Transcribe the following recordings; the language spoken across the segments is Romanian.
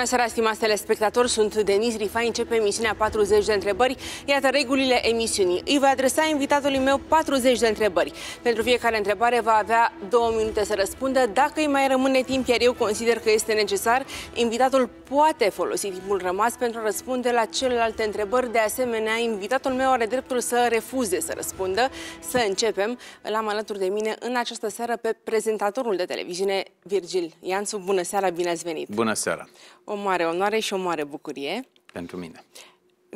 Bună seara, stimați telespectatori, sunt Denis Rifai, începe emisiunea 40 de întrebări. Iată regulile emisiunii. Îi voi adresa invitatului meu 40 de întrebări. Pentru fiecare întrebare va avea două minute să răspundă. Dacă îi mai rămâne timp, iar eu consider că este necesar, invitatul poate folosi timpul rămas pentru a răspunde la celelalte întrebări. De asemenea, invitatul meu are dreptul să refuze să răspundă. Să începem. la am alături de mine în această seară pe prezentatorul de televiziune, Virgil Ianțu. Bună seara, bine ați venit! Bună seara! O mare onoare și o mare bucurie. Pentru mine.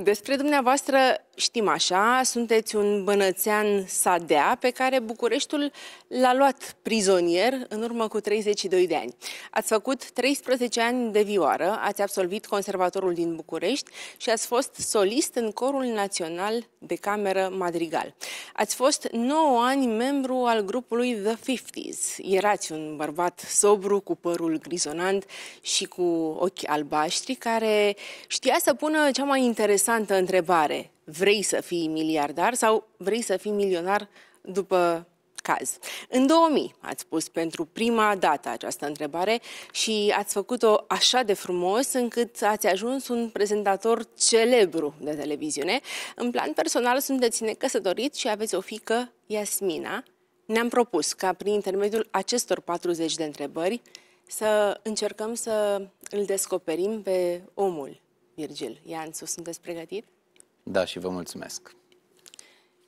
Despre dumneavoastră știm așa, sunteți un bănățean sadea pe care Bucureștiul l-a luat prizonier în urmă cu 32 de ani. Ați făcut 13 ani de vioară, ați absolvit conservatorul din București și ați fost solist în Corul Național de Cameră Madrigal. Ați fost 9 ani membru al grupului The 50s. Erați un bărbat sobru, cu părul grizonant și cu ochi albaștri, care știa să pună cea mai interesantă interesantă întrebare. Vrei să fii miliardar sau vrei să fii milionar după caz? În 2000 ați pus pentru prima dată această întrebare și ați făcut-o așa de frumos încât ați ajuns un prezentator celebru de televiziune. În plan personal sunteți necăsătorit și aveți o fică, Iasmina. Ne-am propus ca prin intermediul acestor 40 de întrebări să încercăm să îl descoperim pe omul Virgil Ianțu, sunteți pregătit? Da, și vă mulțumesc.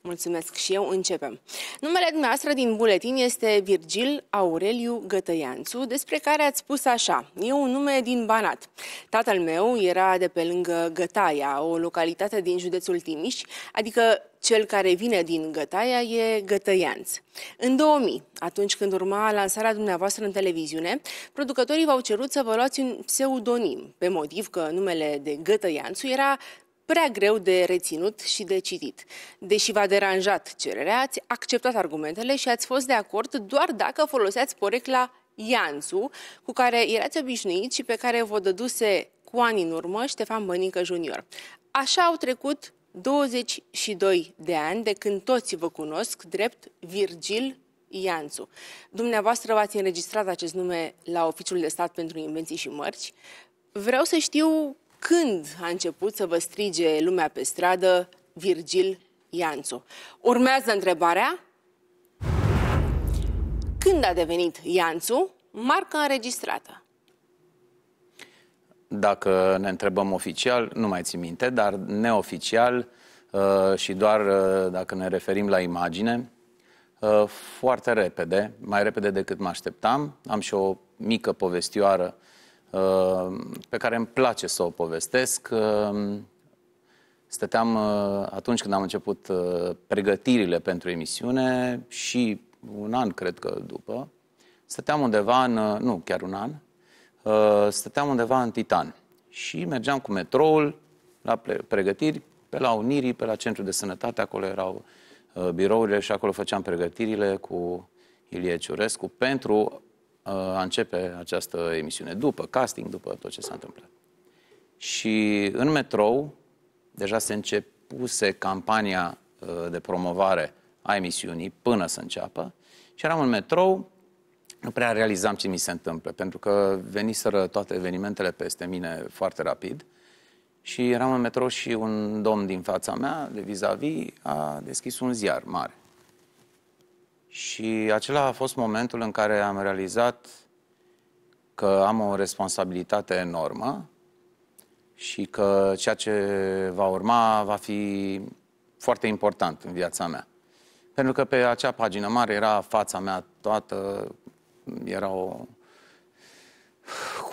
Mulțumesc și eu. Începem. Numele dumneavoastră din buletin este Virgil Aureliu Gătăianțu, despre care ați spus așa. E un nume din Banat. Tatăl meu era de pe lângă Gătaia, o localitate din județul Timiș, adică cel care vine din Gătaia e Gătăianț. În 2000, atunci când urma lansarea dumneavoastră în televiziune, producătorii v-au cerut să vă luați un pseudonim, pe motiv că numele de Gătăianțu era prea greu de reținut și de citit. Deși v-a deranjat cererea, ați acceptat argumentele și ați fost de acord doar dacă foloseați porecla Ianțu, cu care erați obișnuit și pe care vă dăduse cu ani în urmă Ștefan Bănică Junior. Așa au trecut 22 de ani de când toți vă cunosc drept Virgil Ianțu. Dumneavoastră v-ați înregistrat acest nume la Oficiul de Stat pentru Invenții și Mărci. Vreau să știu când a început să vă strige lumea pe stradă Virgil Ianțu? Urmează întrebarea. Când a devenit Ianțu marca înregistrată? Dacă ne întrebăm oficial, nu mai țin minte, dar neoficial uh, și doar uh, dacă ne referim la imagine, uh, foarte repede, mai repede decât mă așteptam. Am și o mică povestioară pe care îmi place să o povestesc. Ehm, stăteam eh, atunci când am început eh, pregătirile pentru emisiune și un an, cred că, după, stăteam undeva în, eh, nu, chiar un an, stăteam undeva în Titan și mergeam cu metroul la pregătiri pe la Unirii, pe la Centrul de Sănătate, acolo erau birourile și acolo făceam pregătirile cu Ilie Ciurescu pentru a începe această emisiune, după casting, după tot ce s-a întâmplat. Și în metrou deja se începuse campania de promovare a emisiunii până să înceapă și eram în metrou, nu prea realizam ce mi se întâmplă, pentru că veniseră toate evenimentele peste mine foarte rapid și eram în metrou și un domn din fața mea, de vis-a-vis, a deschis un ziar mare. Și acela a fost momentul în care am realizat că am o responsabilitate enormă și că ceea ce va urma va fi foarte important în viața mea. Pentru că pe acea pagină mare era fața mea toată, era o...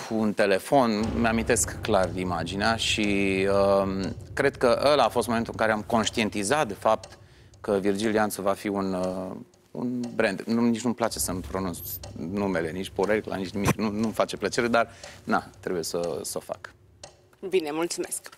cu un telefon, mi-amintesc clar imaginea și uh, cred că ăla a fost momentul în care am conștientizat de fapt că Virgil Ianțu va fi un uh, un brand. Nu, nici nu-mi place să-mi pronunț numele, nici porecla, nici nimic. Nu, nu-mi face plăcere, dar na, trebuie să, să o fac. Bine, mulțumesc!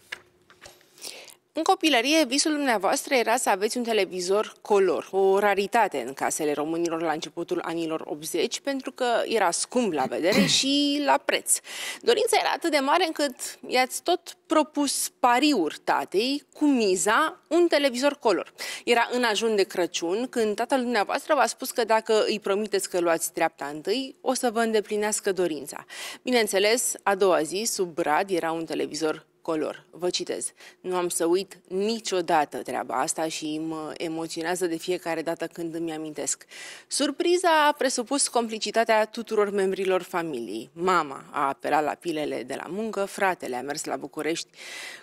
În copilărie, visul dumneavoastră era să aveți un televizor color, o raritate în casele românilor la începutul anilor 80, pentru că era scump la vedere și la preț. Dorința era atât de mare încât i-ați tot propus pariuri tatei cu miza un televizor color. Era în ajun de Crăciun când tatăl dumneavoastră v-a spus că dacă îi promiteți că luați dreapta întâi, o să vă îndeplinească dorința. Bineînțeles, a doua zi, sub brad, era un televizor color. Vă citez. Nu am să uit niciodată treaba asta și mă emoționează de fiecare dată când îmi amintesc. Surpriza a presupus complicitatea tuturor membrilor familiei. Mama a apelat la pilele de la muncă, fratele a mers la București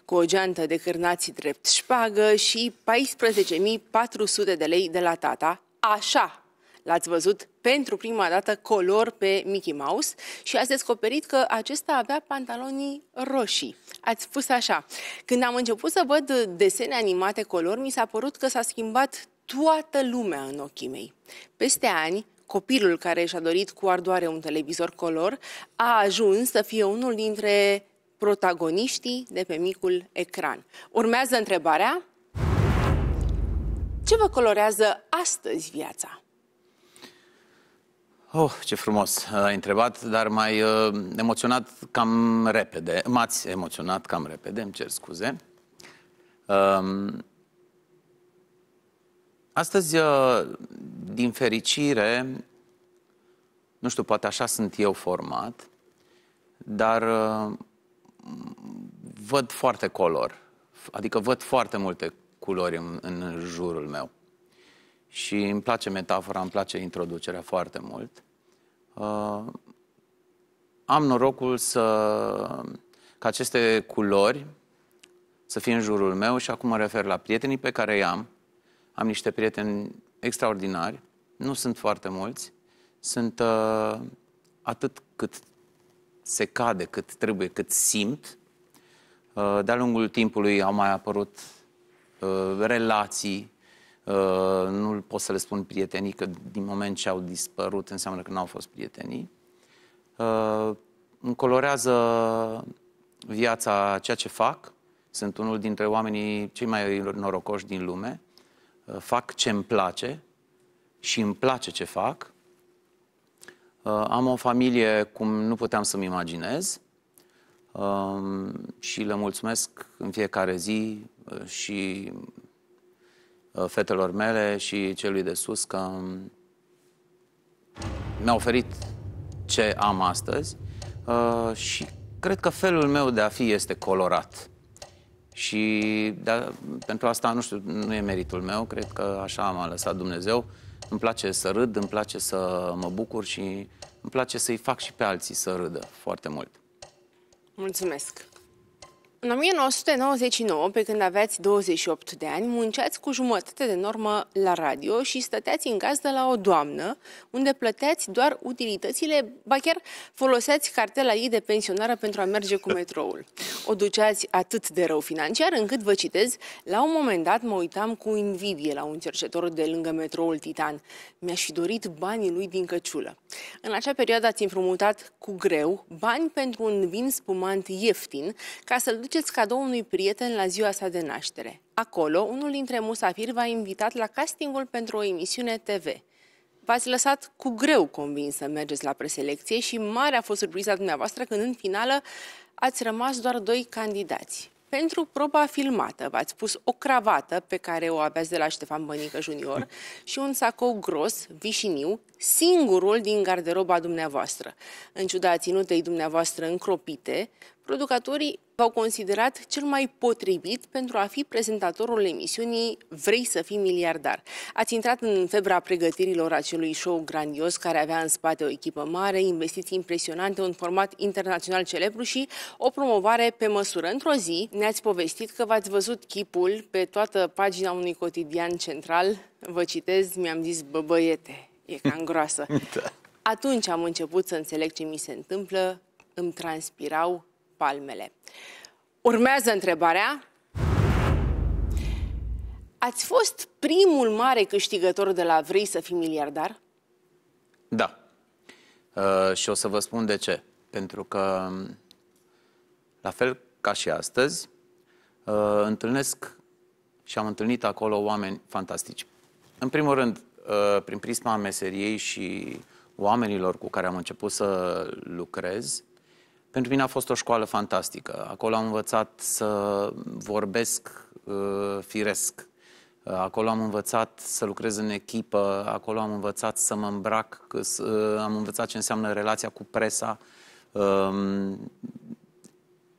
cu o geantă de cârnați drept șpagă și 14.400 de lei de la tata, așa l-ați văzut pentru prima dată color pe Mickey Mouse și ați descoperit că acesta avea pantalonii roșii. Ați spus așa, când am început să văd desene animate color, mi s-a părut că s-a schimbat toată lumea în ochii mei. Peste ani, copilul care și-a dorit cu ardoare un televizor color a ajuns să fie unul dintre protagoniștii de pe micul ecran. Urmează întrebarea, ce vă colorează astăzi viața? Oh, ce frumos ai întrebat, dar m-ai uh, emoționat cam repede. M-ați emoționat cam repede, îmi cer scuze. Um, astăzi, uh, din fericire, nu știu, poate așa sunt eu format, dar uh, văd foarte color. Adică văd foarte multe culori în, în jurul meu. Și îmi place metafora, îmi place introducerea foarte mult. Uh, am norocul să, ca aceste culori să fie în jurul meu și acum mă refer la prietenii pe care i-am. Am niște prieteni extraordinari, nu sunt foarte mulți, sunt uh, atât cât se cade, cât trebuie, cât simt. Uh, de-a lungul timpului au mai apărut uh, relații Uh, nu pot să le spun prietenii, că din moment ce au dispărut înseamnă că n-au fost prietenii. Uh, îmi colorează viața ceea ce fac. Sunt unul dintre oamenii cei mai norocoși din lume. Uh, fac ce îmi place și îmi place ce fac. Am o familie cum nu puteam să-mi imaginez um, și le mulțumesc în fiecare zi și Uh, fetelor mele și celui de sus că um, mi-a oferit ce am astăzi uh, și cred că felul meu de a fi este colorat. Și da, pentru asta, nu știu, nu e meritul meu, cred că așa m-a lăsat Dumnezeu. Îmi place să râd, îmi place să mă bucur și îmi place să-i fac și pe alții să râdă foarte mult. Mulțumesc! În 1999, pe când aveați 28 de ani, munceați cu jumătate de normă la radio și stăteați în gazdă la o doamnă, unde plăteați doar utilitățile, ba chiar foloseați cartela ei de pensionară pentru a merge cu metroul. O duceați atât de rău financiar, încât, vă citez, la un moment dat mă uitam cu invidie la un cercetor de lângă metroul Titan. Mi-aș fi dorit banii lui din căciulă. În acea perioadă ați împrumutat cu greu bani pentru un vin spumant ieftin, ca să-l aduceți cadou unui prieten la ziua sa de naștere. Acolo, unul dintre musafiri v-a invitat la castingul pentru o emisiune TV. V-ați lăsat cu greu convins să mergeți la preselecție și mare a fost surpriza dumneavoastră când în finală ați rămas doar doi candidați. Pentru proba filmată v-ați pus o cravată pe care o aveați de la Ștefan Bănică Junior și un sacou gros, vișiniu, singurul din garderoba dumneavoastră. În ciuda ținutei dumneavoastră încropite, producătorii v-au considerat cel mai potrivit pentru a fi prezentatorul emisiunii Vrei să fii miliardar. Ați intrat în febra pregătirilor acelui show grandios care avea în spate o echipă mare, investiții impresionante, un format internațional celebru și o promovare pe măsură. Într-o zi ne-ați povestit că v-ați văzut chipul pe toată pagina unui cotidian central. Vă citez, mi-am zis, bă băiete, e cam groasă. Da. Atunci am început să înțeleg ce mi se întâmplă, îmi transpirau palmele. Urmează întrebarea. Ați fost primul mare câștigător de la Vrei să fii miliardar? Da. Uh, și o să vă spun de ce. Pentru că, um, la fel ca și astăzi, uh, întâlnesc și am întâlnit acolo oameni fantastici. În primul rând, uh, prin prisma meseriei și oamenilor cu care am început să lucrez, pentru mine a fost o școală fantastică. Acolo am învățat să vorbesc uh, firesc. Uh, acolo am învățat să lucrez în echipă, acolo am învățat să mă îmbrac, uh, am învățat ce înseamnă relația cu presa. Um,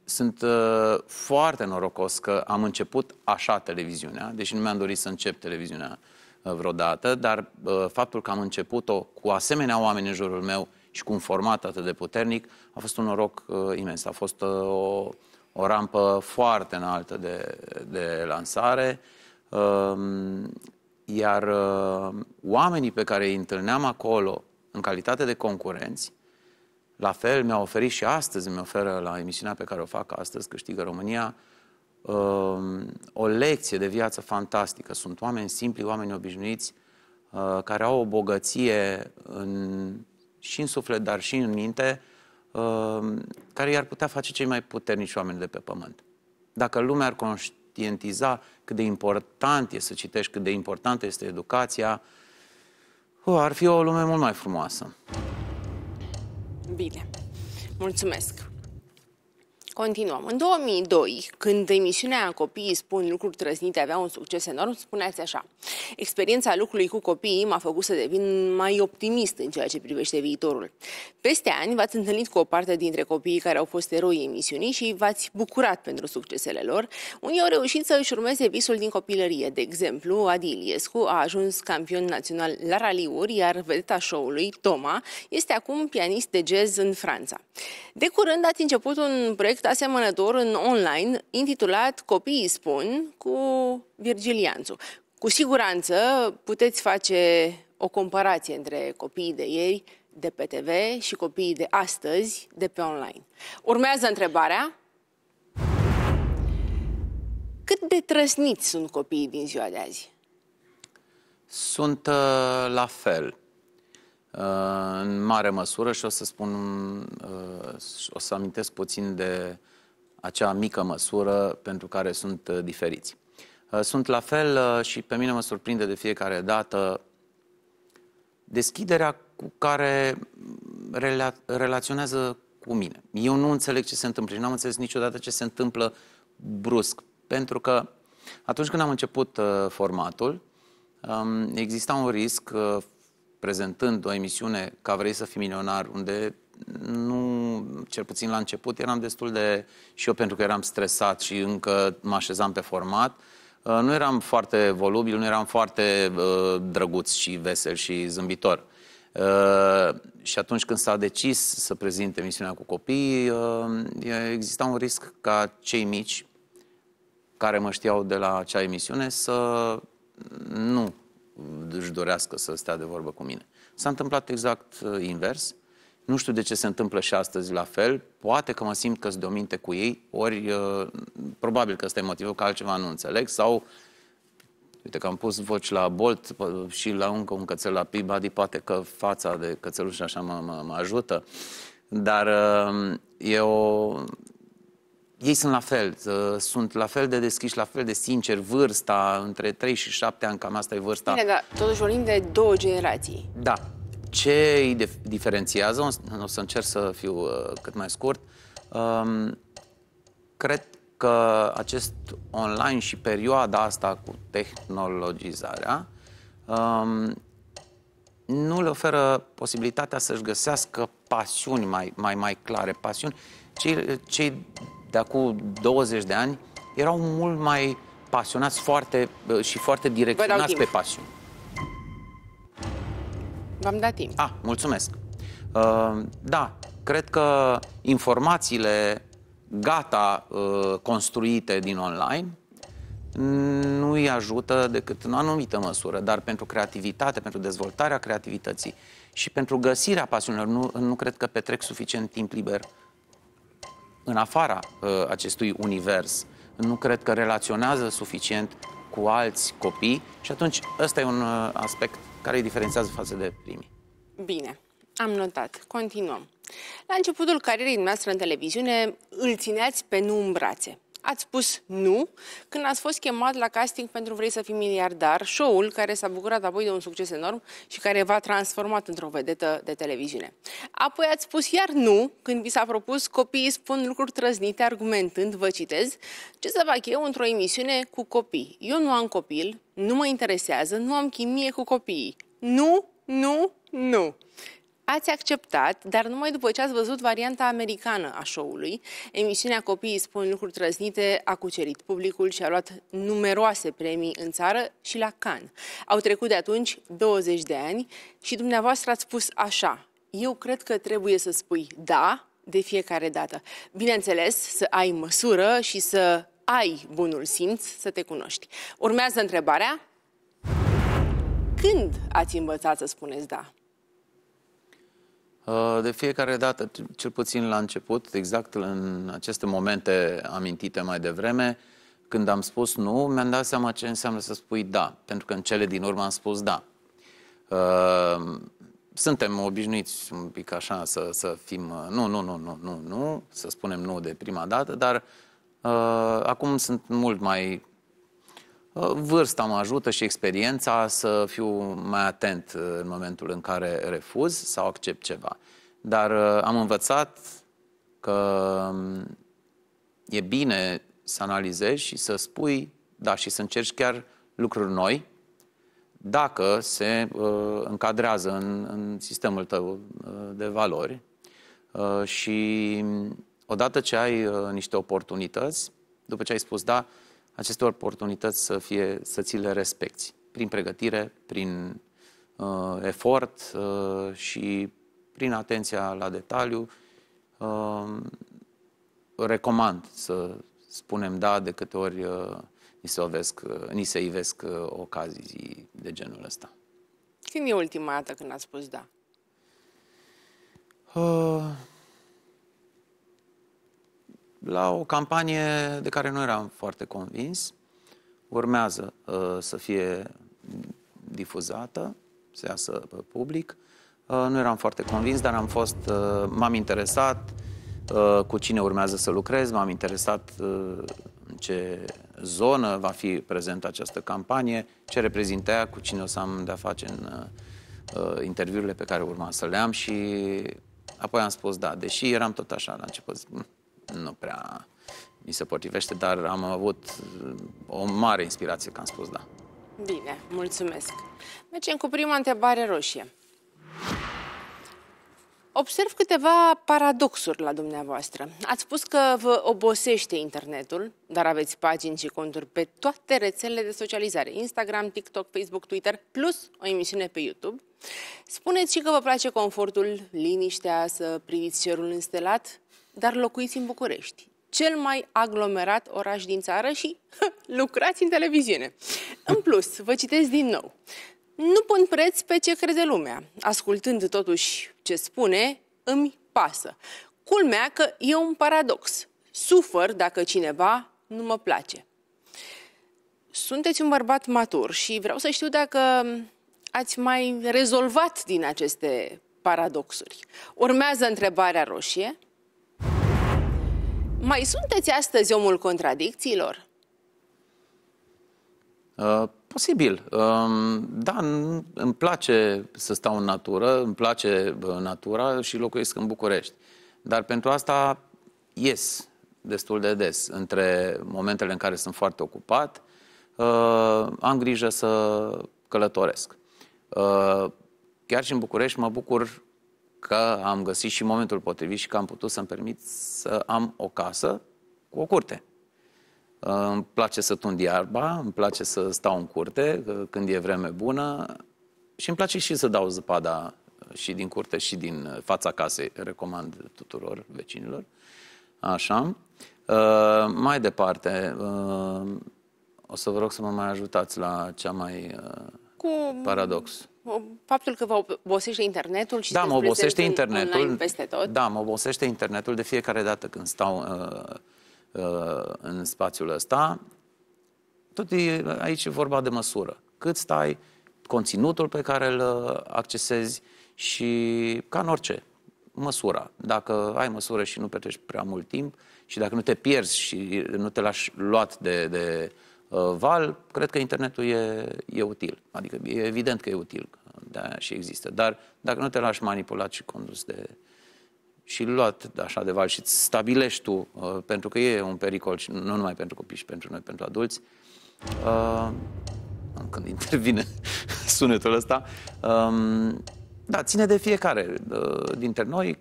sunt uh, foarte norocos că am început așa televiziunea, deși nu mi-am dorit să încep televiziunea vreodată, dar faptul că am început-o cu asemenea oameni în jurul meu și cu un format atât de puternic, a fost un noroc uh, imens. A fost uh, o, o rampă foarte înaltă de, de lansare, uh, iar uh, oamenii pe care îi întâlneam acolo, în calitate de concurenți, la fel mi au oferit și astăzi, mi oferă la emisiunea pe care o fac astăzi, Câștigă România, um, o lecție de viață fantastică. Sunt oameni simpli, oameni obișnuiți, uh, care au o bogăție în și în suflet, dar și în minte, uh, care i-ar putea face cei mai puternici oameni de pe pământ. Dacă lumea ar conștientiza cât de important e să citești, cât de importantă este educația, uh, ar fi o lume mult mai frumoasă. Bine. Mulțumesc! Continuăm. În 2002, când emisiunea Copiii spun lucruri trăznite avea un succes enorm, spuneați așa. Experiența lucrului cu copiii m-a făcut să devin mai optimist în ceea ce privește viitorul. Peste ani v-ați întâlnit cu o parte dintre copiii care au fost eroi emisiunii și v-ați bucurat pentru succesele lor. Unii au reușit să își urmeze visul din copilărie. De exemplu, Adi Iliescu a ajuns campion național la raliuri, iar vedeta show-ului, Toma, este acum pianist de jazz în Franța. De curând ați început un proiect proiect asemănător în online intitulat Copiii spun cu Virgilianțu. Cu siguranță puteți face o comparație între copiii de ieri de pe TV și copiii de astăzi de pe online. Urmează întrebarea. Cât de trăsniți sunt copiii din ziua de azi? Sunt uh, la fel. Uh, în mare măsură și o să spun, uh, o să amintesc puțin de acea mică măsură pentru care sunt uh, diferiți. Sunt la fel și pe mine mă surprinde de fiecare dată deschiderea cu care rela- relaționează cu mine. Eu nu înțeleg ce se întâmplă și n-am înțeles niciodată ce se întâmplă brusc, pentru că atunci când am început formatul, um, exista un risc prezentând o emisiune ca vrei să fii milionar, unde nu, cel puțin la început, eram destul de, și eu pentru că eram stresat și încă mă așezam pe format, uh, nu eram foarte volubil, nu eram foarte uh, drăguț și vesel și zâmbitor. Uh, și atunci când s-a decis să prezint emisiunea cu copii, uh, exista un risc ca cei mici care mă știau de la acea emisiune să nu își dorească să stea de vorbă cu mine. S-a întâmplat exact uh, invers. Nu știu de ce se întâmplă și astăzi la fel. Poate că mă simt că sunt dominte cu ei, ori uh, probabil că ăsta e motivul că altceva nu înțeleg sau Uite că am pus voci la Bolt și la încă un cățel la Peabody, poate că fața de cățeluș așa mă, mă, mă ajută, dar uh, e o, ei sunt la fel, uh, sunt la fel de deschiși, la fel de sinceri, vârsta între 3 și 7 ani, cam asta e vârsta. Bine, dar totuși vorbim de două generații. Da. Ce îi diferențiază, o să încerc să fiu uh, cât mai scurt, um, cred că acest online și perioada asta cu tehnologizarea um, nu le oferă posibilitatea să-și găsească pasiuni mai, mai, mai clare, pasiuni cei, cei de acum 20 de ani erau mult mai pasionați foarte, și foarte direcționați pe pasiuni. V-am dat timp. Ah, mulțumesc. Uh, da, cred că informațiile gata uh, construite din online nu îi ajută decât în anumită măsură, dar pentru creativitate, pentru dezvoltarea creativității și pentru găsirea pasiunilor, nu, nu cred că petrec suficient timp liber în afara uh, acestui univers. Nu cred că relaționează suficient cu alți copii și atunci ăsta e un uh, aspect care îi diferențiază față de primii. Bine, am notat. Continuăm. La începutul carierei noastre în televiziune îl țineați pe nu în brațe ați spus nu când ați fost chemat la casting pentru Vrei să fii miliardar, show-ul care s-a bucurat apoi de un succes enorm și care v-a transformat într-o vedetă de televiziune. Apoi ați spus iar nu când vi s-a propus copiii spun lucruri trăznite argumentând, vă citez, ce să fac eu într-o emisiune cu copii? Eu nu am copil, nu mă interesează, nu am chimie cu copiii. Nu, nu, nu. Ați acceptat, dar numai după ce ați văzut varianta americană a show-ului. Emisiunea Copiii spun lucruri trăznite a cucerit publicul și a luat numeroase premii în țară și la Cannes. Au trecut de atunci 20 de ani și dumneavoastră ați spus așa. Eu cred că trebuie să spui da de fiecare dată. Bineînțeles, să ai măsură și să ai bunul simț să te cunoști. Urmează întrebarea. Când ați învățat să spuneți da? Uh, de fiecare dată, cel puțin la început, exact în aceste momente amintite mai devreme, când am spus nu, mi-am dat seama ce înseamnă să spui da, pentru că în cele din urmă am spus da. Uh, suntem obișnuiți un pic așa să, să fim uh, nu, nu, nu, nu, nu, nu, să spunem nu de prima dată, dar acum sunt mult mai Uh, vârsta mă ajută și experiența să fiu mai atent uh, în momentul în care refuz sau accept ceva. Dar uh, am învățat că um, e bine să analizezi și să spui, da, și să încerci chiar lucruri noi, dacă se uh, încadrează în, în sistemul tău uh, de valori. Uh, și um, odată ce ai uh, niște oportunități, după ce ai spus, da, uh, aceste oportunități să, fie, să ți le respecti prin pregătire, prin uh, efort uh, și prin atenția la detaliu. Uh, recomand să spunem da de câte ori uh, ni, se ovesc, uh, ni se ivesc uh, ocazii de genul ăsta. Când e ultima dată când ați spus da? Uh, la o campanie de care nu eram foarte convins. Urmează uh, să fie difuzată, să iasă pe public. Uh, nu eram foarte convins, dar am fost, uh, m-am interesat uh, cu cine urmează să lucrez, m-am interesat uh, în ce zonă va fi prezentă această campanie, ce reprezintă cu cine o să am de-a face în uh, uh, interviurile pe care urma să le am și apoi am spus da, deși eram tot așa la început. Mm, nu prea mi se potrivește, dar am avut uh, o mare inspirație, că am spus da. Bine, mulțumesc. Mergem cu prima întrebare roșie. Observ câteva paradoxuri la dumneavoastră. Ați spus că vă obosește internetul, dar aveți pagini și conturi pe toate rețelele de socializare, Instagram, TikTok, Facebook, Twitter, plus o emisiune pe YouTube. Spuneți și că vă place confortul, liniștea, să priviți cerul înstelat, dar locuiți în București, cel mai aglomerat oraș din țară și lucrați în televiziune. În plus, vă citesc din nou. Nu pun preț pe ce crede lumea. Ascultând totuși ce spune, îmi pasă. Culmea că e un paradox. Sufăr dacă cineva nu mă place. Sunteți un bărbat matur și vreau să știu dacă ați mai rezolvat din aceste paradoxuri. Urmează întrebarea roșie, mai sunteți astăzi omul contradicțiilor? Uh, posibil. Uh, da, îmi place să stau în natură, îmi place uh, natura și locuiesc în București. Dar pentru asta ies destul de des între momentele în care sunt foarte ocupat, uh, am grijă să călătoresc. Uh, chiar și în București mă bucur că am găsit și momentul potrivit și că am putut să-mi permit să am o casă cu o curte. Îmi place să tund iarba, îmi place să stau în curte când e vreme bună și îmi place și să dau zăpada și din curte și din fața casei, recomand tuturor vecinilor. Așa. Ă, mai departe, ă, o să vă rog să mă mai ajutați la cea mai ă, cu... Paradox. Faptul că vă obosește internetul și da, mă obosește internetul. peste tot. Da, mă obosește internetul de fiecare dată când stau uh, uh, în spațiul ăsta. Tot e, aici e vorba de măsură. Cât stai, conținutul pe care îl uh, accesezi și, ca în orice, măsura. Dacă ai măsură și nu petreci prea mult timp și dacă nu te pierzi și nu te lași luat de, de Uh, val, cred că internetul e, e util. Adică e evident că e util, de și există. Dar dacă nu te lași manipulat și condus de și luat așa de val și îți stabilești tu, uh, pentru că e un pericol, și nu numai pentru copii, și pentru noi, pentru adulți, uh, când intervine sunetul ăsta, um, da, ține de fiecare uh, dintre noi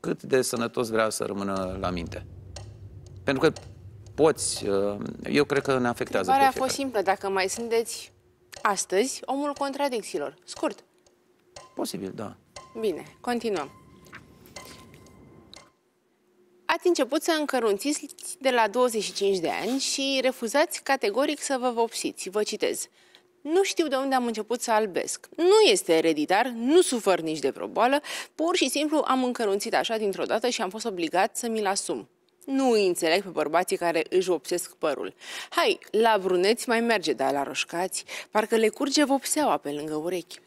cât de sănătos vrea să rămână la minte. Pentru că poți, uh, eu cred că ne afectează Întrebarea a fost simplă, dacă mai sunteți astăzi omul contradicțiilor, scurt. Posibil, da. Bine, continuăm. Ați început să încărunțiți de la 25 de ani și refuzați categoric să vă vopsiți. Vă citez. Nu știu de unde am început să albesc. Nu este ereditar, nu sufăr nici de vreo boală, pur și simplu am încărunțit așa dintr-o dată și am fost obligat să mi-l asum. Nu îi înțeleg pe bărbații care își vopsesc părul. Hai, la bruneți mai merge, dar la roșcați parcă le curge vopseaua pe lângă urechi.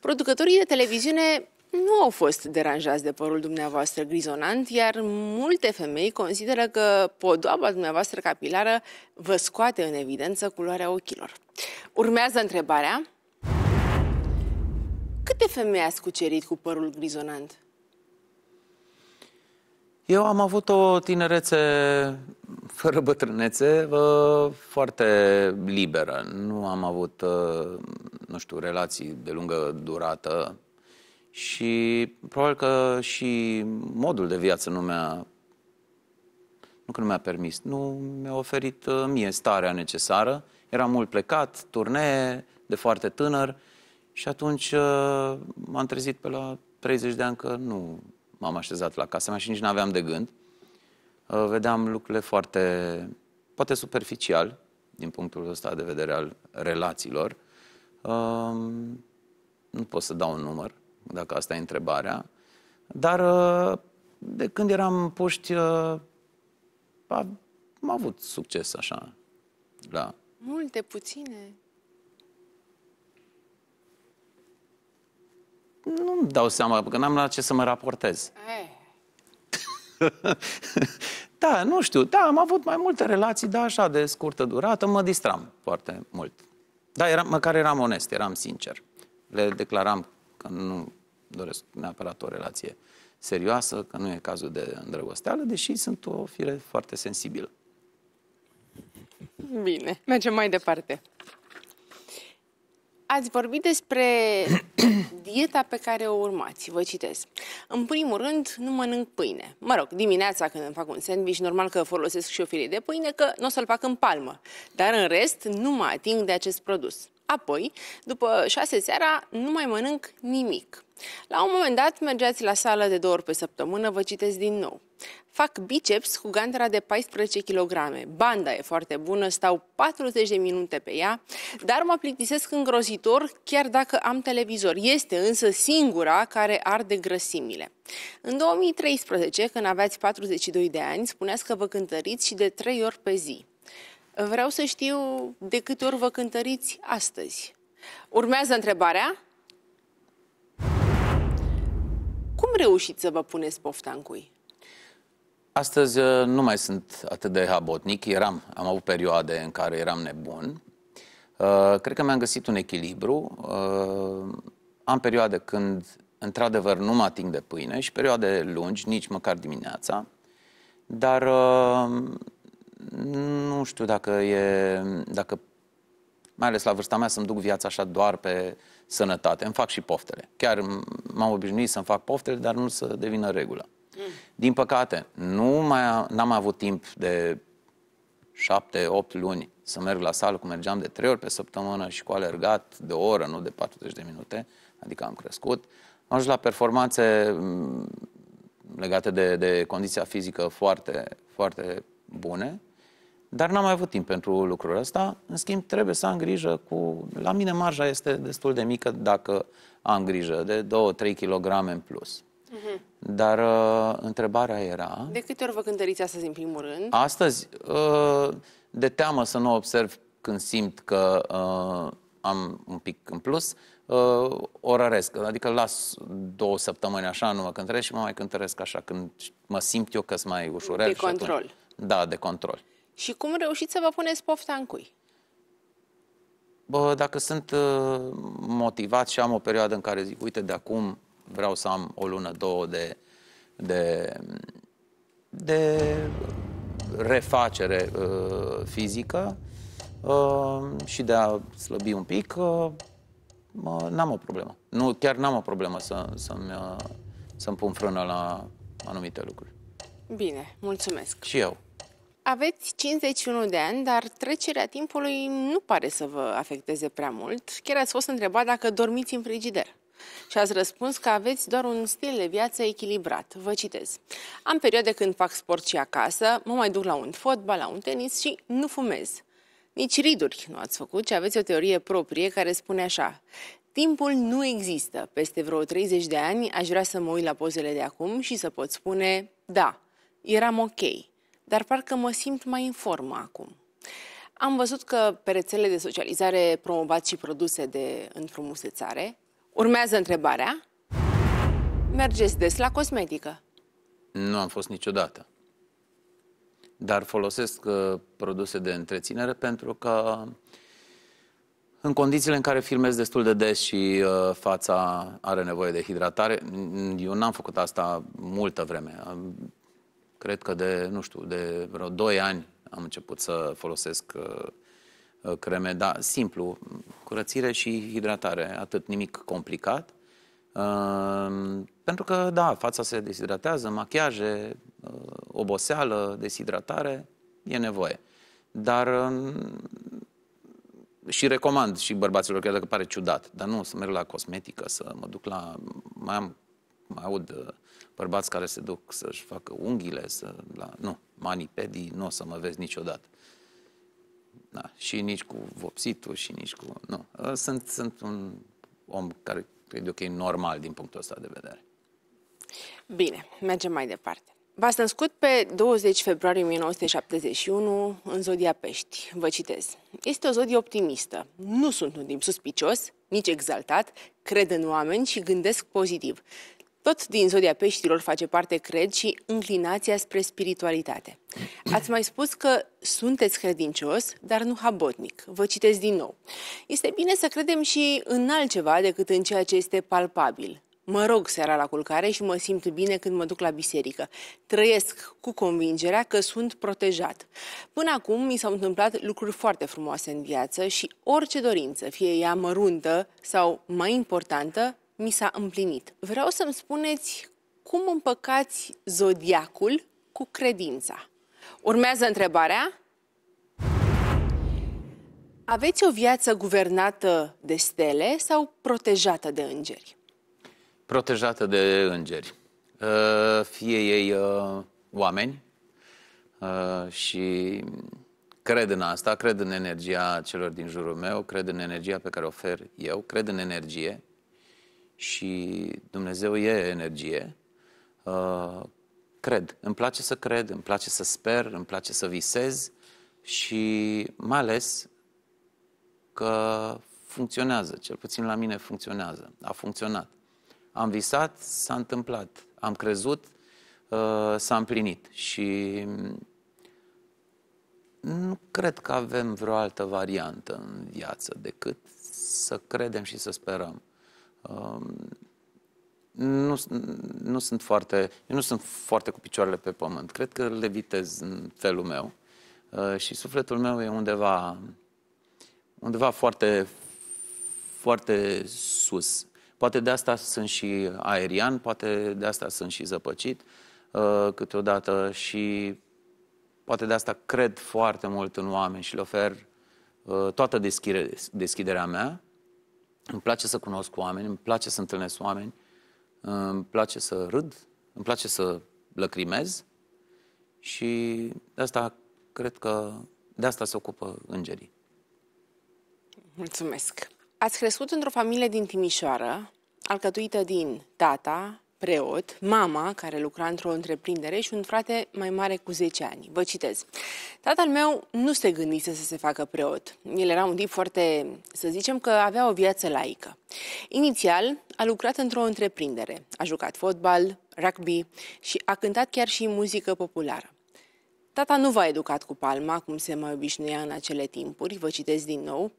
Producătorii de televiziune nu au fost deranjați de părul dumneavoastră grizonant, iar multe femei consideră că podoaba dumneavoastră capilară vă scoate în evidență culoarea ochilor. Urmează întrebarea. Câte femei ați cucerit cu părul grizonant? Eu am avut o tinerețe fără bătrânețe foarte liberă. Nu am avut, uh, nu știu, relații de lungă durată și probabil că și modul de viață nu mi-a nu că nu mi-a permis, nu mi-a oferit uh, mie starea necesară. Era mult plecat, turnee, de foarte tânăr și atunci uh, m-am trezit pe la 30 de ani că nu m-am așezat la casa mea și nici nu aveam de gând. Uh, vedeam lucrurile foarte, poate superficial, din punctul ăsta de vedere al relațiilor. Um, nu pot să dau un număr, dacă asta e întrebarea. Dar uh, de când eram puști, uh, am avut succes așa. La... Multe, puține. nu-mi dau seama, că n-am la ce să mă raportez. da, nu știu, da, am avut mai multe relații, dar așa, de scurtă durată, mă distram foarte mult. Da, era, măcar eram onest, eram sincer. Le declaram că nu doresc neapărat o relație serioasă, că nu e cazul de îndrăgosteală, deși sunt o fire foarte sensibilă. Bine, mergem mai departe ați vorbit despre dieta pe care o urmați. Vă citesc. În primul rând, nu mănânc pâine. Mă rog, dimineața când îmi fac un sandwich, normal că folosesc și o filie de pâine, că nu o să-l fac în palmă. Dar în rest, nu mă ating de acest produs. Apoi, după șase seara, nu mai mănânc nimic. La un moment dat, mergeați la sală de două ori pe săptămână, vă citesc din nou. Fac biceps cu gantera de 14 kg. Banda e foarte bună, stau 40 de minute pe ea, dar mă plictisesc îngrozitor chiar dacă am televizor. Este însă singura care arde grăsimile. În 2013, când aveați 42 de ani, spuneați că vă cântăriți și de 3 ori pe zi. Vreau să știu de câte ori vă cântăriți astăzi. Urmează întrebarea. Cum reușiți să vă puneți pofta în cui? Astăzi uh, nu mai sunt atât de habotnic. Eram, am avut perioade în care eram nebun. Uh, cred că mi-am găsit un echilibru. Uh, am perioade când, într-adevăr, nu mă ating de pâine și perioade lungi, nici măcar dimineața. Dar nu știu dacă e, dacă, mai ales la vârsta mea, să-mi duc viața așa doar pe sănătate. Îmi fac și poftele. Chiar m-am obișnuit să-mi fac poftele, dar nu să devină regulă. Mm. Din păcate, nu mai, n-am avut timp de șapte, opt luni să merg la sală, cum mergeam de trei ori pe săptămână și cu alergat de o oră, nu de 40 de minute, adică am crescut. Am ajuns la performanțe mm, legate de, de condiția fizică foarte, foarte bune dar n-am mai avut timp pentru lucrul ăsta. În schimb, trebuie să am grijă cu... La mine marja este destul de mică dacă am grijă, de 2-3 kg în plus. Uh-huh. Dar uh, întrebarea era... De câte ori vă cântăriți astăzi în primul rând? Astăzi, uh, de teamă să nu observ când simt că uh, am un pic în plus, uh, orăresc. Adică las două săptămâni așa, nu mă cântăresc și mă mai cântăresc așa când mă simt eu că sunt mai ușurel. De control. Atunci, da, de control. Și cum reușiți să vă puneți pofta în cui? Bă, dacă sunt uh, motivat și am o perioadă în care zic, uite, de acum vreau să am o lună, două de, de, de refacere uh, fizică uh, și de a slăbi un pic, uh, n-am o problemă. Nu, chiar n-am o problemă să, să-mi, uh, să-mi pun frână la anumite lucruri. Bine, mulțumesc. Și eu. Aveți 51 de ani, dar trecerea timpului nu pare să vă afecteze prea mult. Chiar ați fost întrebat dacă dormiți în frigider. Și ați răspuns că aveți doar un stil de viață echilibrat. Vă citez. Am perioade când fac sport și acasă, mă mai duc la un fotbal, la un tenis și nu fumez. Nici riduri nu ați făcut, ci aveți o teorie proprie care spune așa. Timpul nu există. Peste vreo 30 de ani aș vrea să mă uit la pozele de acum și să pot spune, da, eram ok dar parcă mă simt mai în formă acum. Am văzut că pe rețelele de socializare promovați și produse de înfrumusețare. Urmează întrebarea. Mergeți des la cosmetică? Nu am fost niciodată. Dar folosesc uh, produse de întreținere pentru că în condițiile în care filmez destul de des și uh, fața are nevoie de hidratare, eu n-am făcut asta multă vreme. Cred că de, nu știu, de vreo 2 ani am început să folosesc uh, uh, creme, dar simplu, curățire și hidratare, atât, nimic complicat. Um, pentru că, da, fața se deshidratează, machiaje, uh, oboseală, deshidratare, e nevoie. Dar um, și recomand și bărbaților, chiar dacă pare ciudat, dar nu, să merg la cosmetică, să mă duc la... Mai am mai aud uh, bărbați care se duc să-și facă unghiile, să, la, nu, mani nu o să mă vezi niciodată. Da, și nici cu vopsitul și nici cu... Nu, uh, sunt, sunt un om care cred că e normal din punctul ăsta de vedere. Bine, mergem mai departe. V-ați născut pe 20 februarie 1971 în Zodia Pești. Vă citez. Este o zodie optimistă. Nu sunt un timp suspicios, nici exaltat, cred în oameni și gândesc pozitiv. Tot din zodia peștilor face parte, cred, și înclinația spre spiritualitate. Ați mai spus că sunteți credincios, dar nu habotnic. Vă citesc din nou. Este bine să credem și în altceva decât în ceea ce este palpabil. Mă rog seara la culcare și mă simt bine când mă duc la biserică. Trăiesc cu convingerea că sunt protejat. Până acum mi s-au întâmplat lucruri foarte frumoase în viață și orice dorință, fie ea măruntă sau mai importantă, mi s-a împlinit. Vreau să-mi spuneți cum împăcați zodiacul cu credința. Urmează întrebarea. Aveți o viață guvernată de stele sau protejată de îngeri? Protejată de îngeri. Uh, fie ei uh, oameni uh, și cred în asta, cred în energia celor din jurul meu, cred în energia pe care o ofer eu, cred în energie și Dumnezeu e energie, uh, cred. Îmi place să cred, îmi place să sper, îmi place să visez și mai ales că funcționează, cel puțin la mine funcționează, a funcționat. Am visat, s-a întâmplat, am crezut, uh, s-a împlinit și nu cred că avem vreo altă variantă în viață decât să credem și să sperăm nu, nu sunt foarte, eu nu sunt foarte cu picioarele pe pământ. Cred că le vitez în felul meu uh, și sufletul meu e undeva, undeva foarte, foarte sus. Poate de asta sunt și aerian, poate de asta sunt și zăpăcit uh, câteodată și poate de asta cred foarte mult în oameni și le ofer uh, toată deschiderea mea îmi place să cunosc oameni, îmi place să întâlnesc oameni, îmi place să râd, îmi place să lăcrimez și de asta cred că de asta se ocupă îngerii. Mulțumesc! Ați crescut într-o familie din Timișoară, alcătuită din tata, preot, mama, care lucra într-o întreprindere și un frate mai mare cu 10 ani. Vă citez. Tatăl meu nu se gândise să se facă preot. El era un tip foarte, să zicem că avea o viață laică. Inițial a lucrat într-o întreprindere, a jucat fotbal, rugby și a cântat chiar și muzică populară. Tata nu v-a educat cu palma, cum se mai obișnuia în acele timpuri, vă citesc din nou.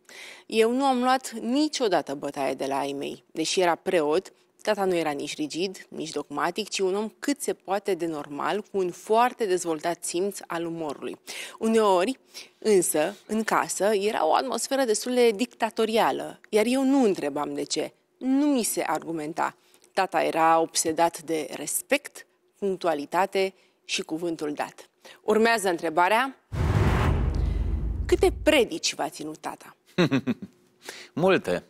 Eu nu am luat niciodată bătaie de la ei mei. Deși era preot, Tata nu era nici rigid, nici dogmatic, ci un om cât se poate de normal, cu un foarte dezvoltat simț al umorului. Uneori, însă, în casă, era o atmosferă destul de dictatorială, iar eu nu întrebam de ce. Nu mi se argumenta. Tata era obsedat de respect, punctualitate și cuvântul dat. Urmează întrebarea. Câte predici v-a ținut tata? Multe.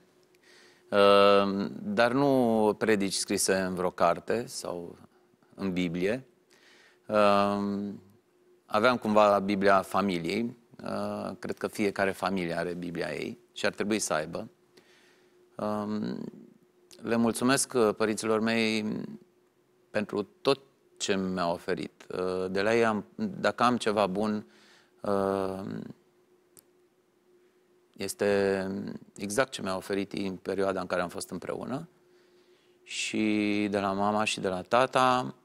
Ehm, dar nu predici scrise în vreo carte sau în Biblie. Ehm, aveam cumva Biblia familiei, ehm, cred că fiecare familie are Biblia ei și ar trebui să aibă. Le mulțumesc uh, părinților mei pentru tot ce mi au oferit. De la ei, am, dacă am ceva bun, este mm, exact ce mi-a oferit în perioada în care am fost împreună. Și de la mama și de la tata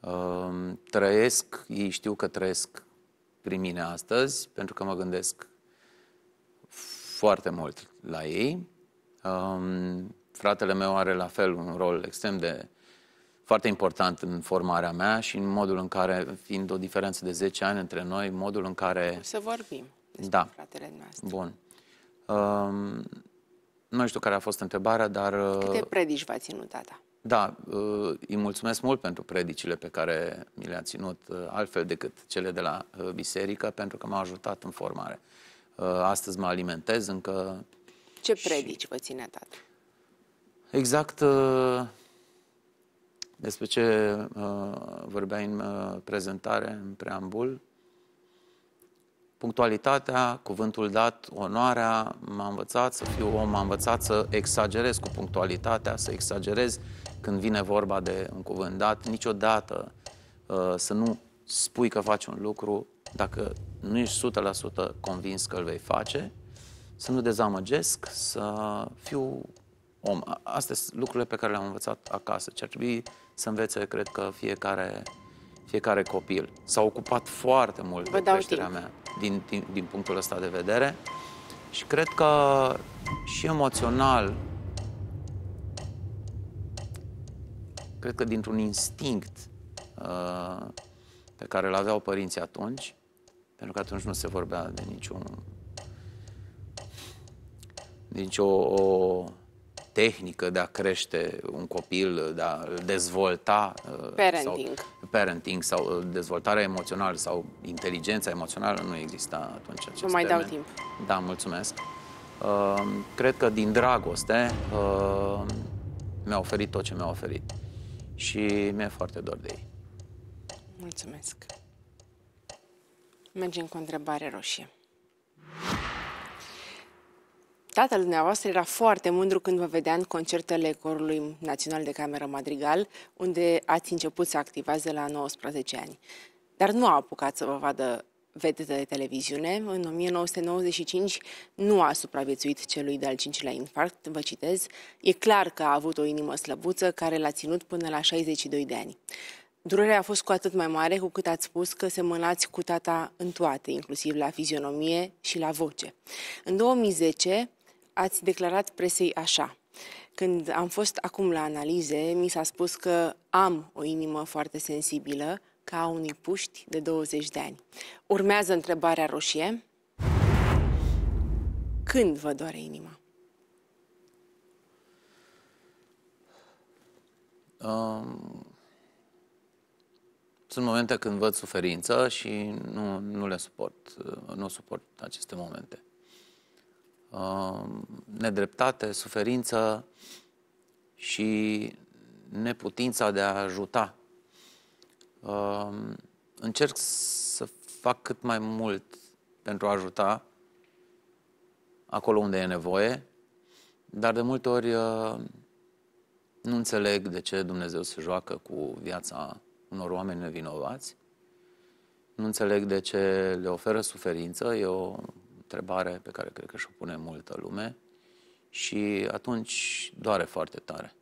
mm, trăiesc, ei știu că trăiesc prin mine astăzi, pentru că mă gândesc foarte mult la ei. Mm, fratele meu are la fel un rol extrem de foarte important în formarea mea și în modul în care, fiind o diferență de 10 ani între noi, modul în care... O să vorbim da. fratele noastră. Bun. Um, nu știu care a fost întrebarea, dar... Câte uh, predici v-a ținut data? Da, uh, îi mulțumesc mult pentru predicile pe care mi le-a ținut, uh, altfel decât cele de la biserică, pentru că m-a ajutat în formare. Astăzi mă alimentez încă... Ce predici și... vă ține tata? Exact despre ce vorbeai în prezentare, în preambul, punctualitatea, cuvântul dat, onoarea, m-a învățat să fiu om, m-a învățat să exagerez cu punctualitatea, să exagerez când vine vorba de un cuvânt dat, niciodată uh, să nu spui că faci un lucru dacă nu ești 100% convins că îl vei face, să nu dezamăgesc, să fiu om. Astea sunt lucrurile pe care le-am învățat acasă. Ce ar trebui să învețe, cred că, fiecare fiecare copil. S-a ocupat foarte mult Vă de creșterea mea din, din, din punctul ăsta de vedere și cred că și emoțional cred că dintr-un instinct uh, pe care îl aveau părinții atunci, pentru că atunci nu se vorbea de niciun nicio o, tehnică de a crește un copil, de a dezvolta uh, parenting sau, parenting, sau uh, dezvoltarea emoțională sau inteligența emoțională nu exista atunci. Acest nu mai termen. dau timp. Da, mulțumesc. Uh, cred că din dragoste uh, mi-a oferit tot ce mi-a oferit și mi-e foarte dor de ei. Mulțumesc. Mergem cu o întrebare roșie. Tatăl dumneavoastră era foarte mândru când vă vedea în concertele Corului Național de Cameră Madrigal, unde ați început să activați de la 19 ani. Dar nu a apucat să vă vadă vedetă de televiziune. În 1995 nu a supraviețuit celui de-al cincilea infarct, vă citez. E clar că a avut o inimă slăbuță care l-a ținut până la 62 de ani. Durerea a fost cu atât mai mare cu cât ați spus că semănați cu tata în toate, inclusiv la fizionomie și la voce. În 2010 ați declarat presei așa. Când am fost acum la analize, mi s-a spus că am o inimă foarte sensibilă, ca a unui puști de 20 de ani. Urmează întrebarea roșie. Când vă doare inima? Um, sunt momente când văd suferință și nu, nu le suport. Uh, nu suport aceste momente. Um, nedreptate, suferință și neputința de a ajuta. Um, încerc să fac cât mai mult pentru a ajuta acolo unde e nevoie, dar de multe ori uh, nu înțeleg de ce Dumnezeu se joacă cu viața unor oameni nevinovați. Nu înțeleg de ce le oferă suferință. E o întrebare pe care cred că și-o pune multă lume și atunci doare foarte tare.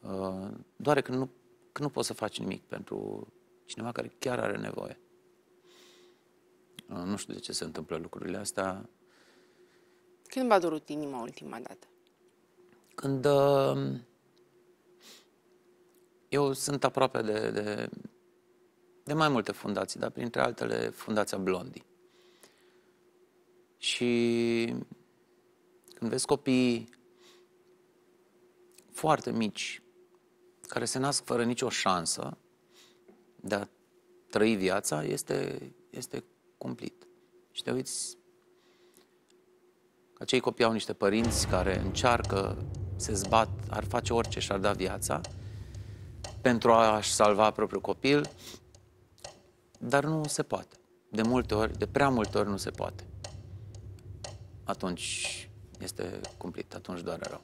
Uh, doare că nu, că nu poți să faci nimic pentru cineva care chiar are nevoie. Uh, nu știu de ce se întâmplă lucrurile astea. Când v-a durut inima ultima dată? Când uh, eu sunt aproape de, de, de mai multe fundații, dar printre altele Fundația Blondi. Și când vezi copii foarte mici, care se nasc fără nicio șansă de a trăi viața, este, este cumplit. Și te uiți acei copii au niște părinți care încearcă, se zbat, ar face orice și-ar da viața pentru a-și salva propriul copil, dar nu se poate. De multe ori, de prea multe ori nu se poate atunci este cumplit, atunci doar rău.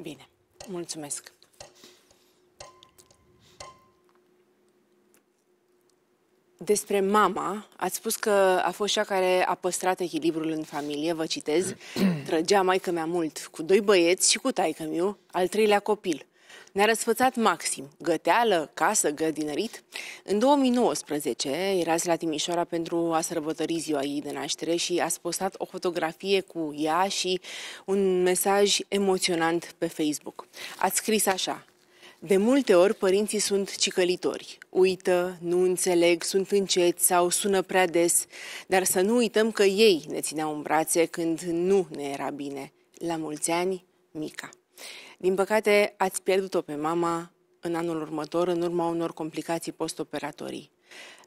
Bine, mulțumesc. Despre mama, ați spus că a fost cea care a păstrat echilibrul în familie, vă citez. Trăgea maică mea mult, cu doi băieți și cu taică miu, al treilea copil. Ne-a răsfățat maxim găteală, casă, gădinărit. În 2019 erați la Timișoara pentru a sărbători ziua ei de naștere și ați postat o fotografie cu ea și un mesaj emoționant pe Facebook. Ați scris așa, de multe ori părinții sunt cicălitori. Uită, nu înțeleg, sunt înceți sau sună prea des, dar să nu uităm că ei ne țineau în brațe când nu ne era bine. La mulți ani, Mica. Din păcate, ați pierdut-o pe mama în anul următor, în urma unor complicații postoperatorii.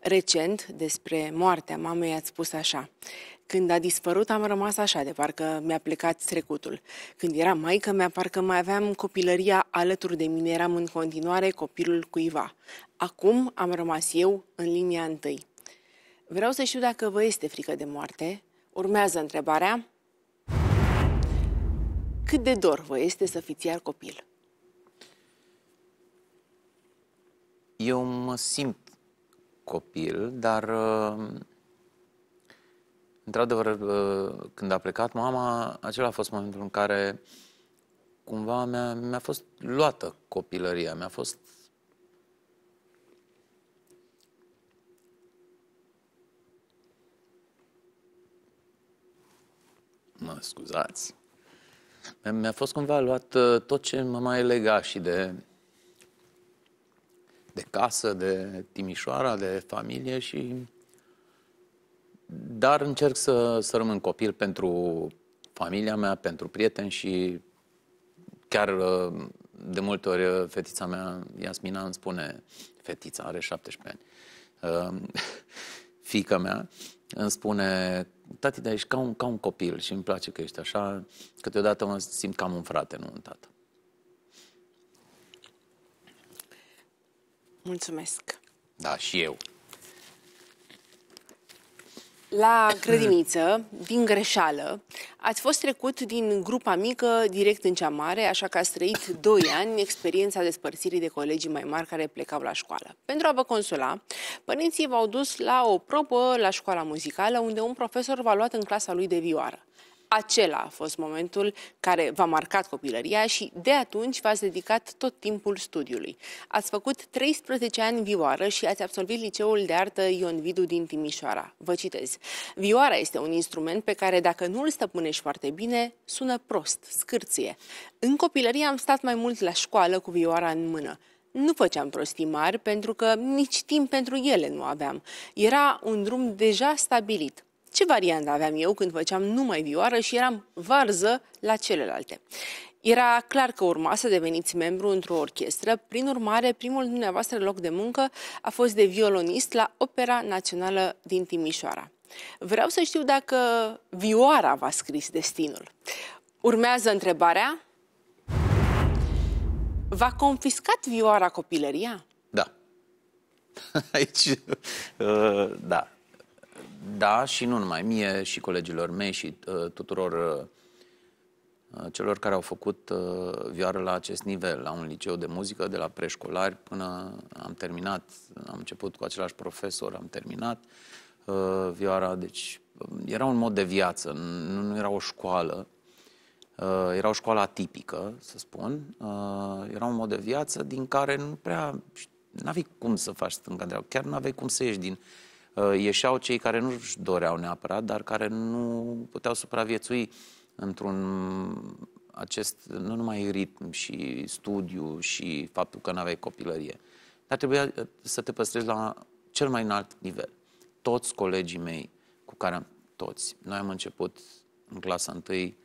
Recent, despre moartea mamei, ați spus așa. Când a dispărut, am rămas așa, de parcă mi-a plecat trecutul. Când era maică mea, parcă mai aveam copilăria alături de mine, eram în continuare copilul cuiva. Acum am rămas eu în linia întâi. Vreau să știu dacă vă este frică de moarte. Urmează întrebarea cât de dor vă este să fiți iar copil? Eu mă simt copil, dar uh, într-adevăr, uh, când a plecat mama, acela a fost momentul în care cumva mi-a, mi-a fost luată copilăria, mi-a fost mă scuzați. Mi-a fost cumva luat uh, tot ce mă mai lega și de, de casă, de Timișoara, de familie și... Dar încerc să, să rămân copil pentru familia mea, pentru prieteni și chiar uh, de multe ori uh, fetița mea, Iasmina, îmi spune, fetița are 17 ani, fica mea, îmi spune tati, dar ești ca un, ca un copil și îmi place că ești așa, câteodată mă simt cam un frate, nu un tată. Mulțumesc. Da, și eu. La grădiniță, din greșeală, ați fost trecut din grupa mică direct în cea mare, așa că ați trăit 2 ani experiența despărțirii de colegii mai mari care plecau la școală. Pentru a vă consola, părinții v-au dus la o probă la școala muzicală, unde un profesor v-a luat în clasa lui de vioară acela a fost momentul care v-a marcat copilăria și de atunci v-ați dedicat tot timpul studiului. Ați făcut 13 ani vioară și ați absolvit Liceul de Artă Ion Vidu din Timișoara. Vă citez. Vioara este un instrument pe care dacă nu îl stăpânești foarte bine, sună prost, scârție. În copilărie am stat mai mult la școală cu vioara în mână nu făceam prostii mari pentru că nici timp pentru ele nu aveam. Era un drum deja stabilit. Ce variantă aveam eu când făceam numai vioară și eram varză la celelalte? Era clar că urma să deveniți membru într-o orchestră, prin urmare, primul dumneavoastră loc de muncă a fost de violonist la Opera Națională din Timișoara. Vreau să știu dacă vioara v-a scris destinul. Urmează întrebarea. V-a confiscat vioara copilăria? Da. Aici, uh, da da și nu numai mie și colegilor mei și uh, tuturor uh, uh, celor care au făcut uh, vioară la acest nivel, la un liceu de muzică, de la preșcolari până am terminat, am început cu același profesor, am terminat uh, vioara, deci um, era un mod de viață, nu, nu era o școală, uh, era o școală atipică, să spun, uh, era un mod de viață din care nu prea, n-aveai cum să faci stânga-dreapta, chiar n-aveai cum să ieși din uh, Uh, ieșeau cei care nu își doreau neapărat, dar care nu puteau supraviețui într-un acest, nu numai ritm și studiu și faptul că nu aveai copilărie, dar trebuia uh, să te păstrezi la cel mai înalt nivel. Toți colegii mei cu care am, toți, noi am început în clasa întâi,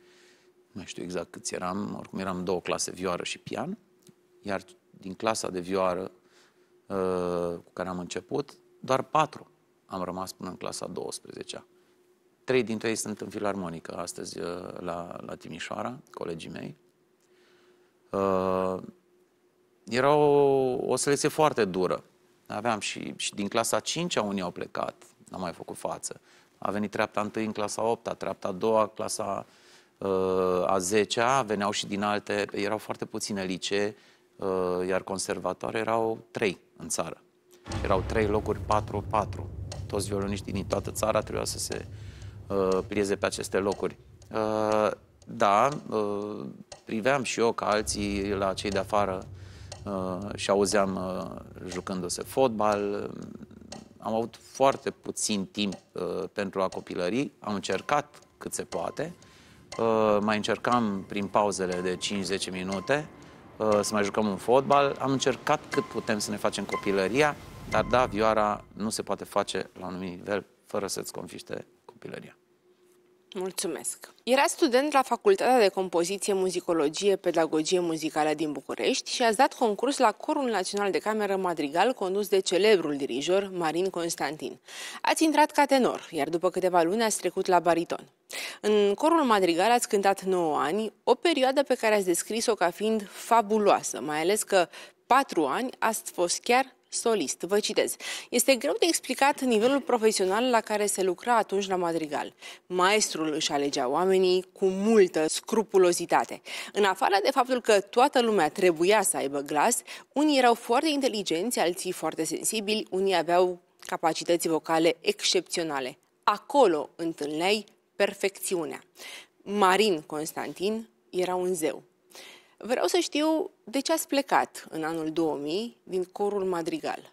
nu știu exact câți eram, oricum eram două clase, vioară și pian, iar din clasa de vioară uh, cu care am început, doar patru am rămas până în clasa 12-a. Trei dintre ei sunt în filarmonică astăzi uh, la, la Timișoara, colegii mei. Uh, era o, o selecție foarte dură. Aveam și, și din clasa 5-a unii au plecat, n-am mai făcut față. A venit treapta 1 în clasa 8 treapta 2 clasa uh, a 10-a, veneau și din alte, erau foarte puține licee, uh, iar conservatoare erau 3 în țară. Erau 3 locuri 4-4 toți violoniștii din toată țara trebuia să se uh, plieze pe aceste locuri. Uh, da, uh, priveam și eu ca alții la cei de afară uh, și auzeam uh, jucându-se fotbal. Am avut foarte puțin timp uh, pentru a copilări, am încercat cât se poate, uh, mai încercam prin pauzele de 5-10 minute uh, să mai jucăm un fotbal, am încercat cât putem să ne facem copilăria, dar da, vioara nu se poate face la un anumit nivel fără să-ți confiște copilăria. Mulțumesc! Era student la Facultatea de Compoziție, Muzicologie, Pedagogie Muzicală din București și a dat concurs la Corul Național de Cameră Madrigal, condus de celebrul dirijor Marin Constantin. Ați intrat ca tenor, iar după câteva luni ați trecut la bariton. În Corul Madrigal ați cântat 9 ani, o perioadă pe care ați descris-o ca fiind fabuloasă, mai ales că 4 ani ați fost chiar solist. Vă citez. Este greu de explicat nivelul profesional la care se lucra atunci la Madrigal. Maestrul își alegea oamenii cu multă scrupulozitate. În afară de faptul că toată lumea trebuia să aibă glas, unii erau foarte inteligenți, alții foarte sensibili, unii aveau capacități vocale excepționale. Acolo întâlneai perfecțiunea. Marin Constantin era un zeu. Vreau să știu de ce ați plecat în anul 2000 din corul Madrigal.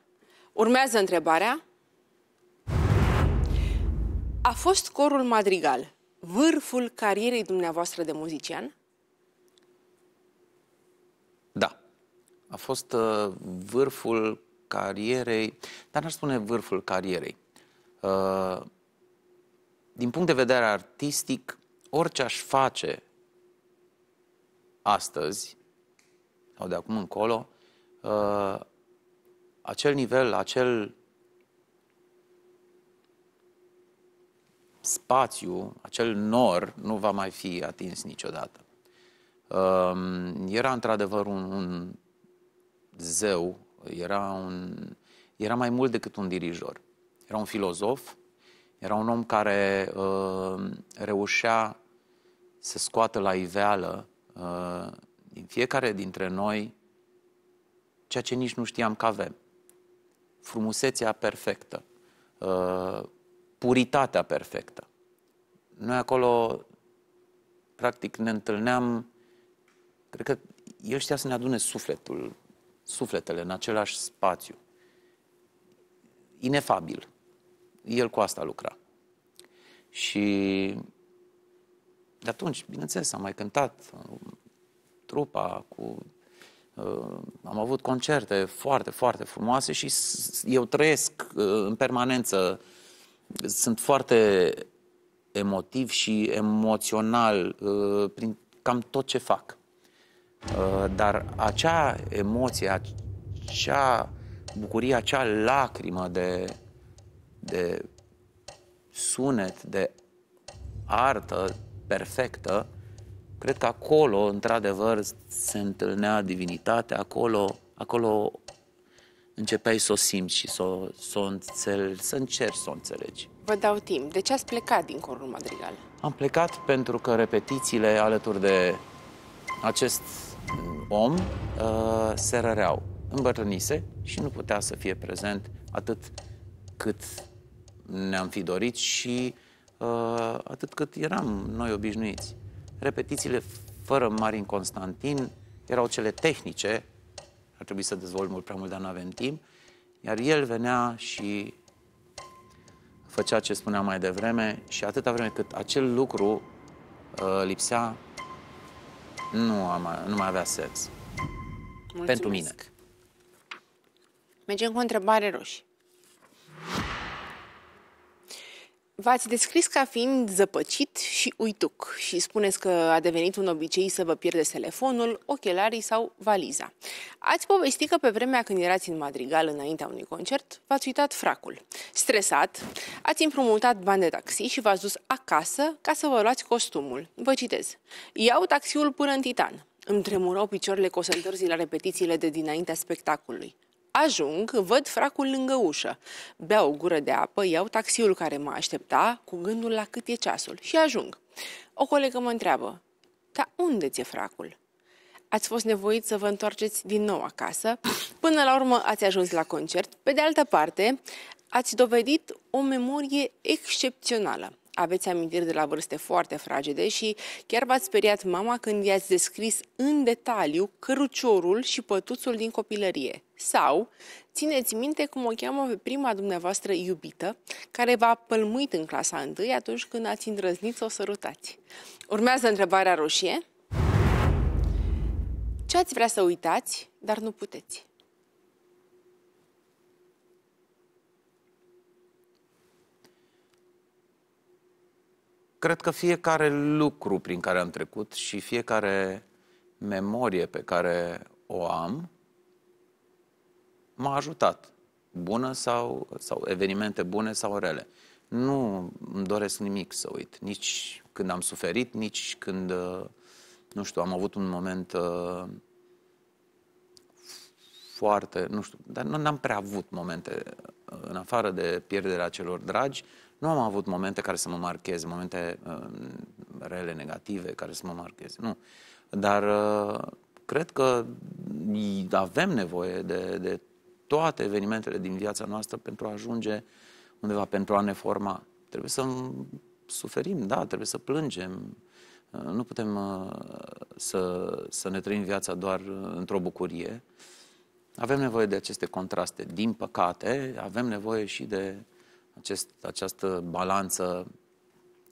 Urmează întrebarea. A fost corul Madrigal vârful carierei dumneavoastră de muzician? Da. A fost uh, vârful carierei, dar n-aș spune vârful carierei. Uh, din punct de vedere artistic, orice aș face astăzi, sau de acum încolo, uh, acel nivel, acel spațiu, acel nor nu va mai fi atins niciodată. Uh, era într-adevăr un, un zeu, era, un, era mai mult decât un dirijor. Era un filozof, era un om care uh, reușea să scoată la iveală Uh, din fiecare dintre noi ceea ce nici nu știam că avem. Frumusețea perfectă, uh, puritatea perfectă. Noi acolo, practic, ne întâlneam, cred că el știa să ne adune sufletul, sufletele în același spațiu. Inefabil. El cu asta lucra. Și de atunci, bineînțeles, am mai cântat trupa cu... Uh, am avut concerte foarte, foarte frumoase și eu trăiesc uh, în permanență. Sunt foarte emotiv și emoțional uh, prin cam tot ce fac. Uh, dar acea emoție, acea bucurie, acea lacrimă de, de sunet, de artă, perfectă, cred că acolo, într-adevăr, se întâlnea divinitatea, acolo, acolo începeai să o simți și să, să, o înțel, să încerci să o înțelegi. Vă dau timp. De ce ați plecat din corul madrigal? Am plecat pentru că repetițiile alături de acest om uh, se răreau. Îmbătrânise și nu putea să fie prezent atât cât ne-am fi dorit și uh, Uh, atât cât eram noi obișnuiți. Repetițiile fără Marin Constantin erau cele tehnice, ar trebui să dezvolt mult prea mult, dar nu avem timp, iar el venea și făcea ce spuneam mai devreme și atâta vreme cât acel lucru uh, lipsea, nu, am, nu mai avea sens. Mulțumesc. Pentru mine. Mergem cu o întrebare roșie. V-ați descris ca fiind zăpăcit și uituc și spuneți că a devenit un obicei să vă pierdeți telefonul, ochelarii sau valiza. Ați povestit că pe vremea când erați în Madrigal înaintea unui concert, v-ați uitat fracul. Stresat, ați împrumutat bani de taxi și v-ați dus acasă ca să vă luați costumul. Vă citez. Iau taxiul până în Titan. Îmi tremurau picioarele cu o să la repetițiile de dinaintea spectacolului. Ajung, văd fracul lângă ușă. Beau o gură de apă, iau taxiul care mă aștepta, cu gândul la cât e ceasul, și ajung. O colegă mă întreabă, dar unde ți-e fracul? Ați fost nevoit să vă întoarceți din nou acasă. Până la urmă ați ajuns la concert. Pe de altă parte, ați dovedit o memorie excepțională aveți amintiri de la vârste foarte fragede și chiar v-ați speriat mama când i-ați descris în detaliu căruciorul și pătuțul din copilărie. Sau țineți minte cum o cheamă pe prima dumneavoastră iubită, care v-a pălmuit în clasa 1 atunci când ați îndrăznit să o sărutați. Urmează întrebarea roșie. Ce ați vrea să uitați, dar nu puteți? Cred că fiecare lucru prin care am trecut și fiecare memorie pe care o am, m-a ajutat, bună sau, sau evenimente bune sau rele. Nu îmi doresc nimic să uit, nici când am suferit, nici când, uh, nu știu, am avut un moment uh, foarte, nu știu, dar nu am prea avut momente, uh, în afară de pierderea celor dragi, nu am avut momente care să mă marcheze, momente uh, rele, negative, care să mă marcheze, nu. Dar uh, cred că avem nevoie de, de toate evenimentele din viața noastră pentru a ajunge undeva, pentru a ne forma. Trebuie să suferim, da, trebuie să plângem. Uh, nu putem uh, să, să ne trăim viața doar uh, într-o bucurie. Avem nevoie de aceste contraste. Din păcate, avem nevoie și de acest, această balanță,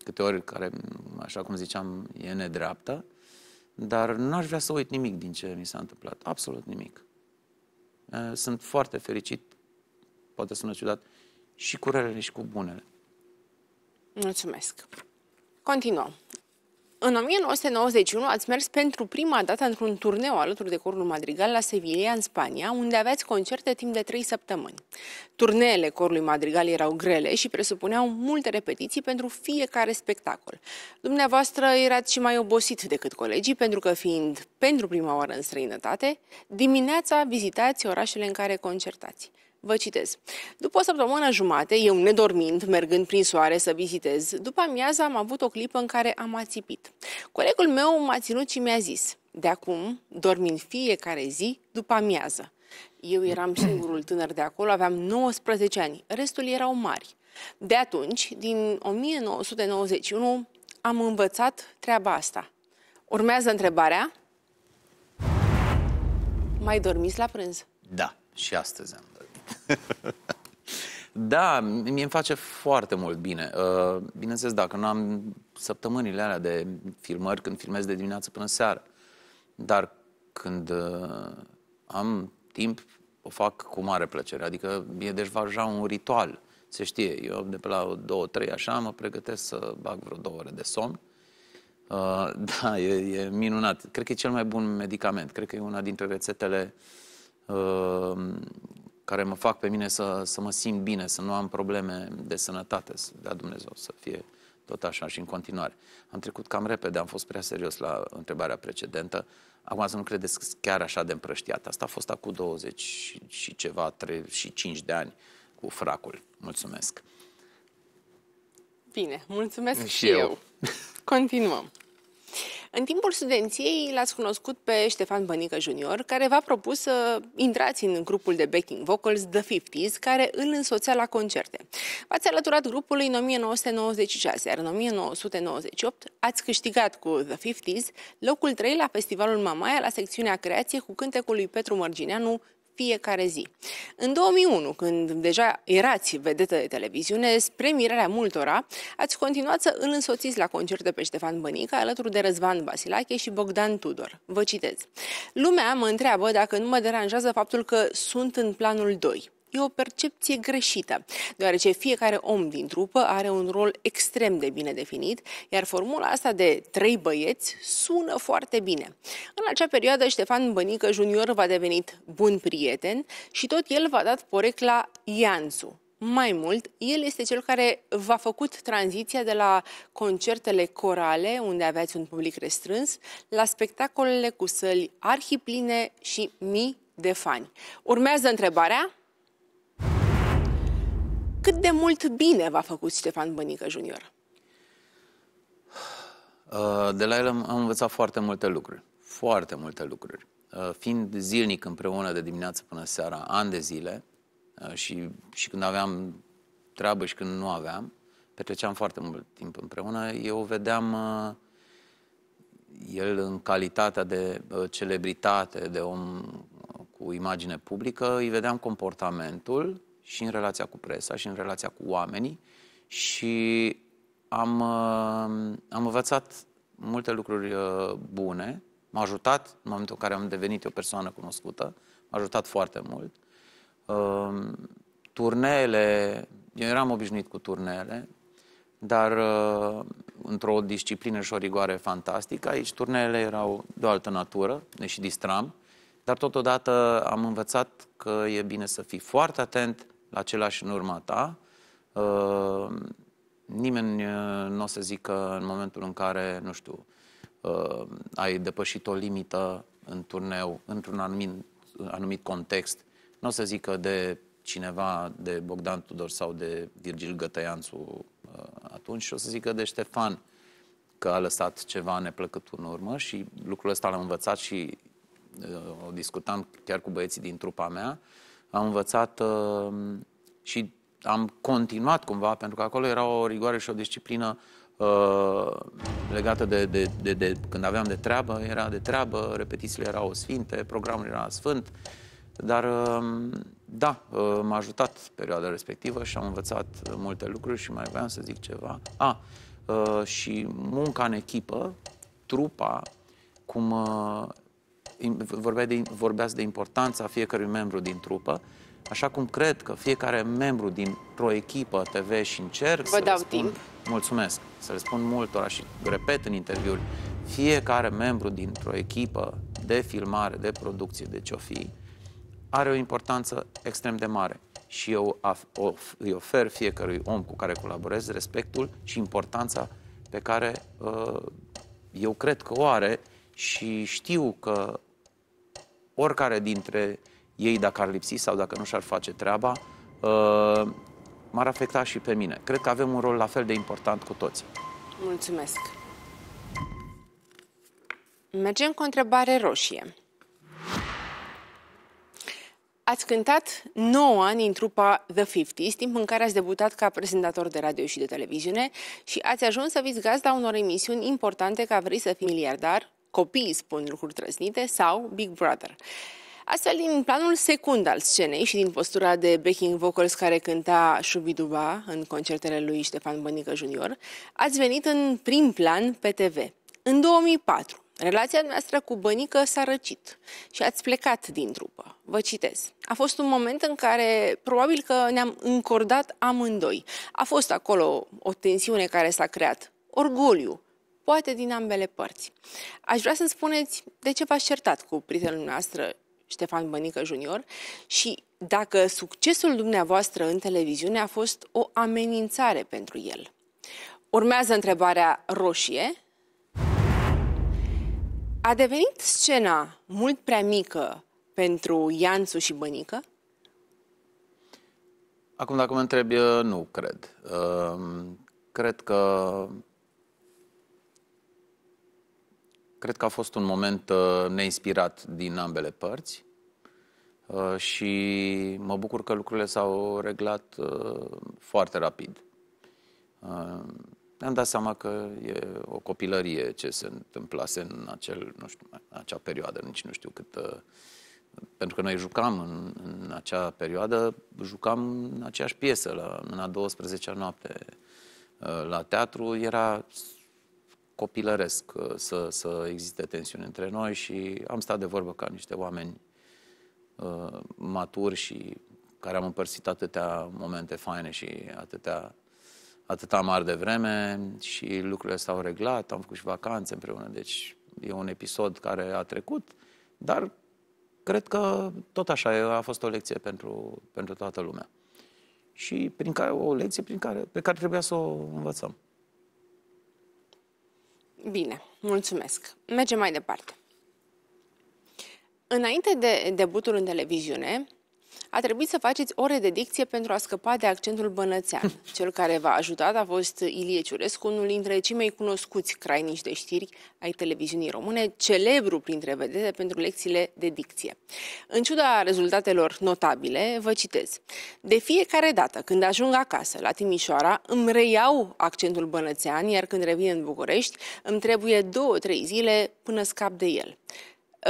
câte ori care, așa cum ziceam, e nedreaptă, dar n-aș vrea să uit nimic din ce mi s-a întâmplat. Absolut nimic. Eh, sunt foarte fericit, poate sună ciudat, și cu relele și cu bunele. Mulțumesc. Continuăm. În 1991 ați mers pentru prima dată într-un turneu alături de Corul Madrigal la Sevilla, în Spania, unde aveați concerte timp de trei săptămâni. Turneele Corului Madrigal erau grele și presupuneau multe repetiții pentru fiecare spectacol. Dumneavoastră erați și mai obosit decât colegii, pentru că fiind pentru prima oară în străinătate, dimineața vizitați orașele în care concertați. Vă citez. După o săptămână jumate, eu nedormind, mergând prin soare să vizitez, după amiază am avut o clipă în care am ațipit. Colegul meu m-a ținut și mi-a zis, de acum, dormind fiecare zi, după amiază. Eu eram singurul tânăr de acolo, aveam 19 ani, restul erau mari. De atunci, din 1991, am învățat treaba asta. Urmează întrebarea. Mai dormiți la prânz? Da, și astăzi am. da, mi îmi face foarte mult bine. Uh, bineînțeles, dacă nu am săptămânile alea de filmări, când filmez de dimineață până seară. Dar când uh, am timp, o fac cu mare plăcere. Adică e deja deci un ritual. Se știe, eu de pe la 2-3 așa mă pregătesc să bag vreo două ore de somn. Uh, da, e, e minunat. Cred că e cel mai bun medicament. Cred că e una dintre rețetele uh, care mă fac pe mine să, să mă simt bine, să nu am probleme de sănătate, dea Dumnezeu să fie tot așa și în continuare. Am trecut cam repede, am fost prea serios la întrebarea precedentă. Acum să nu credeți chiar așa de împrăștiat. Asta a fost acum 20 și ceva, 5 de ani cu fracul. Mulțumesc! Bine, mulțumesc și, și eu. eu. Continuăm. În timpul studenției l-ați cunoscut pe Ștefan Bănică Junior, care v-a propus să intrați în grupul de backing vocals The 50s, care îl însoțea la concerte. V-ați alăturat grupului în 1996, iar în 1998 ați câștigat cu The 50s locul 3 la Festivalul Mamaia la secțiunea creație cu cântecul lui Petru Mărgineanu fiecare zi. În 2001, când deja erați vedetă de televiziune, spre mirarea multora, ați continuat să îl însoțiți la concerte pe Ștefan Bănică, alături de Răzvan Basilache și Bogdan Tudor. Vă citez. Lumea mă întreabă dacă nu mă deranjează faptul că sunt în planul 2 e o percepție greșită, deoarece fiecare om din trupă are un rol extrem de bine definit, iar formula asta de trei băieți sună foarte bine. În acea perioadă, Ștefan Bănică Junior va devenit bun prieten și tot el va dat porecla Ianțu. mai mult, el este cel care v-a făcut tranziția de la concertele corale, unde aveați un public restrâns, la spectacolele cu săli arhipline și mii de fani. Urmează întrebarea cât de mult bine v-a făcut Ștefan Bănică Junior? De la el am învățat foarte multe lucruri. Foarte multe lucruri. Uh, fiind zilnic împreună de dimineață până seara, ani de zile, uh, și, și când aveam treabă și când nu aveam, petreceam foarte mult timp împreună, eu vedeam uh, el în calitatea de celebritate, de om cu imagine publică, îi vedeam comportamentul și în relația cu presa și în relația cu oamenii și am, uh, am învățat multe lucruri uh, bune, m-a ajutat în momentul în care am devenit o persoană cunoscută, m-a ajutat foarte mult. Um, turneele, eu eram obișnuit cu turneele, dar uh, într-o disciplină și o rigoare fantastică, aici turneele erau de o altă natură, ne și distram, dar totodată am învățat că e bine să fii foarte atent la același în urma ta. Uh, nimeni uh, nu o să zică în momentul în care, nu știu, uh, ai depășit o limită în turneu, într-un anumit, anumit context, nu o să zică de cineva, de Bogdan Tudor sau de Virgil Gătăianțu uh, atunci, o să zică de Ștefan că a lăsat ceva neplăcut în urmă și lucrul ăsta l-am învățat și uh, o discutam chiar cu băieții din trupa mea, uh, am învățat uh, și am continuat cumva, pentru că acolo era o rigoare și o disciplină uh, legată de, de, de, de când aveam de treabă, era de treabă, repetițiile erau sfinte, programul era sfânt, dar um, da, uh, m-a ajutat perioada respectivă și am învățat multe lucruri și mai vreau să zic ceva. A, ah, și munca în echipă, trupa, cum vorbea de, vorbeați de importanța fiecărui membru din trupă, așa cum cred că fiecare membru dintr-o echipă TV și încerc Vă să dau spun, timp. Mulțumesc, să le spun multora și repet în interviuri, fiecare membru dintr-o echipă de filmare, de producție, de ce fi, are o importanță extrem de mare și eu of, îi ofer fiecărui om cu care colaborez respectul și importanța pe care uh, eu cred că o are și știu că oricare dintre ei, dacă ar lipsi sau dacă nu și-ar face treaba, uh, m-ar afecta și pe mine. Cred că avem un rol la fel de important cu toți. Mulțumesc. Mergem cu o întrebare roșie. Ați cântat 9 ani în trupa The 50s, timp în care ați debutat ca prezentator de radio și de televiziune și ați ajuns să fiți gazda unor emisiuni importante ca Vrei să fii miliardar, copiii spun lucruri trăznite sau Big Brother. Astfel, din planul secund al scenei și din postura de backing vocals care cânta Shubiduba în concertele lui Ștefan Bănică Junior, ați venit în prim plan pe TV. În 2004, Relația noastră cu Bănică s-a răcit și ați plecat din trupă. Vă citez. A fost un moment în care probabil că ne-am încordat amândoi. A fost acolo o tensiune care s-a creat. Orgoliu, poate din ambele părți. Aș vrea să-mi spuneți de ce v-ați certat cu prietenul noastră, Ștefan Bănică Junior, și dacă succesul dumneavoastră în televiziune a fost o amenințare pentru el. Urmează întrebarea roșie. A devenit scena mult prea mică pentru Ianțu și Bănică? Acum, dacă mă întrebi, nu cred. Ehm, cred că Cred că a fost un moment uh, neinspirat din ambele părți uh, și mă bucur că lucrurile s-au reglat uh, foarte rapid. ne-am dat seama că e o copilărie ce se întâmplase în, acel, nu știu, acea perioadă, nici nu știu cât... pentru că noi jucam în, în acea perioadă, jucam în aceeași piesă, la, în a 12-a noapte la teatru, era copilăresc uh, să, să existe tensiune între noi și am stat de vorbă ca niște oameni uh, maturi și care am împărțit atâtea momente faine și atâtea, atâta mari de vreme și lucrurile s-au reglat, am făcut și vacanțe împreună, deci e un episod care a trecut, dar cred că tot așa a fost o lecție pentru, pentru toată lumea. Și prin care, o lecție prin care, pe care trebuia să o învățăm. Bine, mulțumesc. Mergem mai departe. Înainte de debutul în televiziune, a trebuit să faceți ore de dicție pentru a scăpa de accentul bănățean. Cel care v-a ajutat a fost Ilie Ciurescu, unul dintre cei mai cunoscuți crainici de știri ai televiziunii române, celebru printre vedete pentru lecțiile de dicție. În ciuda rezultatelor notabile, vă citez. De fiecare dată când ajung acasă la Timișoara, îmi reiau accentul bănățean, iar când revin în București, îmi trebuie două-trei zile până scap de el.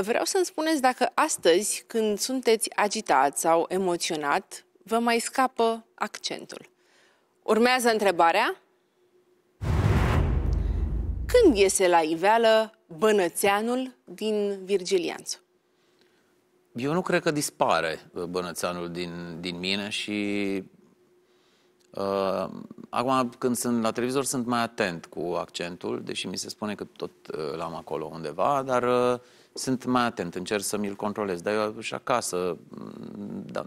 Vreau să-mi spuneți dacă astăzi, când sunteți agitat sau emoționat, vă mai scapă accentul. Urmează întrebarea. Când iese la iveală bănățeanul din Virgilianțu? Eu nu cred că dispare uh, bănățeanul din, din mine și Uh, acum, când sunt la televizor, sunt mai atent cu accentul, deși mi se spune că tot uh, l-am acolo undeva, dar uh, sunt mai atent, încerc să mi-l controlez, dar eu și acasă, mm, da,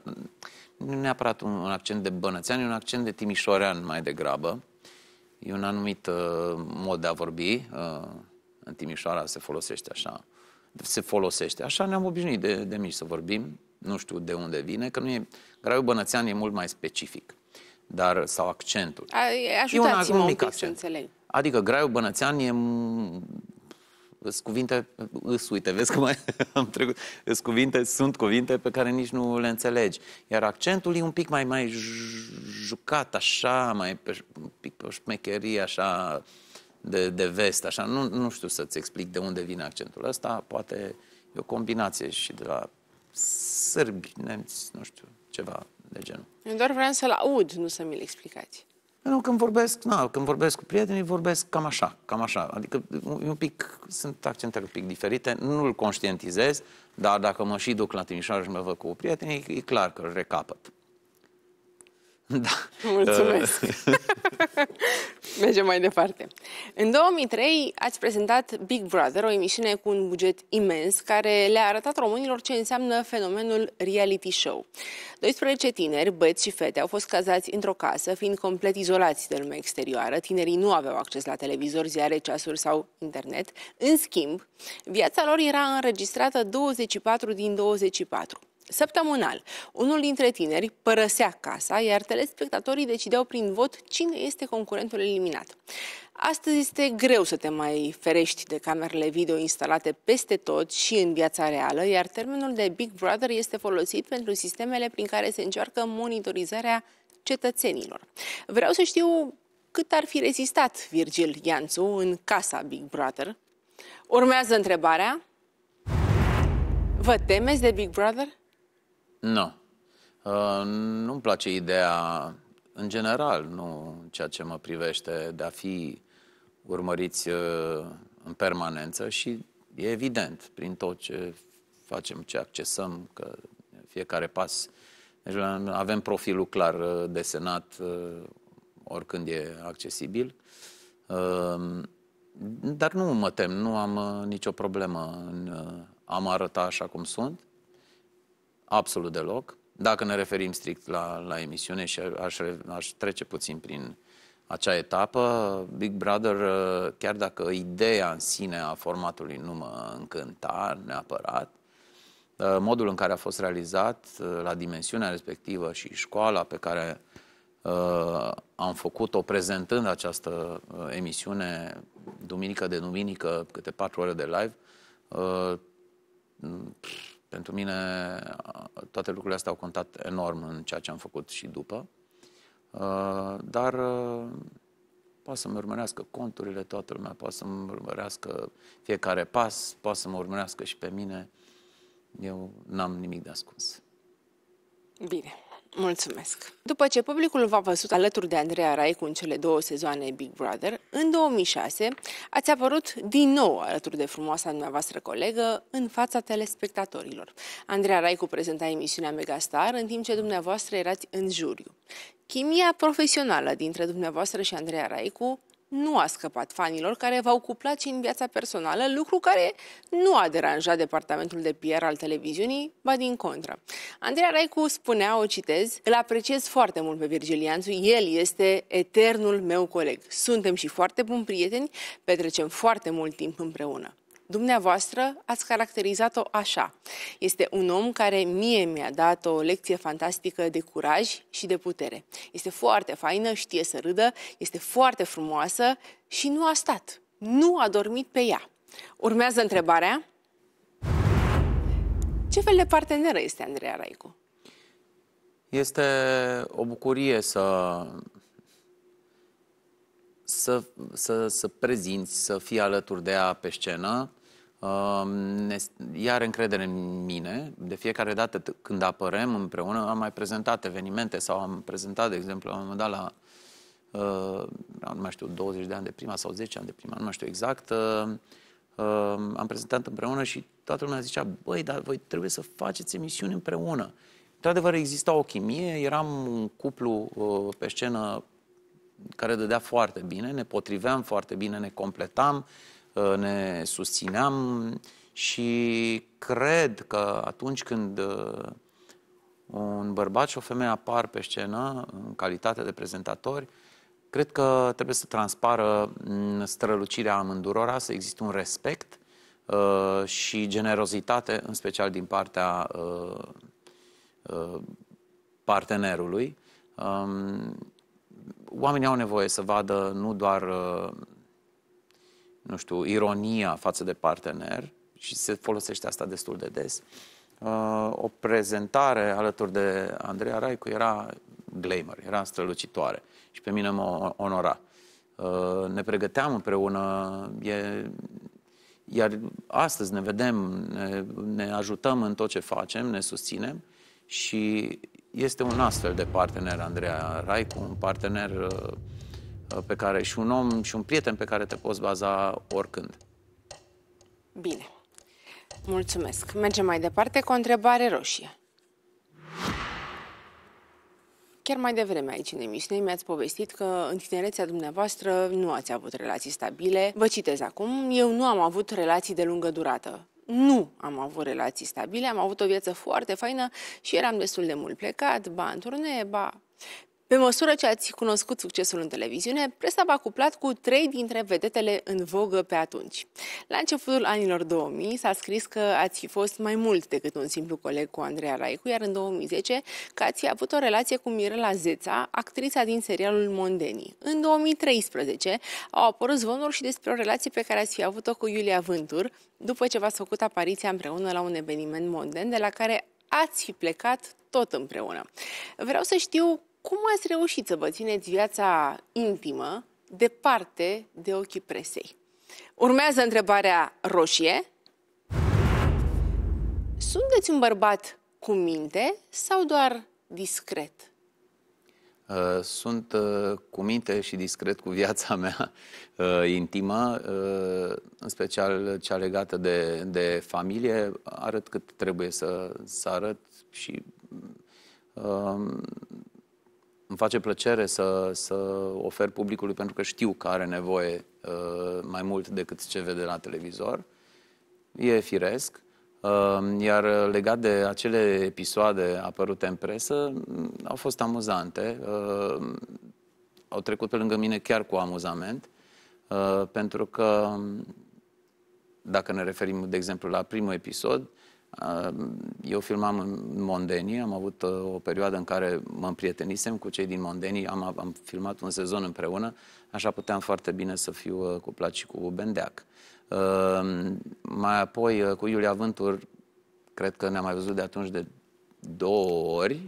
nu neapărat un, un accent de bănățean, e un accent de timișorean mai degrabă. E un anumit uh, mod de a vorbi. Uh, în Timișoara se folosește așa. Se folosește. Așa ne-am obișnuit de, de mici să vorbim. Nu știu de unde vine, că nu e... Graiul bănățean e mult mai specific. Dar, sau accentul. A, e un, un mic accent. Să înțeleg. Adică graiul bănățean e sunt cuvinte, îs, uite, vezi că mai am trecut. Sunt cuvinte, sunt cuvinte pe care nici nu le înțelegi. Iar accentul e un pic mai, mai jucat, așa, mai pe, un pic pe o șmecherie, așa, de, de vest, așa. Nu, nu știu să-ți explic de unde vine accentul ăsta. Poate e o combinație și de la sârbi, nemți, nu știu, ceva de genul. Eu doar vreau să-l aud, nu să mi-l explicați. Nu, când vorbesc, na, când vorbesc cu prietenii, vorbesc cam așa, cam așa. Adică un pic, sunt accentele un pic diferite, nu-l conștientizez, dar dacă mă și duc la Timișoara și mă văd cu prietenii, e clar că îl recapăt. Da. Mulțumesc! Uh. Mergem mai departe. În 2003 ați prezentat Big Brother, o emisiune cu un buget imens, care le-a arătat românilor ce înseamnă fenomenul reality show. 12 tineri, băieți și fete, au fost cazați într-o casă, fiind complet izolați de lumea exterioară. Tinerii nu aveau acces la televizor, ziare, ceasuri sau internet. În schimb, viața lor era înregistrată 24 din 24. Săptămânal, unul dintre tineri părăsea casa, iar telespectatorii decideau prin vot cine este concurentul eliminat. Astăzi este greu să te mai ferești de camerele video instalate peste tot și în viața reală, iar termenul de Big Brother este folosit pentru sistemele prin care se încearcă monitorizarea cetățenilor. Vreau să știu cât ar fi rezistat Virgil Ianțu în casa Big Brother. Urmează întrebarea. Vă temeți de Big Brother? Nu. Uh, nu-mi place ideea, în general, nu ceea ce mă privește, de a fi urmăriți uh, în permanență și e evident prin tot ce facem, ce accesăm, că fiecare pas. Deci uh, avem profilul clar uh, desenat uh, oricând e accesibil. Dar nu mă tem, nu am nicio problemă în a mă arăta așa cum sunt absolut deloc, dacă ne referim strict la, la emisiune și aș, aș trece puțin prin acea etapă, Big Brother, uh, chiar dacă ideea în sine a formatului nu mă încânta neapărat, uh, modul în care a fost realizat, uh, la dimensiunea respectivă și școala pe care uh, am făcut-o prezentând această emisiune duminică de duminică, câte patru ore de live, uh, pentru mine toate lucrurile astea au contat enorm în ceea ce am făcut și după. Uh, dar uh, poate să-mi urmărească conturile toată lumea, poate să-mi urmărească fiecare pas, poate să mă urmărească și pe mine. Eu n-am nimic de ascuns. Bine. Mulțumesc! După ce publicul v-a văzut alături de Andreea Raicu în cele două sezoane Big Brother, în 2006 ați apărut din nou alături de frumoasa dumneavoastră colegă în fața telespectatorilor. Andreea Raicu prezenta emisiunea Megastar, în timp ce dumneavoastră erați în juriu. Chimia profesională dintre dumneavoastră și Andreea Raicu nu a scăpat fanilor care v-au cuplat și în viața personală, lucru care nu a deranjat departamentul de PR al televiziunii, ba din contră. Andreea Raicu spunea, o citez, îl apreciez foarte mult pe Virgilianțu, el este eternul meu coleg. Suntem și foarte buni prieteni, petrecem foarte mult timp împreună. Dumneavoastră ați caracterizat-o așa. Este un om care mie mi-a dat o lecție fantastică de curaj și de putere. Este foarte faină, știe să râdă, este foarte frumoasă și nu a stat. Nu a dormit pe ea. Urmează întrebarea. Ce fel de parteneră este Andreea Raicu? Este o bucurie să să, să, să prezinți, să fii alături de ea pe scenă iar încredere în mine. De fiecare dată când apărăm împreună, am mai prezentat evenimente sau am prezentat, de exemplu, am dat la uh, nu mai știu, 20 de ani de prima sau 10 ani de prima, nu mai știu exact, uh, uh, am prezentat împreună și toată lumea zicea, băi, dar voi trebuie să faceți emisiuni împreună. Într-adevăr, exista o chimie, eram un cuplu pe scenă care dădea foarte bine, ne potriveam foarte bine, ne completam, ne susțineam și cred că atunci când uh, un bărbat și o femeie apar pe scenă în calitate de prezentatori, cred că trebuie să transpară mm, strălucirea amândurora, să existe un respect uh, și generozitate, în special din partea uh, partenerului. Um, oamenii au nevoie să vadă nu doar nu știu, ironia față de partener și se folosește asta destul de des. Uh, o prezentare alături de Andreea Raicu era glamour, era strălucitoare și pe mine mă onora. Uh, ne pregăteam împreună, e, iar astăzi ne vedem, ne, ne ajutăm în tot ce facem, ne susținem și este un astfel de partener Andreea Raicu, un partener uh, Uh, pe care și un om și un prieten pe care te poți baza oricând. Bine. Mulțumesc. Mergem mai departe cu o întrebare roșie. Chiar mai devreme aici în emisiune mi-ați povestit că în tinerețea dumneavoastră nu ați avut relații stabile. Vă citez acum, eu nu am avut relații de lungă durată. Nu am avut relații stabile, am avut o viață foarte faină și eram destul de mult plecat, ba în turnee, ba pe măsură ce ați cunoscut succesul în televiziune, presa v-a cuplat cu trei dintre vedetele în vogă pe atunci. La începutul anilor 2000 s-a scris că ați fi fost mai mult decât un simplu coleg cu Andreea Raicu, iar în 2010 că ați fi avut o relație cu Mirela Zeța, actrița din serialul Mondeni. În 2013 au apărut zvonuri și despre o relație pe care ați fi avut-o cu Iulia Vântur, după ce v-ați făcut apariția împreună la un eveniment monden de la care ați fi plecat tot împreună. Vreau să știu cum ați reușit să vă țineți viața intimă departe de ochii presei? Urmează întrebarea roșie. Sunteți un bărbat cu minte sau doar discret? Uh, sunt uh, cu minte și discret cu viața mea uh, intimă, în special cea legată de, de familie. Arăt cât trebuie să, să arăt și um, îmi face plăcere să, să ofer publicului pentru că știu că are nevoie uh, mai mult decât ce vede la televizor. E firesc. Uh, iar legat de acele episoade apărute în presă, mm, au fost amuzante. Uh, au trecut pe lângă mine chiar cu amuzament, uh, pentru că dacă ne referim, de exemplu, la primul episod, eu filmam în Mondenii, am avut uh, o perioadă în care mă împrietenisem cu cei din Mondenii, am, am filmat un sezon împreună, așa puteam foarte bine să fiu uh, cuplat și cu Bendeac. Uh, mai apoi, cu Iulia Vântur, cred că ne-am mai văzut de atunci de două ori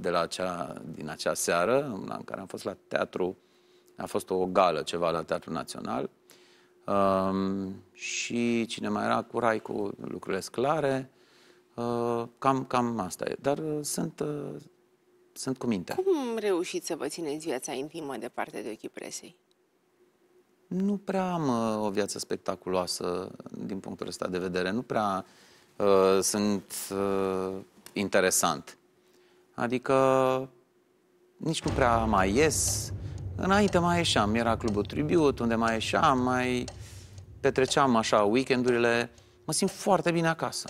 de la acea, din acea seară, în care am fost la teatru, a fost o gală ceva la Teatrul Național, Um, și cine mai era cu Rai cu lucrurile clare. Uh, cam, cam asta e. Dar uh, sunt, uh, sunt cu mintea. Cum reușiți să vă țineți viața intimă departe de ochii presei? Nu prea am uh, o viață spectaculoasă din punctul ăsta de vedere. Nu prea uh, sunt uh, interesant. Adică nici nu prea mai ies. Uh, Înainte mai ieșeam, era clubul Tribute, unde mai ieșeam, mai petreceam așa weekendurile. Mă simt foarte bine acasă.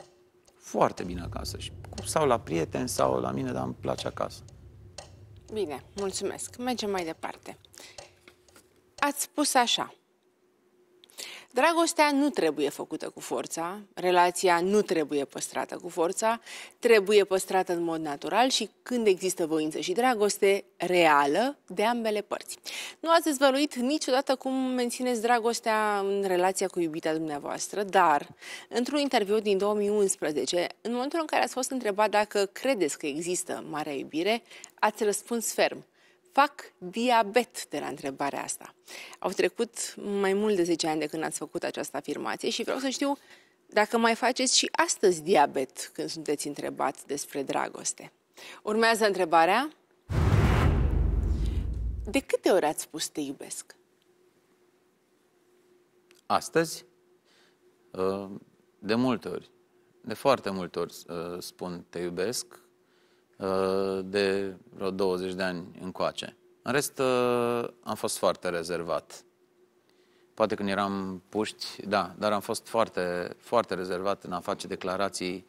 Foarte bine acasă. Și sau la prieteni, sau la mine, dar îmi place acasă. Bine, mulțumesc. Mergem mai departe. Ați spus așa. Dragostea nu trebuie făcută cu forța, relația nu trebuie păstrată cu forța, trebuie păstrată în mod natural și când există voință și dragoste reală de ambele părți. Nu ați dezvăluit niciodată cum mențineți dragostea în relația cu iubita dumneavoastră, dar într-un interviu din 2011, în momentul în care ați fost întrebat dacă credeți că există marea iubire, ați răspuns ferm fac diabet de la întrebarea asta. Au trecut mai mult de 10 ani de când ați făcut această afirmație și vreau să știu dacă mai faceți și astăzi diabet când sunteți întrebați despre dragoste. Urmează întrebarea. De câte ori ați spus te iubesc? Astăzi? Ă, de multe ori. De foarte multe ori ă, spun te iubesc Uh, de vreo 20 de ani încoace. În rest, uh, am fost foarte rezervat. Poate când eram puști, da, dar am fost foarte, foarte rezervat în a face declarații.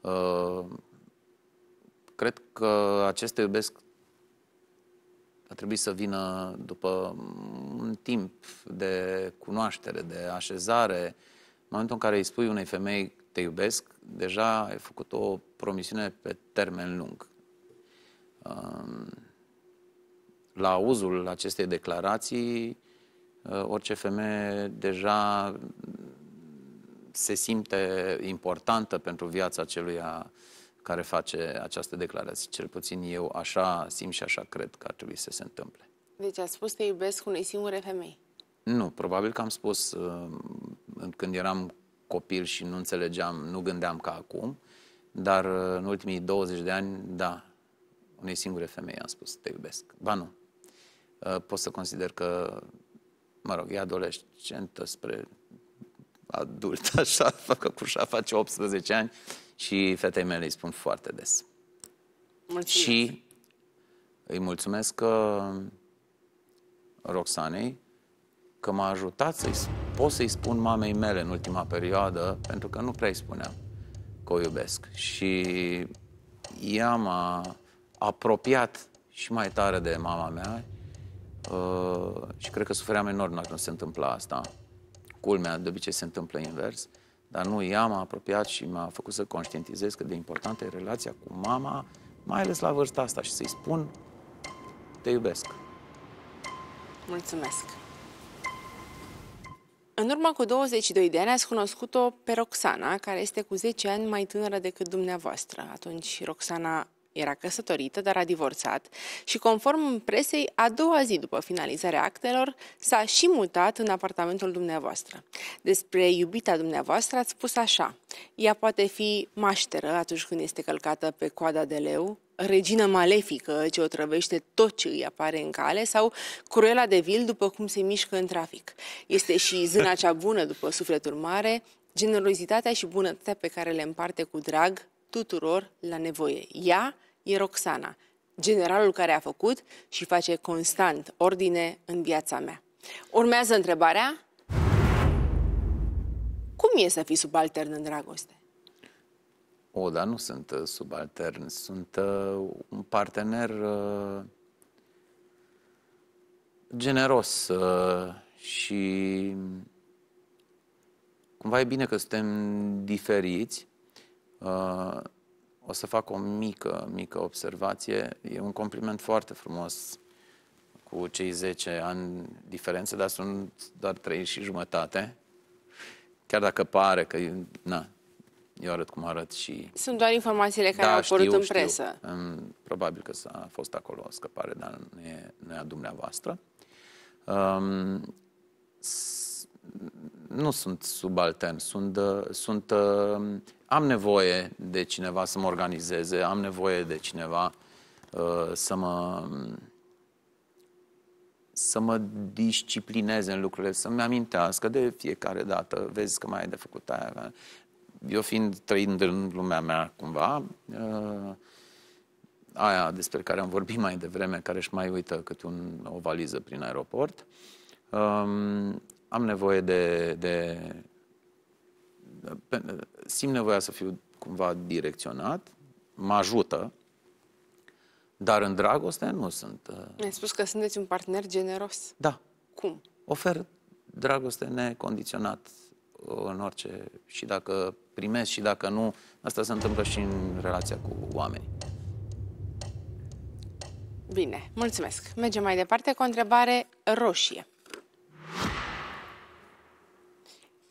Uh, cred că aceste iubesc a trebuit să vină după un timp de cunoaștere, de așezare. În momentul în care îi spui unei femei te iubesc, deja ai făcut o promisiune pe termen lung. Um, la auzul acestei declarații, uh, orice femeie deja se simte importantă pentru viața a care face această declarație. Cel puțin eu așa simt și așa cred că ar trebui să se întâmple. Deci a spus te iubesc unei singure femei? Nu, probabil că am spus uh, când eram copil și nu înțelegeam, nu gândeam ca acum, dar uh, în ultimii 20 de ani, da, unei singure femei am spus, te iubesc. Ba nu. Uh, pot să consider că, mă rog, e adolescentă spre adult, așa, facă cu face 18 ani și fetei mele îi spun foarte des. Mulțumesc. Și îi mulțumesc că uh, Roxanei că m-a ajutat să-i pot să-i spun mamei mele în ultima perioadă, pentru că nu prea îi spuneam că o iubesc. Și ea m-a apropiat și mai tare de mama mea uh, și cred că sufeream enorm dacă nu se întâmpla asta. Culmea, de obicei se întâmplă invers, dar nu, ea m-a apropiat și m-a făcut să conștientizez că de importantă e relația cu mama, mai ales la vârsta asta și să-i spun te iubesc. Mulțumesc! În urmă cu 22 de ani ați cunoscut-o pe Roxana, care este cu 10 ani mai tânără decât dumneavoastră. Atunci Roxana era căsătorită, dar a divorțat și conform presei, a doua zi după finalizarea actelor, s-a și mutat în apartamentul dumneavoastră. Despre iubita dumneavoastră ați spus așa, ea poate fi mașteră atunci când este călcată pe coada de leu, regină malefică ce o trăvește tot ce îi apare în cale sau Cruela de Vil după cum se mișcă în trafic. Este și zâna cea bună după sufletul mare, generozitatea și bunătatea pe care le împarte cu drag tuturor la nevoie. Ea e Roxana, generalul care a făcut și face constant ordine în viața mea. Urmează întrebarea, cum e să fii subaltern în dragoste? O, dar nu sunt uh, subaltern, sunt uh, un partener uh, generos și cumva e bine că suntem diferiți. O să fac o mică, mică observație. E un compliment foarte frumos cu cei 10 ani diferență, dar sunt doar 3 și jumătate. Chiar dacă pare că, na, eu arăt cum arăt și... Sunt doar informațiile care da, au apărut știu, în presă. Știu. probabil că s-a fost acolo o scăpare, dar nu e, nu e a dumneavoastră. Um, nu sunt subaltern, sunt, sunt, am nevoie de cineva să mă organizeze, am nevoie de cineva uh, să mă să mă disciplineze în lucrurile, să-mi amintească de fiecare dată, vezi că mai ai de făcut aia eu fiind trăind în lumea mea cumva, uh, aia despre care am vorbit mai devreme, care își mai uită cât un, o valiză prin aeroport, um, am nevoie de, de simt nevoia să fiu cumva direcționat, mă ajută, dar în dragoste nu sunt. Uh, Ai spus că sunteți un partener generos. Da. Cum? Ofer dragoste necondiționat în orice, și dacă primesc și dacă nu, asta se întâmplă și în relația cu oamenii. Bine, mulțumesc. Mergem mai departe cu o întrebare roșie.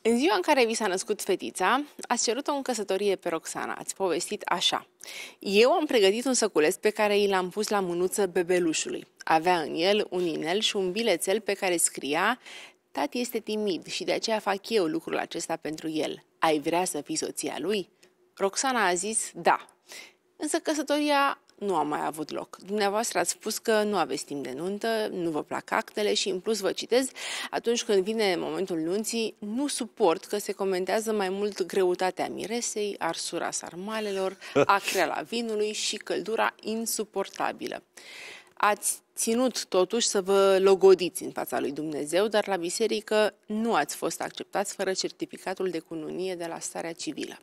În ziua în care vi s-a născut fetița, ați cerut-o în căsătorie pe Roxana. Ați povestit așa. Eu am pregătit un săculeț pe care i l-am pus la mânuță bebelușului. Avea în el un inel și un bilețel pe care scria Tati este timid și de aceea fac eu lucrul acesta pentru el. Ai vrea să fii soția lui? Roxana a zis da. Însă căsătoria nu a mai avut loc. Dumneavoastră ați spus că nu aveți timp de nuntă, nu vă plac actele și în plus vă citez, atunci când vine momentul nunții, nu suport că se comentează mai mult greutatea miresei, arsura sarmalelor, acrela vinului și căldura insuportabilă ați ținut totuși să vă logodiți în fața lui Dumnezeu, dar la biserică nu ați fost acceptați fără certificatul de cununie de la starea civilă.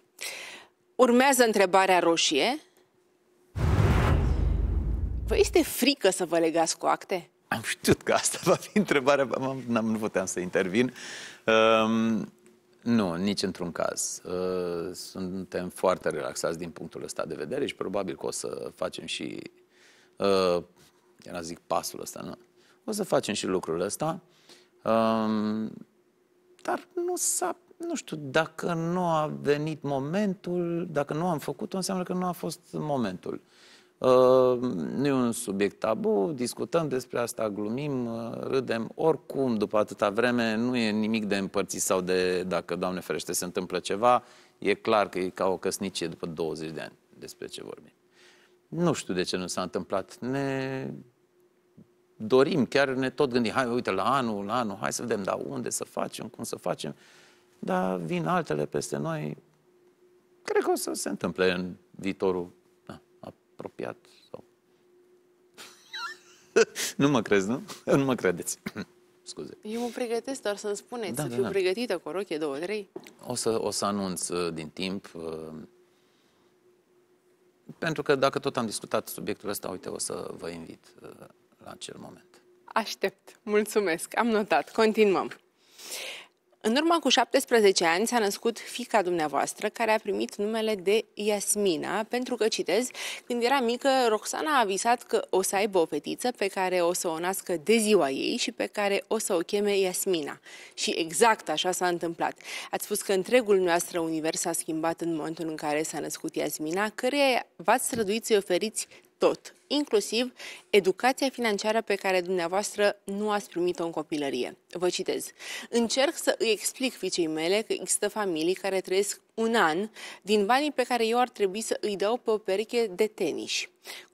Urmează întrebarea roșie. Vă este frică să vă legați cu acte? Am știut că asta va fi întrebarea, n-am, nu puteam să intervin. Um, nu, nici într-un caz. Uh, suntem foarte relaxați din punctul ăsta de vedere și probabil că o să facem și uh, era zic pasul ăsta, nu? O să facem și lucrul ăsta, um, dar nu s-a, nu știu, dacă nu a venit momentul, dacă nu am făcut-o, înseamnă că nu a fost momentul. Uh, nu e un subiect tabu, discutăm despre asta, glumim, râdem, oricum, după atâta vreme, nu e nimic de împărțit sau de, dacă, Doamne ferește, se întâmplă ceva, e clar că e ca o căsnicie după 20 de ani despre ce vorbim. Nu știu de ce nu s-a întâmplat. Ne dorim, chiar ne tot gândim, hai, uite, la anul, la anul, hai să vedem, dar unde să facem, cum să facem. Dar vin altele peste noi. Cred că o să se întâmple în viitorul da, apropiat. Sau... nu mă crezi, nu? nu mă credeți. Scuze. Eu mă pregătesc, doar să-mi spuneți, da, să da, fiu da. pregătită cu o rochie, două, trei. O să, o să anunț uh, din timp uh, pentru că dacă tot am discutat subiectul ăsta, uite, o să vă invit uh, la acel moment. Aștept. Mulțumesc. Am notat. Continuăm. În urmă cu 17 ani s-a născut fica dumneavoastră, care a primit numele de Iasmina, pentru că, citez, când era mică, Roxana a visat că o să aibă o fetiță pe care o să o nască de ziua ei și pe care o să o cheme Iasmina. Și exact așa s-a întâmplat. Ați spus că întregul noastră univers s-a schimbat în momentul în care s-a născut Iasmina, care v-ați străduit să-i oferiți tot, inclusiv educația financiară pe care dumneavoastră nu ați primit-o în copilărie. Vă citez. Încerc să îi explic fiicei mele că există familii care trăiesc un an din banii pe care eu ar trebui să îi dau pe o pereche de tenis.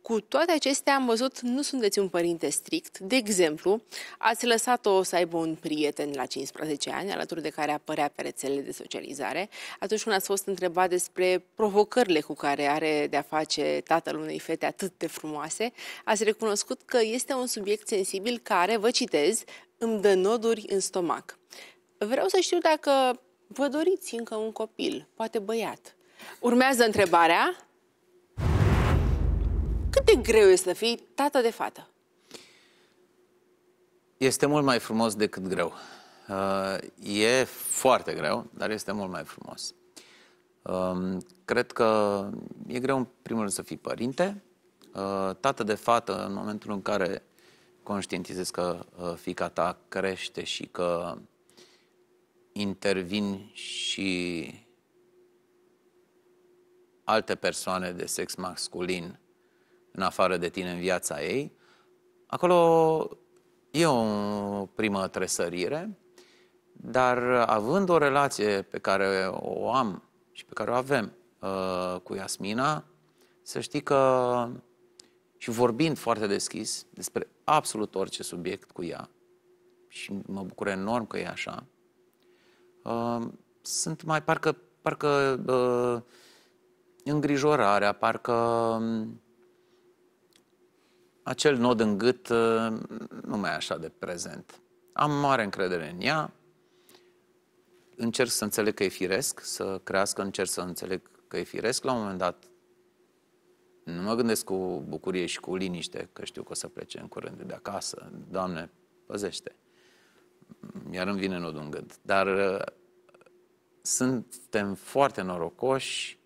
Cu toate acestea am văzut, nu sunteți un părinte strict. De exemplu, ați lăsat-o să aibă un prieten la 15 ani, alături de care apărea pe rețelele de socializare. Atunci când ați fost întrebat despre provocările cu care are de-a face tatăl unei fete atât de frumoase, frumoase, ați recunoscut că este un subiect sensibil care, vă citez, îmi dă noduri în stomac. Vreau să știu dacă vă doriți încă un copil, poate băiat. Urmează întrebarea. Cât de greu este să fii tată de fată? Este mult mai frumos decât greu. Uh, e foarte greu, dar este mult mai frumos. Um, cred că e greu, în primul rând, să fii părinte, Uh, tată de fată, în momentul în care conștientizezi că uh, fica ta crește și că intervin și alte persoane de sex masculin în afară de tine în viața ei, acolo e o primă tresărire, dar având o relație pe care o am și pe care o avem uh, cu Iasmina, să știi că și vorbind foarte deschis despre absolut orice subiect cu ea, și mă bucur enorm că e așa, uh, sunt mai parcă, parcă uh, îngrijorarea, parcă uh, acel nod în gât uh, nu mai e așa de prezent. Am mare încredere în ea, încerc să înțeleg că e firesc să crească, încerc să înțeleg că e firesc. La un moment dat nu mă gândesc cu bucurie și cu liniște că știu că o să plece în curând de acasă. Doamne, păzește. Iar îmi vine nodul în gând. Dar uh, suntem foarte norocoși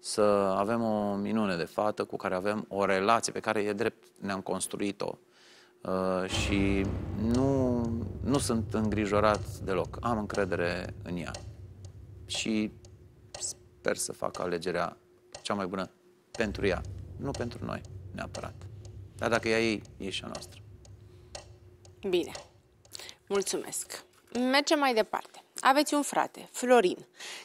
să avem o minune de fată cu care avem o relație pe care e drept ne-am construit-o uh, și nu, nu sunt îngrijorat deloc. Am încredere în ea și sper să fac alegerea cea mai bună pentru ea. Nu pentru noi, neapărat. Dar dacă ea ei, e și a noastră. Bine. Mulțumesc. Mergem mai departe. Aveți un frate, Florin,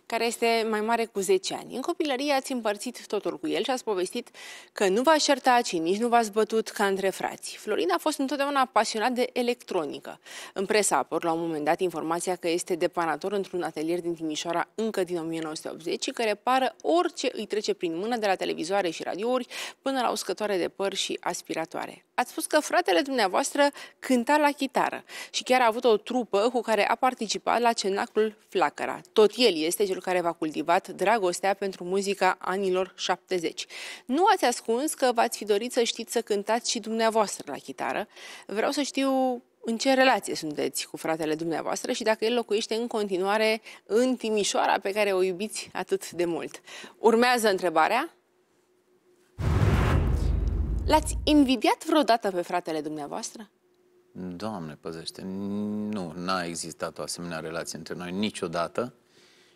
care este mai mare cu 10 ani. În copilărie ați împărțit totul cu el și ați povestit că nu v-ați șerta, ci nici nu v-ați bătut ca între frați. Florin a fost întotdeauna pasionat de electronică. În presa a la un moment dat informația că este depanator într-un atelier din Timișoara încă din 1980 și că repară orice îi trece prin mână de la televizoare și radiouri până la uscătoare de păr și aspiratoare. Ați spus că fratele dumneavoastră cânta la chitară și chiar a avut o trupă cu care a participat la cenacul Flacăra. Tot el este cel care v-a cultivat dragostea pentru muzica anilor 70. Nu ați ascuns că v-ați fi dorit să știți să cântați și dumneavoastră la chitară. Vreau să știu în ce relație sunteți cu fratele dumneavoastră și dacă el locuiește în continuare în Timișoara pe care o iubiți atât de mult. Urmează întrebarea L-ați invidiat vreodată pe fratele dumneavoastră? Doamne, păzește, nu, n-a existat o asemenea relație între noi niciodată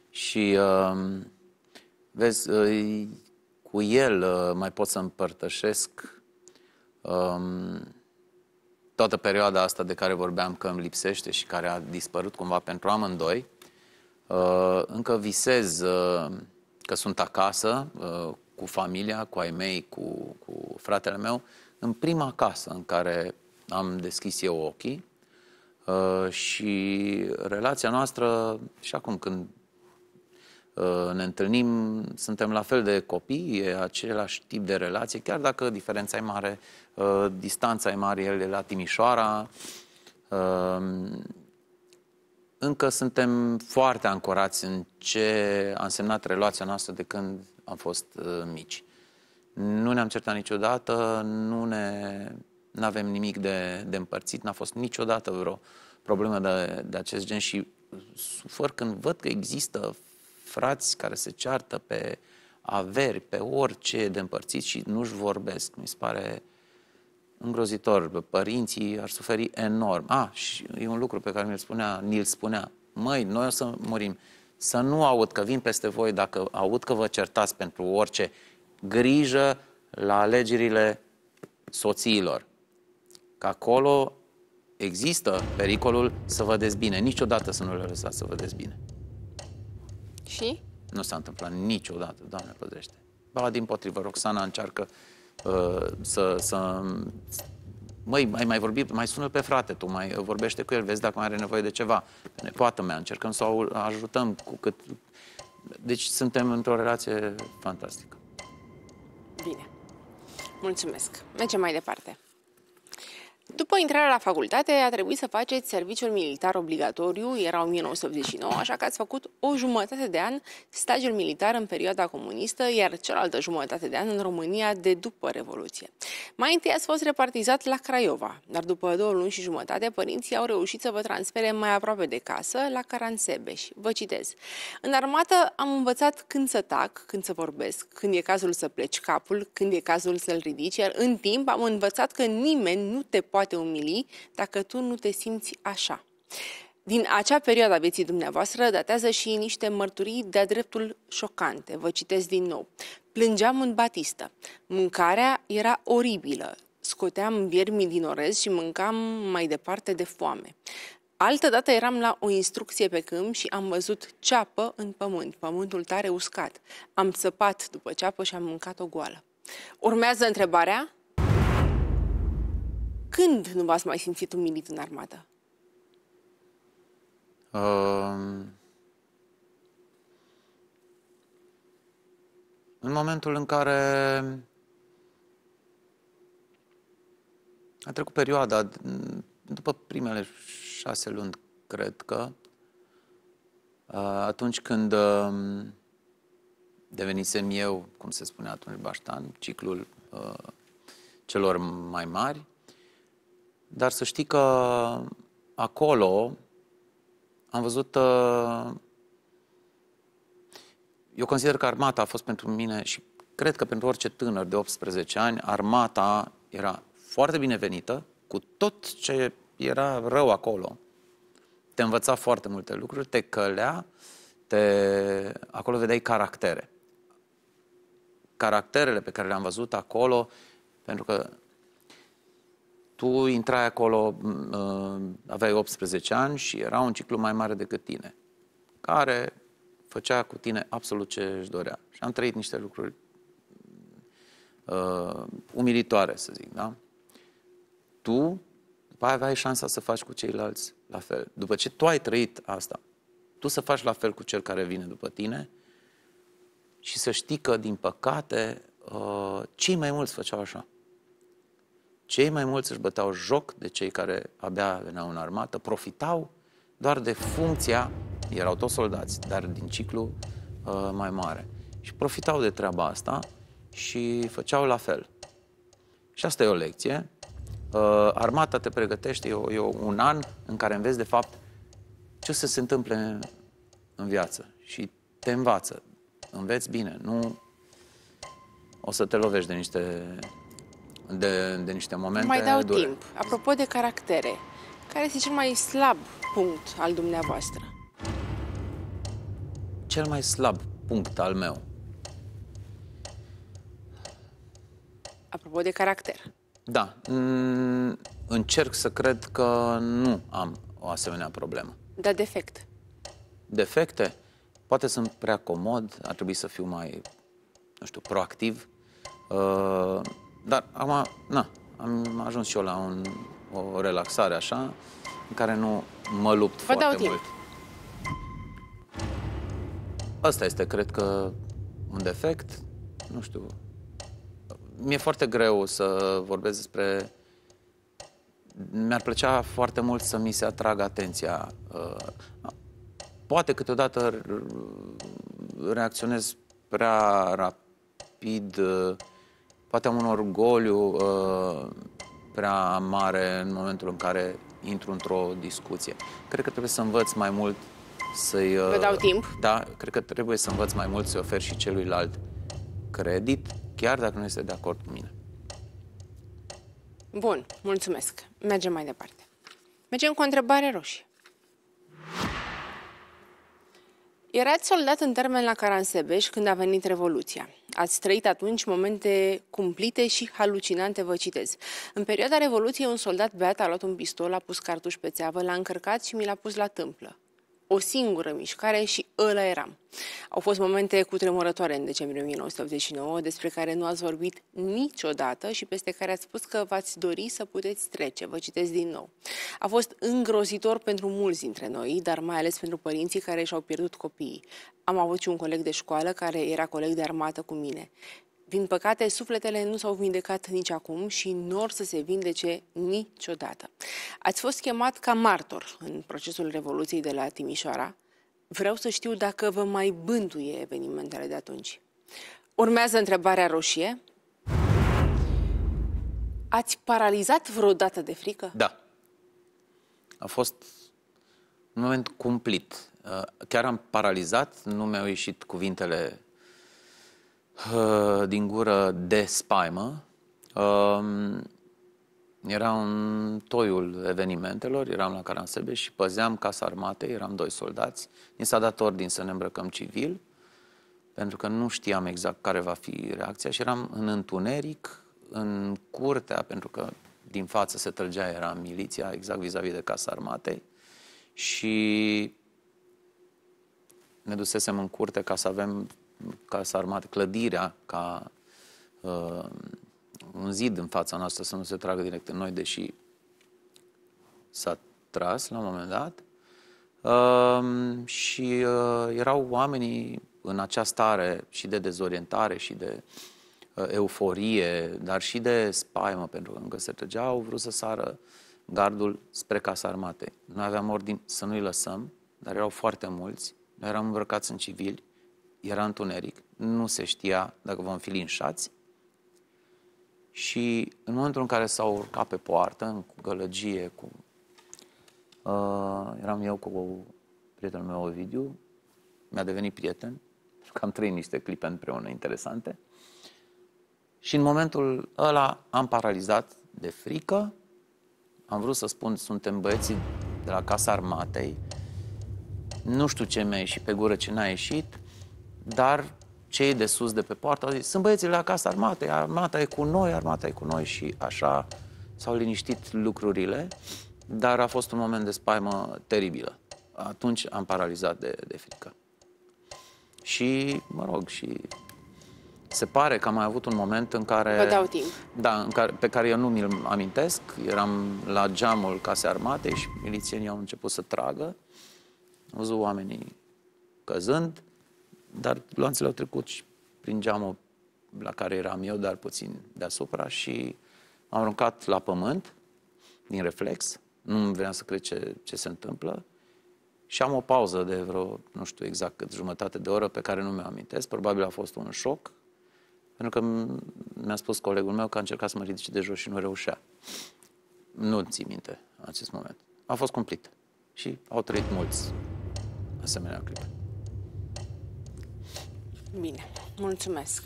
și, uh, vezi, uh, cu el uh, mai pot să împărtășesc uh, toată perioada asta de care vorbeam că îmi lipsește și care a dispărut cumva pentru amândoi. Uh, încă visez uh, că sunt acasă, uh, cu familia, cu ai mei, cu, cu fratele meu, în prima casă în care am deschis eu ochii uh, și relația noastră, și acum când uh, ne întâlnim, suntem la fel de copii, e același tip de relație, chiar dacă diferența e mare, uh, distanța e mare, el e la Timișoara, uh, încă suntem foarte ancorați în ce a însemnat relația noastră de când am fost uh, mici. Nu ne-am certat niciodată, nu ne avem nimic de, de împărțit, n-a fost niciodată vreo problemă de, de acest gen și sufăr când văd că există frați care se ceartă pe averi, pe orice de împărțit și nu-și vorbesc. Mi se pare îngrozitor. Părinții ar suferi enorm. A, ah, și e un lucru pe care mi-l spunea, ni-l spunea. Măi, noi o să murim să nu aud că vin peste voi dacă aud că vă certați pentru orice. Grijă la alegerile soțiilor. Că acolo există pericolul să vă dezbine. Niciodată să nu le lăsați să vă dezbine. Și? Nu s-a întâmplat niciodată, Doamne păzește. Ba, din potrivă, Roxana încearcă uh, să, să măi, mai, mai vorbi, mai sună pe frate tu, mai vorbește cu el, vezi dacă mai are nevoie de ceva. Ne poate mea, încercăm să o ajutăm cu cât... Deci suntem într-o relație fantastică. Bine. Mulțumesc. Mergem mai departe. După intrarea la facultate, a trebuit să faceți serviciul militar obligatoriu, era 1989, așa că ați făcut o jumătate de an stagiul militar în perioada comunistă, iar cealaltă jumătate de an în România de după Revoluție. Mai întâi ați fost repartizat la Craiova, dar după două luni și jumătate, părinții au reușit să vă transfere mai aproape de casă, la Caransebeș. Vă citez. În armată am învățat când să tac, când să vorbesc, când e cazul să pleci capul, când e cazul să-l ridici, iar în timp am învățat că nimeni nu te poate poate umili dacă tu nu te simți așa. Din acea perioadă a vieții dumneavoastră datează și niște mărturii de-a dreptul șocante. Vă citesc din nou. Plângeam în batistă. Mâncarea era oribilă. Scoteam viermi din orez și mâncam mai departe de foame. Altă dată eram la o instrucție pe câmp și am văzut ceapă în pământ, pământul tare uscat. Am săpat după ceapă și am mâncat o goală. Urmează întrebarea, când nu v-ați mai simțit umilit în armată? Um, în momentul în care a trecut perioada, după primele șase luni, cred că, atunci când um, devenisem eu, cum se spune atunci, Baștan, ciclul uh, celor mai mari, dar să știi că acolo am văzut... Uh, eu consider că armata a fost pentru mine și cred că pentru orice tânăr de 18 ani, armata era foarte binevenită, cu tot ce era rău acolo. Te învăța foarte multe lucruri, te călea, te... acolo vedeai caractere. Caracterele pe care le-am văzut acolo, pentru că tu intrai acolo, mm, aveai 18 ani și era un ciclu mai mare decât tine, care făcea cu tine absolut ce își dorea. Și am trăit niște lucruri uh, umilitoare, să zic, da? Tu, după aia aveai șansa să faci cu ceilalți la fel. După ce tu ai trăit asta, tu să faci la fel cu cel care vine după tine și să știi că, din păcate, uh, cei mai mulți făceau așa. Cei mai mulți își băteau joc de cei care abia veneau în armată, profitau doar de funcția, erau toți soldați, dar din ciclu uh, mai mare. Și profitau de treaba asta și făceau la fel. Și asta e o lecție. Uh, armata te pregătește, e, o, e un an în care înveți, de fapt, ce să se întâmple în viață. Și te învață. Înveți bine, nu o să te lovești de niște de, de niște momente Mai dau dure. timp. Apropo de caractere, care este cel mai slab punct al dumneavoastră? Cel mai slab punct al meu? Apropo de caracter. Da. Mm, încerc să cred că nu am o asemenea problemă. Dar defect? Defecte? Poate sunt prea comod, ar trebui să fiu mai, nu știu, proactiv. Uh, dar am, na, am ajuns și eu la un, o relaxare așa, în care nu mă lupt Vă foarte dau mult. Asta este, cred că, un defect. Nu știu. Mi-e foarte greu să vorbesc despre... Mi-ar plăcea foarte mult să mi se atragă atenția. Uh, poate câteodată reacționez prea rapid uh, Poate am un orgoliu uh, prea mare în momentul în care intru într-o discuție. Cred că trebuie să învăț mai mult să-i... Uh, Vă dau timp. Da, cred că trebuie să învăț mai mult să-i ofer și celuilalt credit, chiar dacă nu este de acord cu mine. Bun, mulțumesc. Mergem mai departe. Mergem cu o întrebare roșie. Erați soldat în termen la Caransebeș când a venit Revoluția ați trăit atunci momente cumplite și halucinante, vă citez. În perioada Revoluției, un soldat beat a luat un pistol, a pus cartuș pe țeavă, l-a încărcat și mi l-a pus la tâmplă o singură mișcare și ăla eram. Au fost momente cu tremurătoare în decembrie 1989, despre care nu ați vorbit niciodată și peste care ați spus că v-ați dori să puteți trece. Vă citesc din nou. A fost îngrozitor pentru mulți dintre noi, dar mai ales pentru părinții care și-au pierdut copiii. Am avut și un coleg de școală care era coleg de armată cu mine. Din păcate, sufletele nu s-au vindecat nici acum și nu or să se vindece niciodată. Ați fost chemat ca martor în procesul Revoluției de la Timișoara. Vreau să știu dacă vă mai bântuie evenimentele de atunci. Urmează întrebarea roșie. Ați paralizat vreodată de frică? Da. A fost un moment cumplit. Chiar am paralizat, nu mi-au ieșit cuvintele din gură de spaimă. Um, era în toiul evenimentelor, eram la Caransebe și păzeam casa armatei, eram doi soldați. Ni s-a dat ordin să ne îmbrăcăm civil, pentru că nu știam exact care va fi reacția și eram în întuneric, în curtea, pentru că din față se trăgea, era miliția, exact vis-a-vis de casa armatei și ne dusesem în curte ca să avem ca să armat clădirea, ca uh, un zid în fața noastră să nu se tragă direct în noi, deși s-a tras la un moment dat. Uh, și uh, erau oamenii în acea stare și de dezorientare și de uh, euforie, dar și de spaimă, pentru că încă se trăgea, au vrut să sară gardul spre casa armatei. Noi aveam ordin să nu-i lăsăm, dar erau foarte mulți. Noi eram îmbrăcați în civili, era întuneric, nu se știa dacă vom fi linșați. Și în momentul în care s-au urcat pe poartă, în gălăgie, cu... Uh, eram eu cu prietenul meu, Ovidiu, mi-a devenit prieten, pentru că am trăit niște clipe împreună interesante. Și în momentul ăla am paralizat de frică, am vrut să spun, suntem băieții de la Casa Armatei, nu știu ce mi-a ieșit pe gură, ce n-a ieșit, dar cei de sus de pe poartă au zis, sunt băieții la casa armată, armata e cu noi, armata e cu noi și așa s-au liniștit lucrurile, dar a fost un moment de spaimă teribilă. Atunci am paralizat de, de frică. Și, mă rog, și se pare că am mai avut un moment în care... Vă dau timp. Da, în care, pe care eu nu mi-l amintesc. Eram la geamul casei armate și milițienii au început să tragă. Am văzut oamenii căzând dar lanțele au trecut și prin geamul la care eram eu, dar puțin deasupra și am aruncat la pământ din reflex. Nu vreau să cred ce, ce se întâmplă. Și am o pauză de vreo, nu știu exact cât, jumătate de oră pe care nu mi-o amintesc. Probabil a fost un șoc, pentru că mi-a spus colegul meu că a încercat să mă ridice de jos și nu reușea. Nu ți minte acest moment. A fost cumplit. Și au trăit mulți asemenea clipe. Bine, mulțumesc.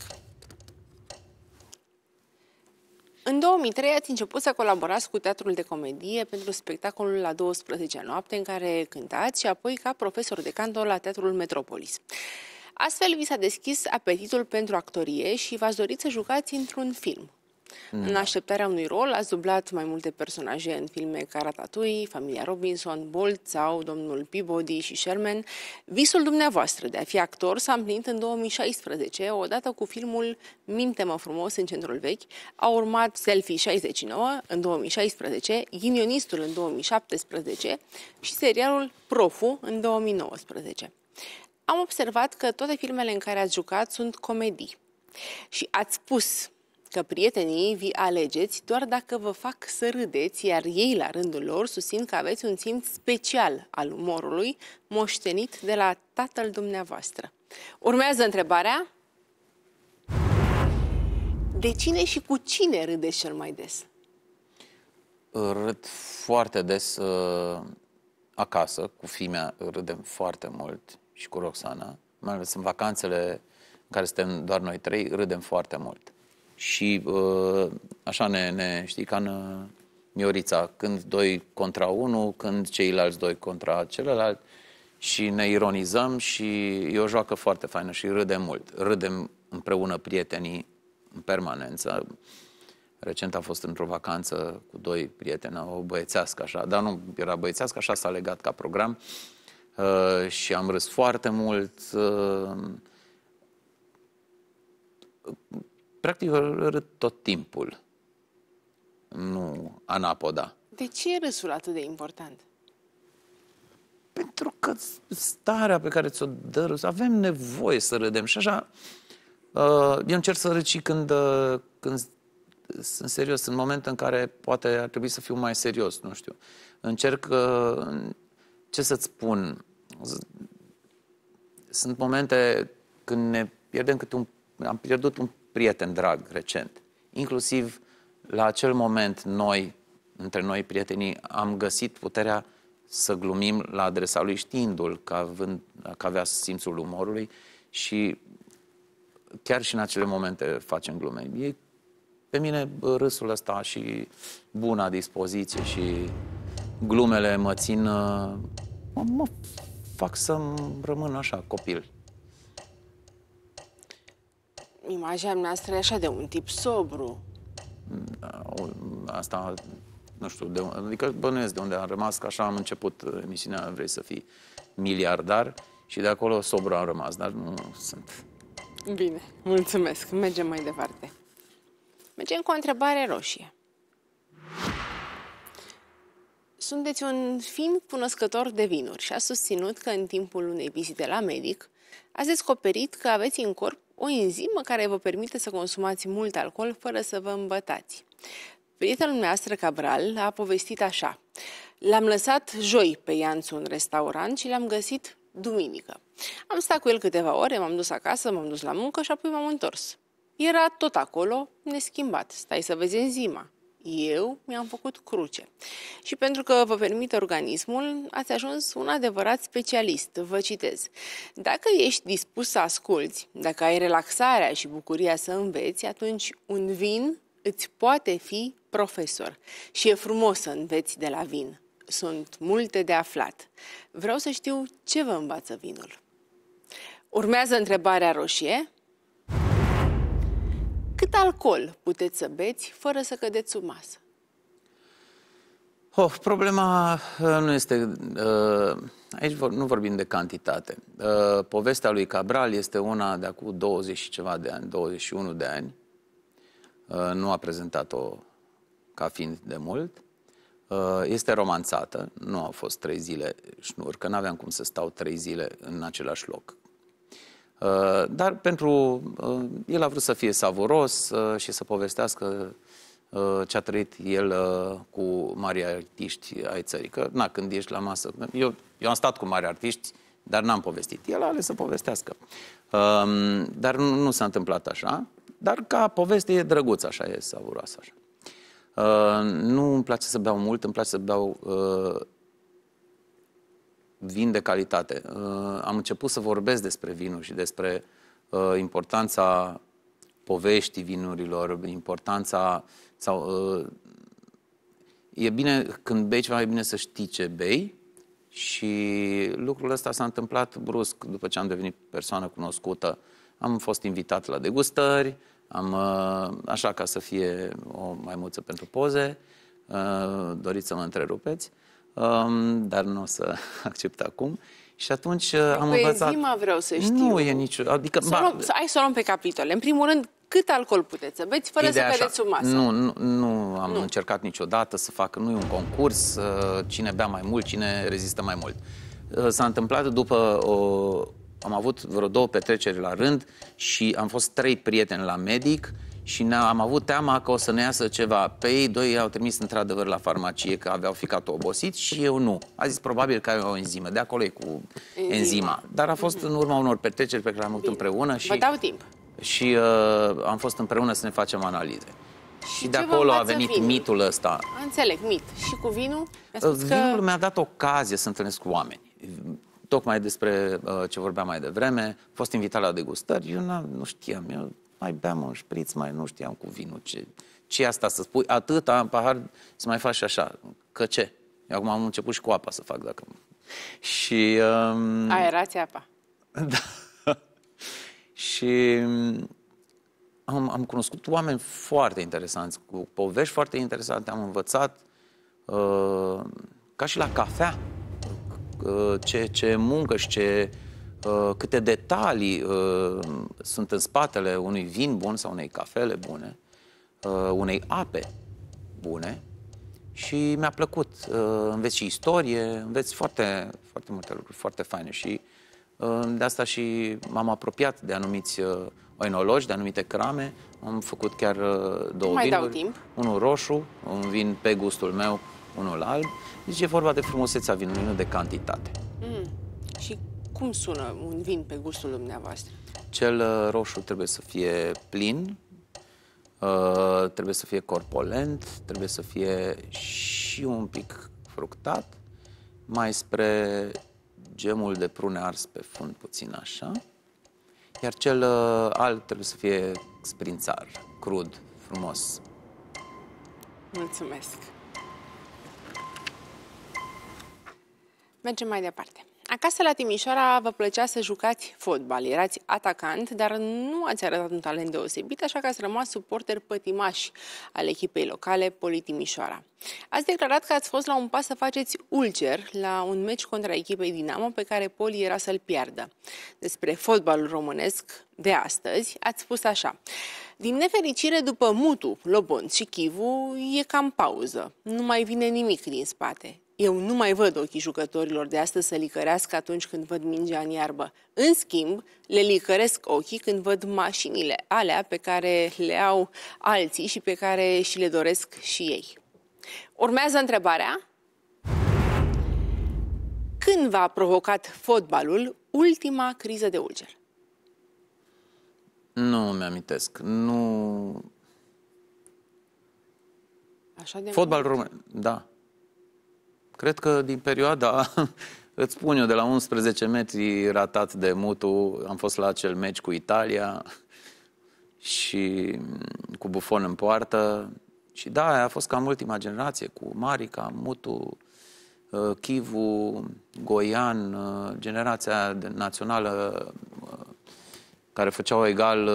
În 2003 ați început să colaborați cu Teatrul de Comedie pentru spectacolul La 12 noapte în care cântați și apoi ca profesor de canto la Teatrul Metropolis. Astfel vi s-a deschis apetitul pentru actorie și v-ați dorit să jucați într-un film. Mm. În așteptarea unui rol ați dublat mai multe personaje în filme ca Ratatouille, Familia Robinson, Bolt sau Domnul Peabody și Sherman. Visul dumneavoastră de a fi actor s-a împlinit în 2016, odată cu filmul Minte-mă frumos în centrul vechi. A urmat Selfie 69 în 2016, Ghinionistul în 2017 și serialul Profu în 2019. Am observat că toate filmele în care ați jucat sunt comedii. Și ați spus că prietenii vi alegeți doar dacă vă fac să râdeți, iar ei, la rândul lor, susțin că aveți un simț special al umorului, moștenit de la tatăl dumneavoastră. Urmează întrebarea. De cine și cu cine râdeți cel mai des? Râd foarte des uh, acasă, cu fimea râdem foarte mult și cu Roxana, mai ales în vacanțele în care suntem doar noi trei, râdem foarte mult și uh, așa ne, ne știi, ca în uh, Miorița, când doi contra unul, când ceilalți doi contra celălalt și ne ironizăm și e o joacă foarte faină și râdem mult. Râdem împreună prietenii în permanență. Recent am fost într-o vacanță cu doi prieteni, o băiețească așa, dar nu era băiețească, așa s-a legat ca program uh, și am râs foarte mult. Uh, practic râd tot timpul, nu anapoda. De ce e râsul atât de important? Pentru că starea pe care ți-o dă râs, avem nevoie să râdem și așa. Uh, eu încerc să râd și când, uh, când sunt serios, în momente în care poate ar trebui să fiu mai serios, nu știu. Încerc, uh, ce să-ți spun, sunt momente când ne pierdem câte un, am pierdut un prieten drag recent. Inclusiv la acel moment noi, între noi prietenii, am găsit puterea să glumim la adresa lui știindu-l că, având, că avea simțul umorului și chiar și în acele momente facem glume. E, pe mine râsul ăsta și buna dispoziție și glumele mă țin, uh, mă, mă fac să rămân așa copil. Imaginea noastră e așa de un tip sobru. Da, asta, nu știu, de, adică bănuiesc de unde am rămas, că așa am început emisiunea Vrei să fii miliardar și de acolo sobru am rămas, dar nu, sunt. Bine, mulțumesc. Mergem mai departe. Mergem cu o întrebare roșie. Sunteți un fin cunoscător de vinuri și a susținut că în timpul unei vizite la medic ați descoperit că aveți în corp o enzimă care vă permite să consumați mult alcool fără să vă îmbătați. Prietenul noastră Cabral a povestit așa. L-am lăsat joi pe Ianțu în restaurant și l-am găsit duminică. Am stat cu el câteva ore, m-am dus acasă, m-am dus la muncă și apoi m-am întors. Era tot acolo, neschimbat. Stai să vezi enzima eu mi-am făcut cruce. Și pentru că vă permite organismul, ați ajuns un adevărat specialist. Vă citez. Dacă ești dispus să asculți, dacă ai relaxarea și bucuria să înveți, atunci un vin îți poate fi profesor. Și e frumos să înveți de la vin. Sunt multe de aflat. Vreau să știu ce vă învață vinul. Urmează întrebarea roșie, cât alcool puteți să beți fără să cădeți sub masă? Oh, problema uh, nu este... Uh, aici nu vorbim de cantitate. Uh, povestea lui Cabral este una de acum 20 și ceva de ani, 21 de ani. Nu a prezentat-o ca fiind de mult. Este romanțată, nu au fost trei zile că Nu aveam cum să stau trei zile în același loc Uh, dar pentru uh, el a vrut să fie savuros uh, și să povestească ce a trăit el cu mari artiști ai țării. Că, na, când ești la masă... Eu, eu am stat cu mari artiști, dar n-am povestit. El a ales să povestească. Um, dar nu, nu s-a întâmplat așa. Dar ca poveste e drăguț, așa e savuroasă, așa. Nu îmi place să beau mult, îmi place să beau vin de calitate. Uh, am început să vorbesc despre vinul și despre uh, importanța poveștii vinurilor, importanța sau uh, e bine când bei ceva, e bine să știi ce bei și lucrul ăsta s-a întâmplat brusc după ce am devenit persoană cunoscută. Am fost invitat la degustări, am, așa ca să fie o maimuță pentru poze, doriți să mă întrerupeți um, dar nu o să accept acum. Și atunci uh, păi am păi învățat... enzima vreau să știu. Nu e nicio... Adică, să ba... luăm, hai să luăm pe capitole. În primul rând, cât alcool puteți să beți fără Ideea să vedeți o masă? Nu, nu, nu am nu. încercat niciodată să fac... Nu e un concurs, uh, cine bea mai mult, cine rezistă mai mult. Uh, s-a întâmplat după o... Am avut vreo două petreceri la rând și am fost trei prieteni la medic și am avut teama că o să ne iasă ceva. Pe ei doi au trimis într-adevăr la farmacie că aveau ficat obosit și eu nu. A zis probabil că ai o enzimă, de acolo e cu enzima. enzima. Dar a fost în urma unor petreceri pe care am avut împreună și... Vă dau timp. Și uh, am fost împreună să ne facem analize. Și, și de acolo a venit vinul? mitul ăsta. Înțeleg, mit. Și cu vinul? Mi uh, vinul că... mi-a dat ocazie să întâlnesc cu oameni tocmai despre uh, ce vorbeam mai devreme, fost invitat la degustări, eu nu știam, eu mai beam un șpriț, mai nu știam cu vinul ce... ce asta să spui? atât am pahar să mai faci așa. Că ce? Eu acum am început și cu apa să fac, dacă... Și... Um... Aerați apa. Da. și um, am, am cunoscut oameni foarte interesanți, cu povești foarte interesante, am învățat uh, ca și la cafea uh, ce, ce muncă și ce Uh, câte detalii uh, sunt în spatele unui vin bun sau unei cafele bune, uh, unei ape bune și mi-a plăcut. Înveți și istorie, înveți foarte, foarte multe lucruri, foarte faine și de asta și m-am apropiat de anumiți oenologi, de anumite crame. Am făcut chiar două Mai vinuri, dau timp. unul roșu, un vin pe gustul meu, unul alb. Deci e vorba de frumusețea vinului, nu de cantitate. Mm. Și cum sună un vin pe gustul dumneavoastră? Cel uh, roșu trebuie să fie plin, uh, trebuie să fie corpolent, trebuie să fie și un pic fructat, mai spre gemul de prune ars pe fund, puțin așa. Iar cel uh, alt trebuie să fie sprințar, crud, frumos. Mulțumesc! Mergem mai departe. Acasă la Timișoara vă plăcea să jucați fotbal, erați atacant, dar nu ați arătat un talent deosebit, așa că ați rămas suporter pătimași al echipei locale Poli Timișoara. Ați declarat că ați fost la un pas să faceți ulcer la un meci contra echipei Dinamo pe care Poli era să-l piardă. Despre fotbalul românesc de astăzi ați spus așa. Din nefericire, după Mutu, Lobon și Chivu, e cam pauză. Nu mai vine nimic din spate. Eu nu mai văd ochii jucătorilor de astăzi să licărească atunci când văd mingea în iarbă. În schimb, le licăresc ochii când văd mașinile alea pe care le au alții și pe care și le doresc și ei. Urmează întrebarea. Când v-a provocat fotbalul ultima criză de ulcer? Nu mi-amintesc. Nu... Așa de Fotbal român, da. Cred că din perioada, îți spun eu, de la 11 metri ratat de Mutu, am fost la acel meci cu Italia și mm, cu Bufon în poartă. Și da, a fost cam ultima generație, cu Marica, Mutu, uh, Chivu, Goian, uh, generația națională uh, care făceau egal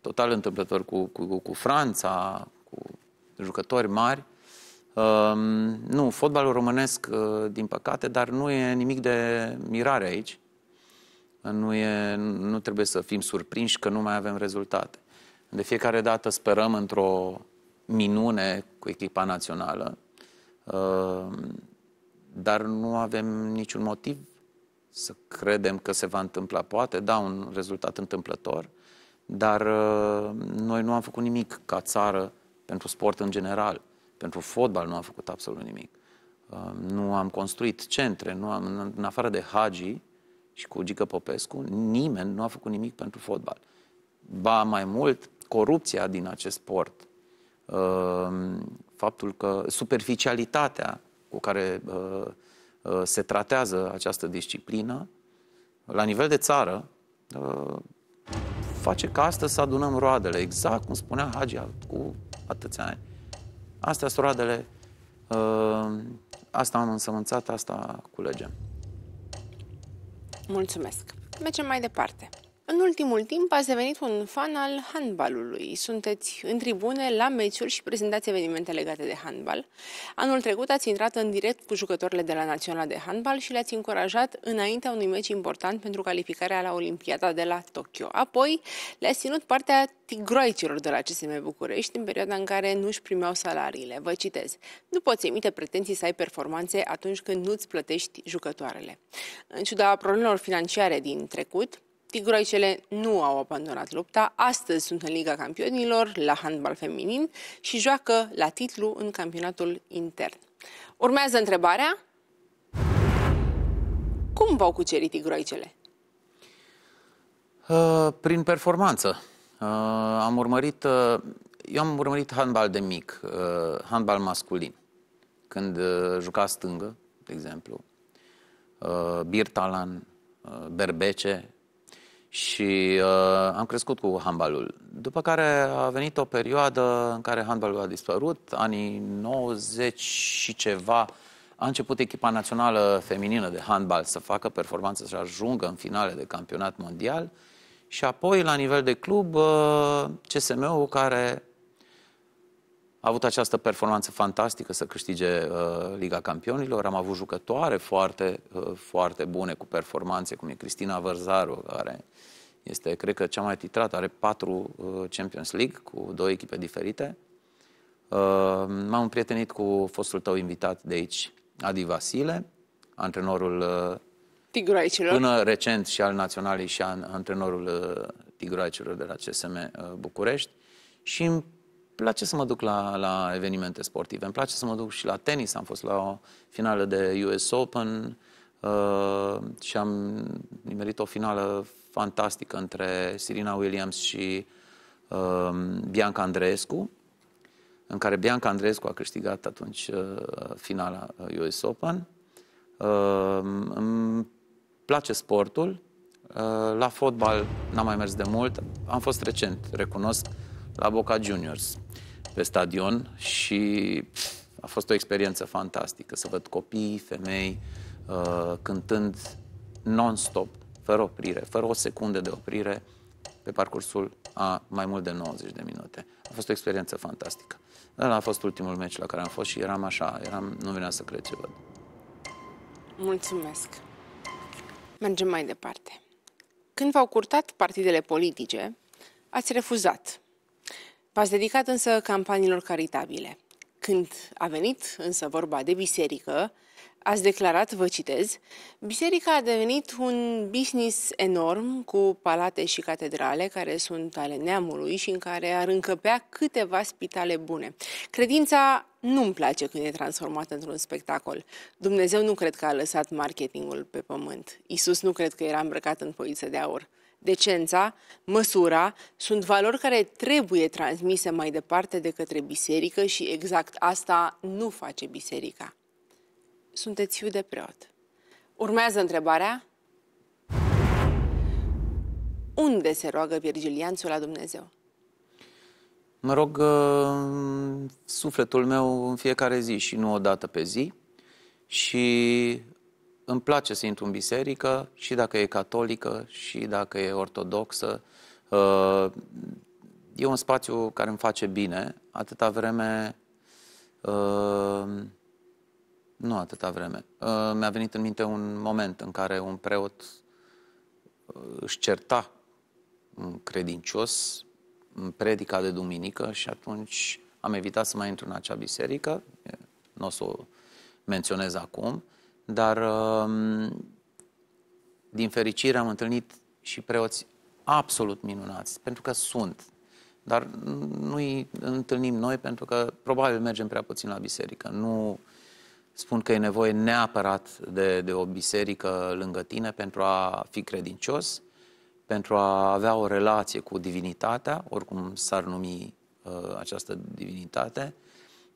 total întâmplător cu, cu, cu Franța, cu jucători mari. Ehm, nu, fotbalul românesc, eh, din păcate, dar nu e nimic de mirare aici. Nu, e, nu trebuie să fim surprinși că nu mai avem rezultate. De fiecare dată sperăm într-o minune cu echipa națională, ehm, dar nu avem niciun motiv să credem că se va întâmpla. Poate, da, un rezultat întâmplător, dar eh, noi nu am făcut nimic ca țară pentru sport în general. Pentru fotbal nu am făcut absolut nimic. Uh, nu am construit centre, nu am, în afară de Hagi și cu Gică Popescu, nimeni nu a făcut nimic pentru fotbal. Ba mai mult, corupția din acest sport, uh, faptul că superficialitatea cu care uh, se tratează această disciplină, la nivel de țară, face ca astăzi să adunăm roadele, exact cum spunea Hagi, cu atâția ani. Astea sunt roadele, uh, asta am însămânțat, asta culegem. Mulțumesc. Mergem mai departe. În ultimul timp ați devenit un fan al handbalului. Sunteți în tribune la meciuri și prezentați evenimente legate de handbal. Anul trecut ați intrat în direct cu jucătorile de la naționala de Handbal și le-ați încurajat înaintea unui meci important pentru calificarea la Olimpiada de la Tokyo. Apoi le-ați ținut partea tigroicilor de la CSM București în perioada în care nu își primeau salariile. Vă citez. Nu poți emite pretenții să ai performanțe atunci când nu-ți plătești jucătoarele. În ciuda problemelor financiare din trecut, Tigroicele nu au abandonat lupta, astăzi sunt în Liga Campionilor la handbal feminin și joacă la titlu în campionatul intern. Urmează întrebarea, cum v-au cucerit Tigroicele? Uh, prin performanță. Uh, am urmărit, uh, eu am urmărit handbal de mic, uh, handbal masculin. Când uh, juca stângă, de exemplu, uh, Birtalan, uh, Berbece, și uh, am crescut cu handbalul. După care a venit o perioadă în care handbalul a dispărut, anii 90 și ceva, a început echipa națională feminină de handbal să facă performanță, să ajungă în finale de campionat mondial și apoi, la nivel de club, uh, CSM-ul, care a avut această performanță fantastică să câștige uh, Liga Campionilor. Am avut jucătoare foarte, uh, foarte bune cu performanțe, cum e Cristina Vărzaru, care este, cred că, cea mai titrată. Are patru uh, Champions League cu două echipe diferite. Uh, m-am prietenit cu fostul tău invitat de aici, Adi Vasile, antrenorul uh, Tigroaicilor. Până recent și al Naționalei și antrenorul uh, Tigroaicilor de la CSM uh, București. Și îmi place să mă duc la, la evenimente sportive. Îmi place să mă duc și la tenis. Am fost la o finală de US Open uh, și am nimerit o finală fantastică între Sirina Williams și uh, Bianca Andreescu, în care Bianca Andreescu a câștigat atunci uh, finala US uh, Open. Uh, îmi place sportul. Uh, la fotbal n-am mai mers de mult. Am fost recent, recunosc la Boca Juniors pe stadion și a fost o experiență fantastică să văd copii, femei uh, cântând non-stop, fără oprire, fără o secundă de oprire pe parcursul a mai mult de 90 de minute. A fost o experiență fantastică. Ăla a fost ultimul meci la care am fost și eram așa, eram, nu venea să cred ce văd. Mulțumesc. Mergem mai departe. Când v-au curtat partidele politice, ați refuzat V-ați dedicat însă campaniilor caritabile. Când a venit însă vorba de biserică, ați declarat, vă citez, biserica a devenit un business enorm cu palate și catedrale care sunt ale neamului și în care ar încăpea câteva spitale bune. Credința nu-mi place când e transformată într-un spectacol. Dumnezeu nu cred că a lăsat marketingul pe pământ. Isus nu cred că era îmbrăcat în poiță de aur decența, măsura sunt valori care trebuie transmise mai departe de către biserică și exact asta nu face biserica. Sunteți fiu de preot. Urmează întrebarea? Unde se roagă Virgilianțul la Dumnezeu? Mă rog, uh, sufletul meu în fiecare zi și nu o dată pe zi. Și îmi place să intru în biserică și dacă e catolică și dacă e ortodoxă. Uh, e un spațiu care îmi face bine, atâta vreme uh, nu atâta vreme. Uh, mi-a venit în minte un moment în care un preot își certa un credincios în predica de duminică și atunci am evitat să mai intru în acea biserică, nu o să o menționez acum, dar um, din fericire am întâlnit și preoți absolut minunați, pentru că sunt. Dar nu îi întâlnim noi pentru că probabil mergem prea puțin la biserică. Nu spun că e nevoie neapărat de, de o biserică lângă tine pentru a fi credincios, pentru a avea o relație cu divinitatea, oricum s-ar numi uh, această divinitate.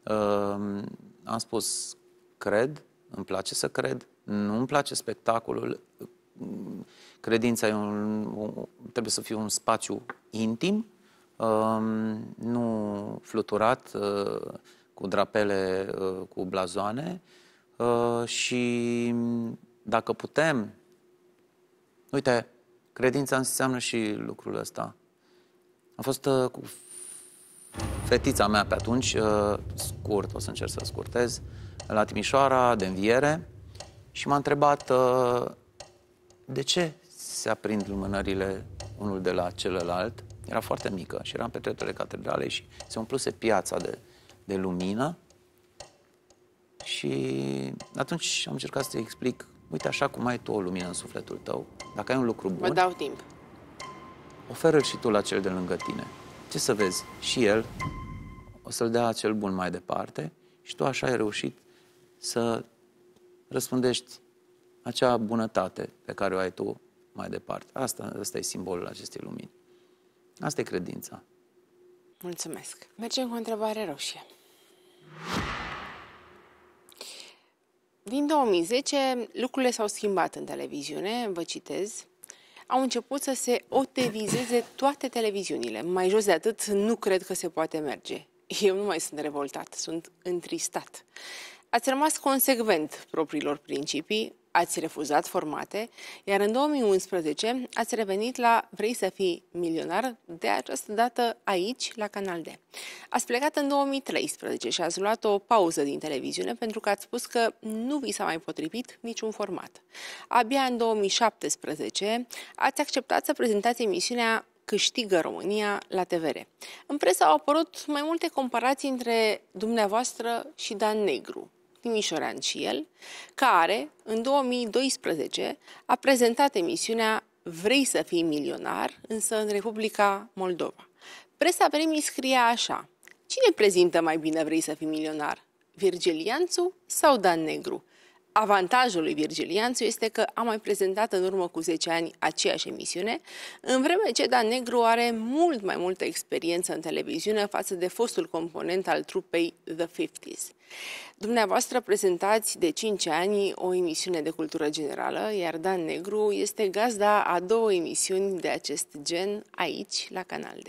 Uh, am spus, cred, îmi place să cred, nu îmi place spectacolul. Credința e un, trebuie să fie un spațiu intim, um, nu fluturat, uh, cu drapele, uh, cu blazoane uh, și dacă putem, uite, credința înseamnă și lucrul ăsta. Am fost cu fetița mea pe atunci, scurt, o să încerc să scurtez, la Timișoara, de înviere, și m-a întrebat uh, de ce se aprind lumânările unul de la celălalt. Era foarte mică și eram pe treptele catedralei și se umpluse piața de, de lumină. Și atunci am încercat să-i explic, uite așa cum ai tu o lumină în sufletul tău, dacă ai un lucru bun... Vă dau timp. oferă și tu la cel de lângă tine. Ce să vezi? Și el o să-l dea acel bun mai departe și tu așa ai reușit să răspundești acea bunătate pe care o ai tu mai departe. Asta, asta e simbolul acestei lumini. Asta e credința. Mulțumesc. Mergem cu o întrebare roșie. Din 2010, lucrurile s-au schimbat în televiziune, vă citez. Au început să se otevizeze toate televiziunile. Mai jos de atât, nu cred că se poate merge. Eu nu mai sunt revoltat, sunt întristat. Ați rămas consecvent propriilor principii, ați refuzat formate, iar în 2011 ați revenit la Vrei să fii milionar, de această dată aici, la Canal D. Ați plecat în 2013 și ați luat o pauză din televiziune pentru că ați spus că nu vi s-a mai potrivit niciun format. Abia în 2017 ați acceptat să prezentați emisiunea câștigă România la TVR. În presă au apărut mai multe comparații între dumneavoastră și Dan Negru, Timișorean și el, care în 2012 a prezentat emisiunea Vrei să fii milionar, însă în Republica Moldova. Presa vremii scria așa. Cine prezintă mai bine Vrei să fii milionar? Virgilianțu sau Dan Negru? Avantajul lui Virgilianțu este că a mai prezentat în urmă cu 10 ani aceeași emisiune, în vreme ce Dan Negru are mult mai multă experiență în televiziune față de fostul component al trupei The 50s. Dumneavoastră prezentați de 5 ani o emisiune de cultură generală, iar Dan Negru este gazda a două emisiuni de acest gen aici, la Canal D.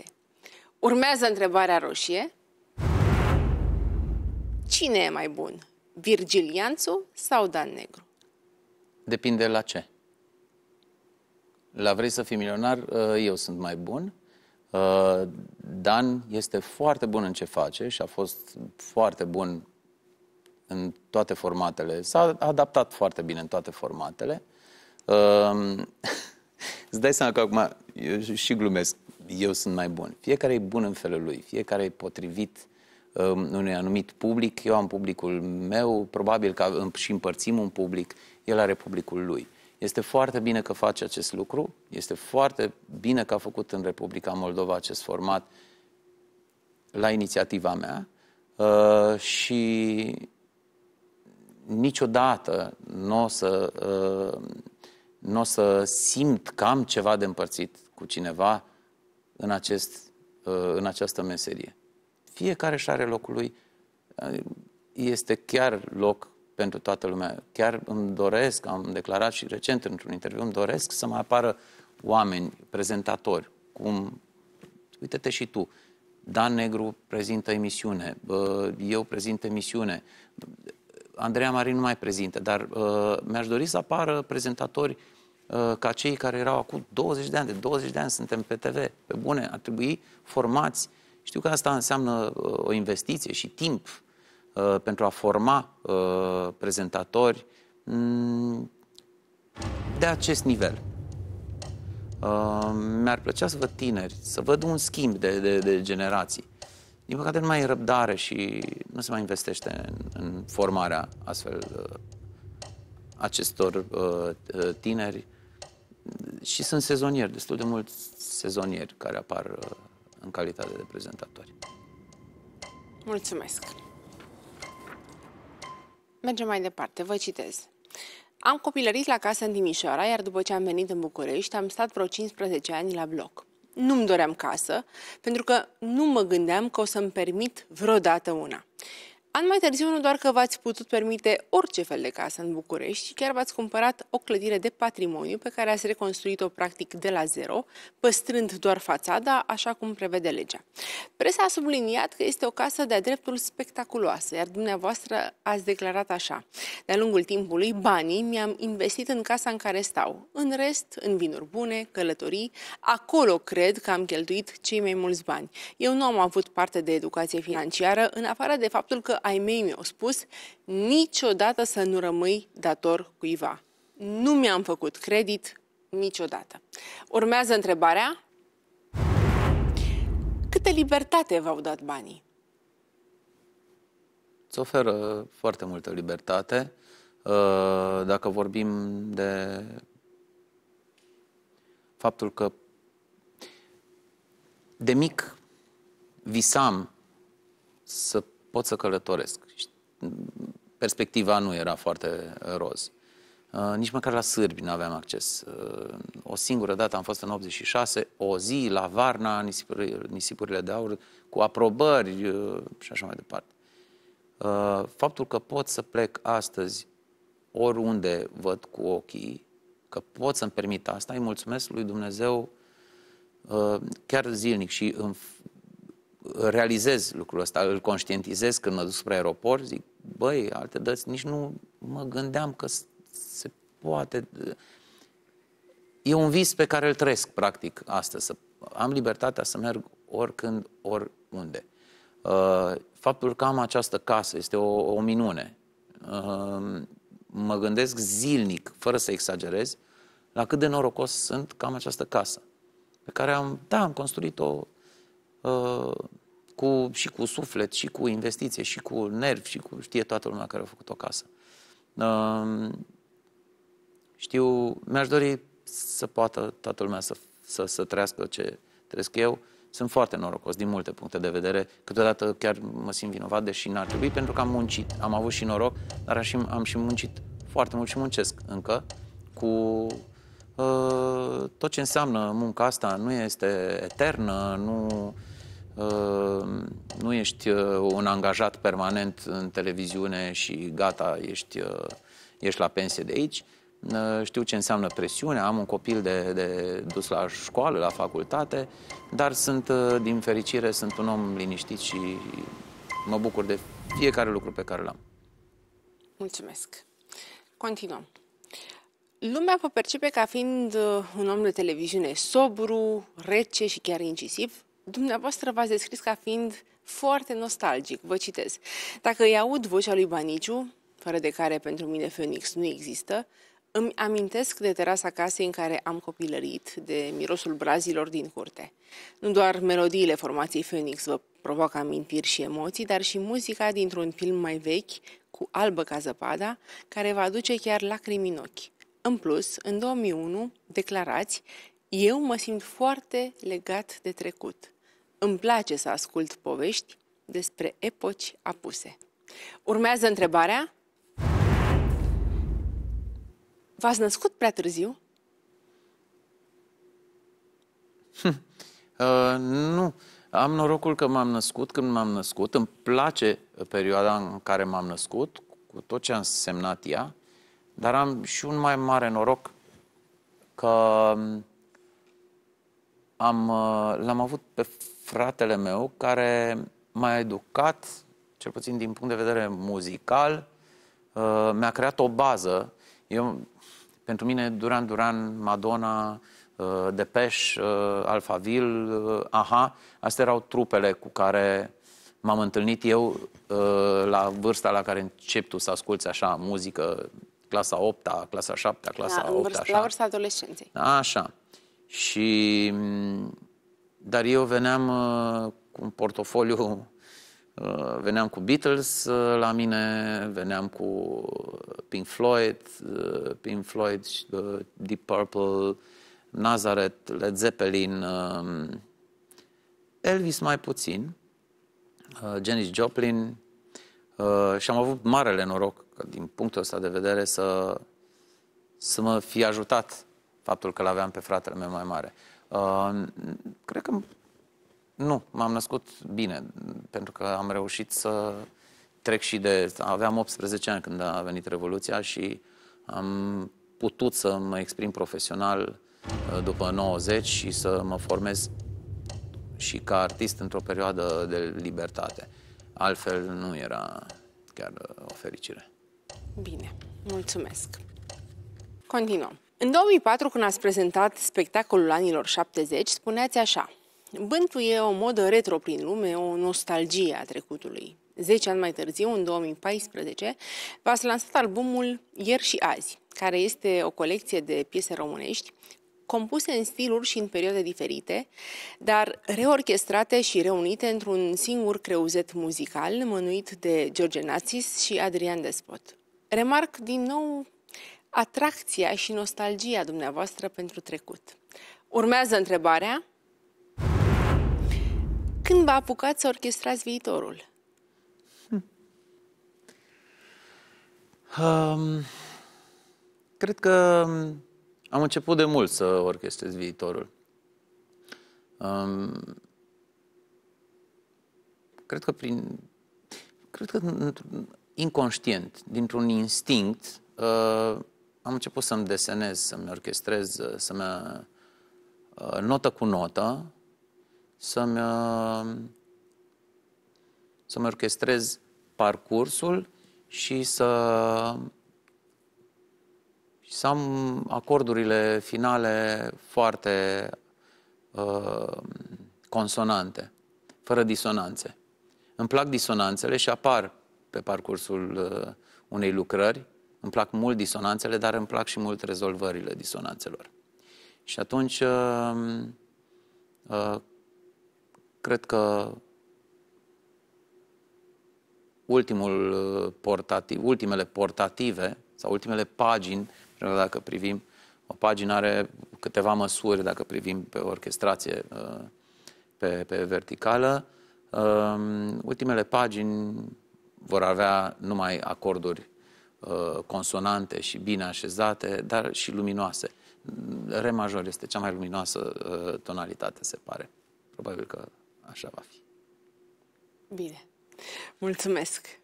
Urmează întrebarea roșie. Cine e mai bun, Virgilianțu sau Dan Negru? Depinde la ce. La vrei să fii milionar, uh, eu sunt mai bun. Uh, Dan este foarte bun în ce face și a fost foarte bun în toate formatele. S-a adaptat foarte bine în toate formatele. Uh, îți dai seama că acum, eu și glumesc, eu sunt mai bun. Fiecare e bun în felul lui, fiecare e potrivit uh, unui anumit public. Eu am publicul meu, probabil că și împărțim un public, el are publicul lui. Este foarte bine că face acest lucru, este foarte bine că a făcut în Republica Moldova acest format la inițiativa mea uh, și niciodată nu o să, uh, n-o să simt că am ceva de împărțit cu cineva în, acest, uh, în această meserie. Fiecare și are locul lui. Uh, este chiar loc pentru toată lumea. Chiar îmi doresc, am declarat și recent într-un interviu, îmi doresc să mai apară oameni, prezentatori, cum, uite-te și tu, Dan Negru prezintă emisiune, eu prezint emisiune, Andreea Marin nu mai prezintă, dar uh, mi-aș dori să apară prezentatori uh, ca cei care erau acum 20 de ani. De 20 de ani suntem pe TV. Pe bune, ar trebui formați. Știu că asta înseamnă uh, o investiție și timp uh, pentru a forma uh, prezentatori mm, de acest nivel. Uh, mi-ar plăcea să văd tineri, să văd un schimb de, de, de generații din păcate nu mai e răbdare și nu se mai investește în, în formarea astfel uh, acestor uh, uh, tineri și sunt sezonieri, destul de mulți sezonieri care apar uh, în calitate de prezentatori. Mulțumesc! Mergem mai departe, vă citez. Am copilărit la casă în Timișoara, iar după ce am venit în București, am stat vreo 15 ani la bloc nu-mi doream casă, pentru că nu mă gândeam că o să-mi permit vreodată una. An mai târziu, nu doar că v-ați putut permite orice fel de casă în București, chiar v-ați cumpărat o clădire de patrimoniu pe care ați reconstruit-o practic de la zero, păstrând doar fațada, așa cum prevede legea. Presa a subliniat că este o casă de-a dreptul spectaculoasă, iar dumneavoastră ați declarat așa. De-a lungul timpului, banii mi-am investit în casa în care stau. În rest, în vinuri bune, călătorii, acolo cred că am cheltuit cei mai mulți bani. Eu nu am avut parte de educație financiară, în afară de faptul că ai mei mi-au spus niciodată să nu rămâi dator cuiva. Nu mi-am făcut credit niciodată. Urmează întrebarea. câte libertate v-au dat banii? Îți oferă foarte multă libertate. Uh, dacă vorbim de faptul că de mic visam să pot să călătoresc. Perspectiva nu era foarte uh, roz. Uh, nici măcar la sârbi nu aveam acces. Uh, o singură dată am fost în 86, o zi la Varna, nisipurile, nisipurile de aur, cu aprobări și așa mai departe. Faptul că pot să plec astăzi oriunde văd cu ochii, că pot să-mi permit asta, îi mulțumesc lui Dumnezeu chiar zilnic și în realizez lucrul ăsta, îl conștientizez când mă duc spre aeroport, zic, băi, alte dăți, nici nu mă gândeam că se poate... E un vis pe care îl trăiesc, practic, astăzi. Să am libertatea să merg oricând, oriunde. Uh, faptul că am această casă este o, o minune. Uh, mă gândesc zilnic, fără să exagerez, la cât de norocos sunt că am această casă pe care am, da, am construit-o Uh, cu, și cu suflet, și cu investiție, și cu nervi, și cu știe toată lumea care a făcut o casă. Uh, știu, mi-aș dori să poată toată lumea să, să, să trăiască ce trăiesc eu. Sunt foarte norocos din multe puncte de vedere. Câteodată chiar mă simt vinovat, deși n-ar trebui, pentru că am muncit. Am avut și noroc, dar am, am și muncit foarte mult și muncesc încă cu uh, tot ce înseamnă munca asta. Nu este eternă, nu Ă, nu ești ă, un angajat permanent în televiziune și gata, ești, ă, ești la pensie de aici. Știu ce înseamnă presiune, am un copil de, de dus la școală, la facultate, dar sunt, din fericire, sunt un om liniștit și mă bucur de fiecare lucru pe care l-am. Mulțumesc. Continuăm. Lumea vă percepe ca fiind un om de televiziune sobru, rece și chiar incisiv, Dumneavoastră v-ați descris ca fiind foarte nostalgic, vă citez. Dacă îi aud vocea lui Baniciu, fără de care pentru mine Phoenix nu există, îmi amintesc de terasa casei în care am copilărit, de mirosul brazilor din curte. Nu doar melodiile formației Phoenix vă provoacă amintiri și emoții, dar și muzica dintr-un film mai vechi, cu albă ca zăpada, care vă aduce chiar lacrimi în ochi. În plus, în 2001, declarați, eu mă simt foarte legat de trecut. Îmi place să ascult povești despre epoci apuse. Urmează întrebarea. V-ați născut prea târziu? Hm. Uh, nu. Am norocul că m-am născut când m-am născut. Îmi place uh, perioada în care m-am născut, cu tot ce a însemnat ea, dar am și un mai mare noroc că mm, am, uh, l-am avut pe fratele meu care m-a educat, cel puțin din punct de vedere muzical, uh, mi-a creat o bază. Eu, pentru mine, Duran Duran, Madonna, uh, Depeș, uh, Alphaville, uh, Aha, astea erau trupele cu care m-am întâlnit eu uh, la vârsta la care încep tu să asculți așa muzică, clasa 8 -a, clasa 7 -a, clasa da, 8 -a, așa. La vârsta adolescenței. Așa. Și mm, dar eu veneam uh, cu un portofoliu, uh, veneam cu Beatles uh, la mine, veneam cu uh, Pink Floyd, uh, Pink Floyd, uh, Deep Purple, Nazareth, Led Zeppelin, uh, Elvis mai puțin, uh, Janis Joplin uh, și am avut marele noroc din punctul ăsta de vedere să, să mă fi ajutat faptul că l-aveam pe fratele meu mai mare. Uh, cred că nu, m-am născut bine, pentru că am reușit să trec și de... Aveam 18 ani când a venit Revoluția și am putut să mă exprim profesional uh, după 90 și să mă formez și ca artist într-o perioadă de libertate. Altfel nu era chiar uh, o fericire. Bine, mulțumesc. Continuăm. În 2004, când ați prezentat spectacolul anilor 70, spuneați așa. Bântul e o modă retro prin lume, o nostalgie a trecutului. Zece ani mai târziu, în 2014, v-ați lansat albumul Ieri și Azi, care este o colecție de piese românești, compuse în stiluri și în perioade diferite, dar reorchestrate și reunite într-un singur creuzet muzical mânuit de George Nazis și Adrian Despot. Remarc din nou atracția și nostalgia dumneavoastră pentru trecut. Urmează întrebarea. Când vă apucați să orchestrați viitorul? Um, cred că am început de mult să orchestrez viitorul. Um, cred că prin. Cred că inconștient, dintr-un instinct, uh, am început să-mi desenez, să-mi orchestrez, să-mi uh, notă cu notă, să-mi, uh, să-mi orchestrez parcursul și să, și să am acordurile finale foarte uh, consonante, fără disonanțe. Îmi plac disonanțele și apar pe parcursul uh, unei lucrări, îmi plac mult disonanțele, dar îmi plac și mult rezolvările disonanțelor. Și atunci, uh, uh, cred că ultimul uh, portativ, ultimele portative sau ultimele pagini, dacă privim, o pagină are câteva măsuri dacă privim pe orchestrație uh, pe, pe verticală. Um, ultimele pagini vor avea numai acorduri Uh, consonante și bine așezate, dar și luminoase. Re major este cea mai luminoasă uh, tonalitate, se pare. Probabil că așa va fi. Bine. Mulțumesc.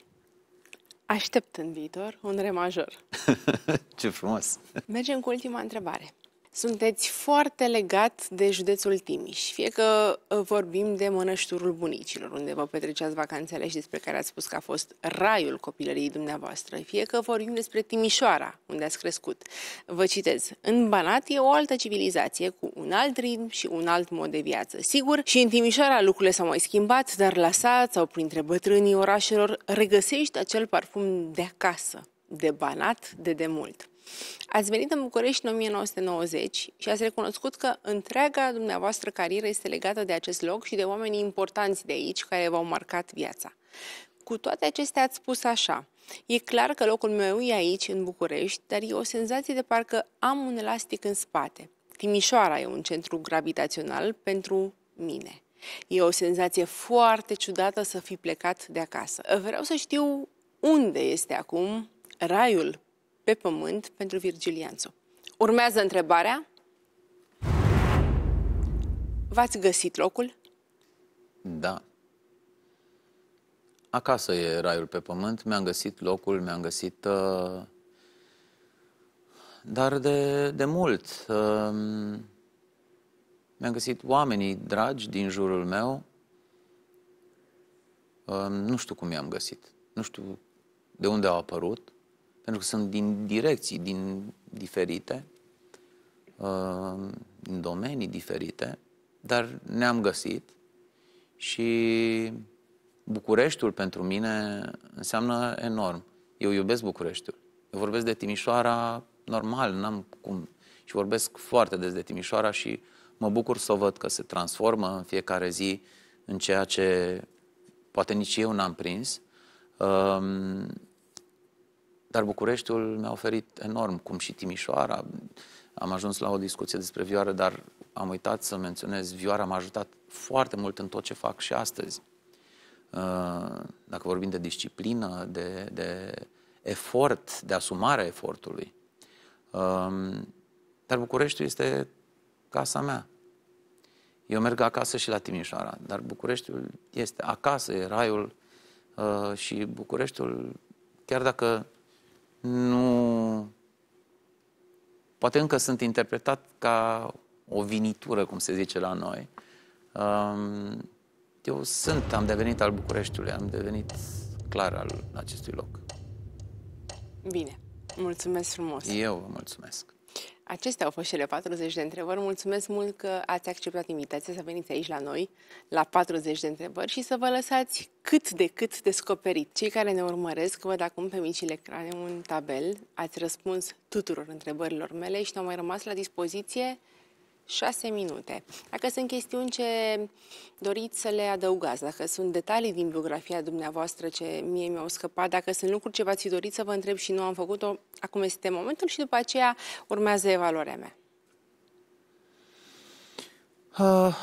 Aștept în viitor un re major. Ce frumos! Mergem cu ultima întrebare. Sunteți foarte legat de județul Timiș, fie că uh, vorbim de mănășturul bunicilor, unde vă petreceați vacanțele și despre care ați spus că a fost raiul copilării dumneavoastră, fie că vorbim despre Timișoara, unde ați crescut. Vă citez, în Banat e o altă civilizație cu un alt ritm și un alt mod de viață. Sigur, și în Timișoara lucrurile s-au mai schimbat, dar la sat sau printre bătrânii orașelor regăsești acel parfum de acasă, de Banat, de demult. Ați venit în București în 1990 și ați recunoscut că întreaga dumneavoastră carieră este legată de acest loc și de oamenii importanți de aici care v-au marcat viața. Cu toate acestea ați spus așa, e clar că locul meu e aici, în București, dar e o senzație de parcă am un elastic în spate. Timișoara e un centru gravitațional pentru mine. E o senzație foarte ciudată să fi plecat de acasă. Vreau să știu unde este acum raiul pe pământ pentru Virgilianțu. Urmează întrebarea. V-ați găsit locul? Da. Acasă e raiul pe pământ, mi-am găsit locul, mi-am găsit... Uh, dar de, de mult. Uh, mi-am găsit oamenii dragi din jurul meu. Uh, nu știu cum i-am găsit. Nu știu de unde au apărut pentru că sunt din direcții din diferite, uh, din domenii diferite, dar ne-am găsit și Bucureștiul pentru mine înseamnă enorm. Eu iubesc Bucureștiul. Eu vorbesc de Timișoara normal, n-am cum. Și vorbesc foarte des de Timișoara și mă bucur să o văd că se transformă în fiecare zi în ceea ce poate nici eu n-am prins. Um, dar Bucureștiul mi-a oferit enorm, cum și Timișoara. Am ajuns la o discuție despre vioară, dar am uitat să menționez, vioara m-a ajutat foarte mult în tot ce fac și astăzi. Uh, dacă vorbim de disciplină, de, de efort, de asumarea efortului. Um, dar Bucureștiul este casa mea. Eu merg acasă și la Timișoara, dar Bucureștiul este acasă, e raiul uh, și Bucureștiul, chiar dacă nu... Poate încă sunt interpretat ca o vinitură, cum se zice la noi. Eu sunt, am devenit al Bucureștiului, am devenit clar al acestui loc. Bine, mulțumesc frumos. Eu vă mulțumesc. Acestea au fost cele 40 de întrebări. Mulțumesc mult că ați acceptat invitația să veniți aici la noi, la 40 de întrebări și să vă lăsați cât de cât descoperit. Cei care ne urmăresc văd acum pe micile ecrane un tabel. Ați răspuns tuturor întrebărilor mele și ne-au mai rămas la dispoziție 6 minute. Dacă sunt chestiuni ce doriți să le adăugați, dacă sunt detalii din biografia dumneavoastră ce mie mi-au scăpat, dacă sunt lucruri ce v-ați dorit să vă întreb și nu am făcut-o, acum este momentul și după aceea urmează evaluarea mea. Uh,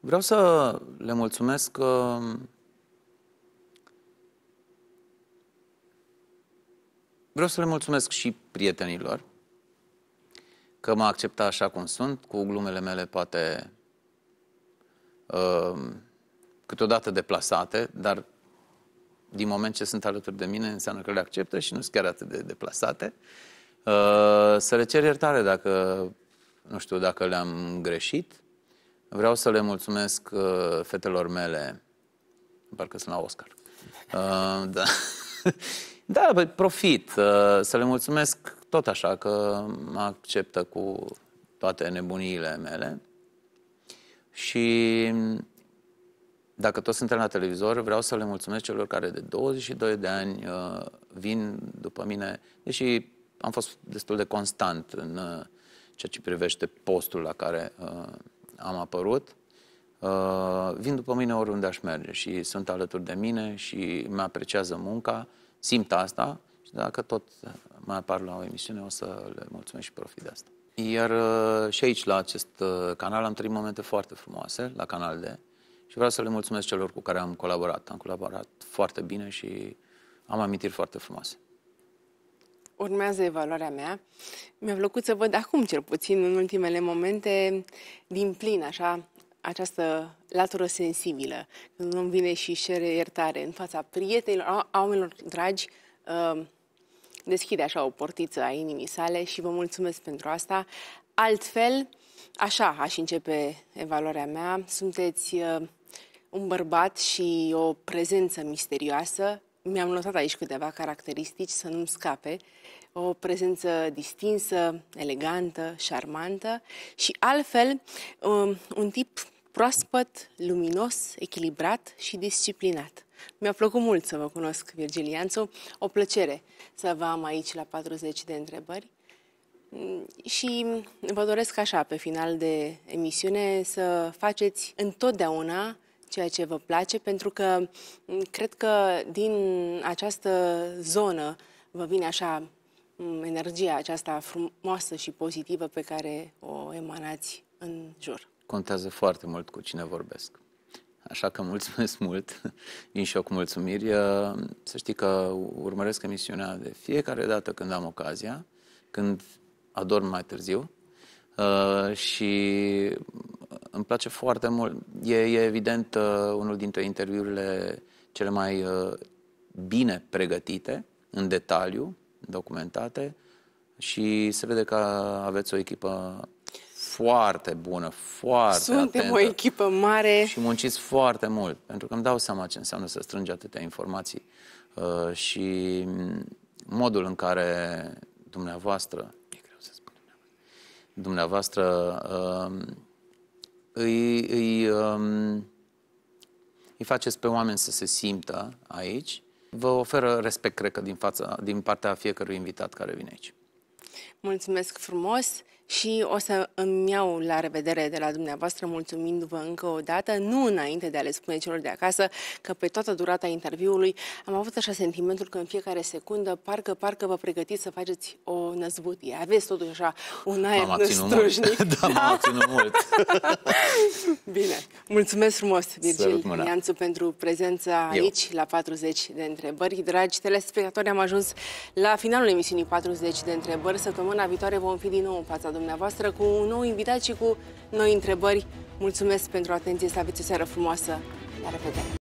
vreau să le mulțumesc uh, Vreau să le mulțumesc și prietenilor că m-a acceptat așa cum sunt, cu glumele mele poate uh, câteodată deplasate, dar din moment ce sunt alături de mine, înseamnă că le acceptă și nu sunt chiar atât de deplasate. Uh, să le cer iertare dacă, nu știu, dacă le-am greșit. Vreau să le mulțumesc uh, fetelor mele, parcă sunt la Oscar. Uh, da. Da, bă, profit. Uh, să le mulțumesc tot așa că mă acceptă cu toate nebuniile mele. Și dacă toți suntem la televizor, vreau să le mulțumesc celor care de 22 de ani uh, vin după mine, deși am fost destul de constant în uh, ceea ce privește postul la care uh, am apărut. Uh, vin după mine oriunde aș merge și sunt alături de mine și mă apreciază munca simt asta și dacă tot mai apar la o emisiune, o să le mulțumesc și profit de asta. Iar uh, și aici, la acest uh, canal, am trăit momente foarte frumoase, la Canal D, și vreau să le mulțumesc celor cu care am colaborat. Am colaborat foarte bine și am amintiri foarte frumoase. Urmează evaluarea mea. Mi-a plăcut să văd acum, cel puțin în ultimele momente, din plin, așa, această latură sensibilă, când nu vine și cere iertare în fața prietenilor, a, oamenilor dragi, um, deschide așa o portiță a inimii sale și vă mulțumesc pentru asta. Altfel, așa aș începe evaluarea mea, sunteți um, un bărbat și o prezență misterioasă. Mi-am notat aici câteva caracteristici, să nu-mi scape. Uh, o prezență distinsă, elegantă, șarmantă și altfel um, un tip proaspăt, luminos, echilibrat și disciplinat. Mi-a plăcut mult să vă cunosc, Virgilianțu, o plăcere să vă am aici la 40 de întrebări. Și vă doresc așa, pe final de emisiune, să faceți întotdeauna ceea ce vă place, pentru că cred că din această zonă vă vine așa Mm, energia aceasta frumoasă și pozitivă pe care o emanați în jur. Contează foarte mult cu cine vorbesc. Așa că mulțumesc mult, vin și eu cu mulțumiri. Uh, să știi că urmăresc emisiunea de fiecare dată când am ocazia, când adorm mai târziu uh, și îmi place foarte mult. E, e evident uh, unul dintre interviurile cele mai bine pregătite, în detaliu, documentate și se vede că aveți o echipă foarte bună, foarte Suntem atentă. o echipă mare. Și munciți foarte mult, pentru că îmi dau seama ce înseamnă să strângi atâtea informații uh, și mm, modul în care dumneavoastră, e greu să spun dumneavoastră, dumneavoastră uh, îi, îi, uh, îi faceți pe oameni să se simtă aici vă oferă respect, cred că, din, fața, din partea fiecărui invitat care vine aici. Mulțumesc frumos! și o să îmi iau la revedere de la dumneavoastră, mulțumindu-vă încă o dată, nu înainte de a le spune celor de acasă că pe toată durata interviului am avut așa sentimentul că în fiecare secundă, parcă, parcă vă pregătiți să faceți o năzbutie. Aveți totuși așa un aer năstrușnic. da, m-am ținut mult. Bine, mulțumesc frumos, Virgil Ianțu, pentru prezența Eu. aici la 40 de întrebări. Dragi telespectatori, am ajuns la finalul emisiunii 40 de întrebări. Săptămâna viitoare vom fi din nou în fața dumneavoastră cu un nou invitat și cu noi întrebări. Mulțumesc pentru atenție, să aveți o seară frumoasă. La revedere!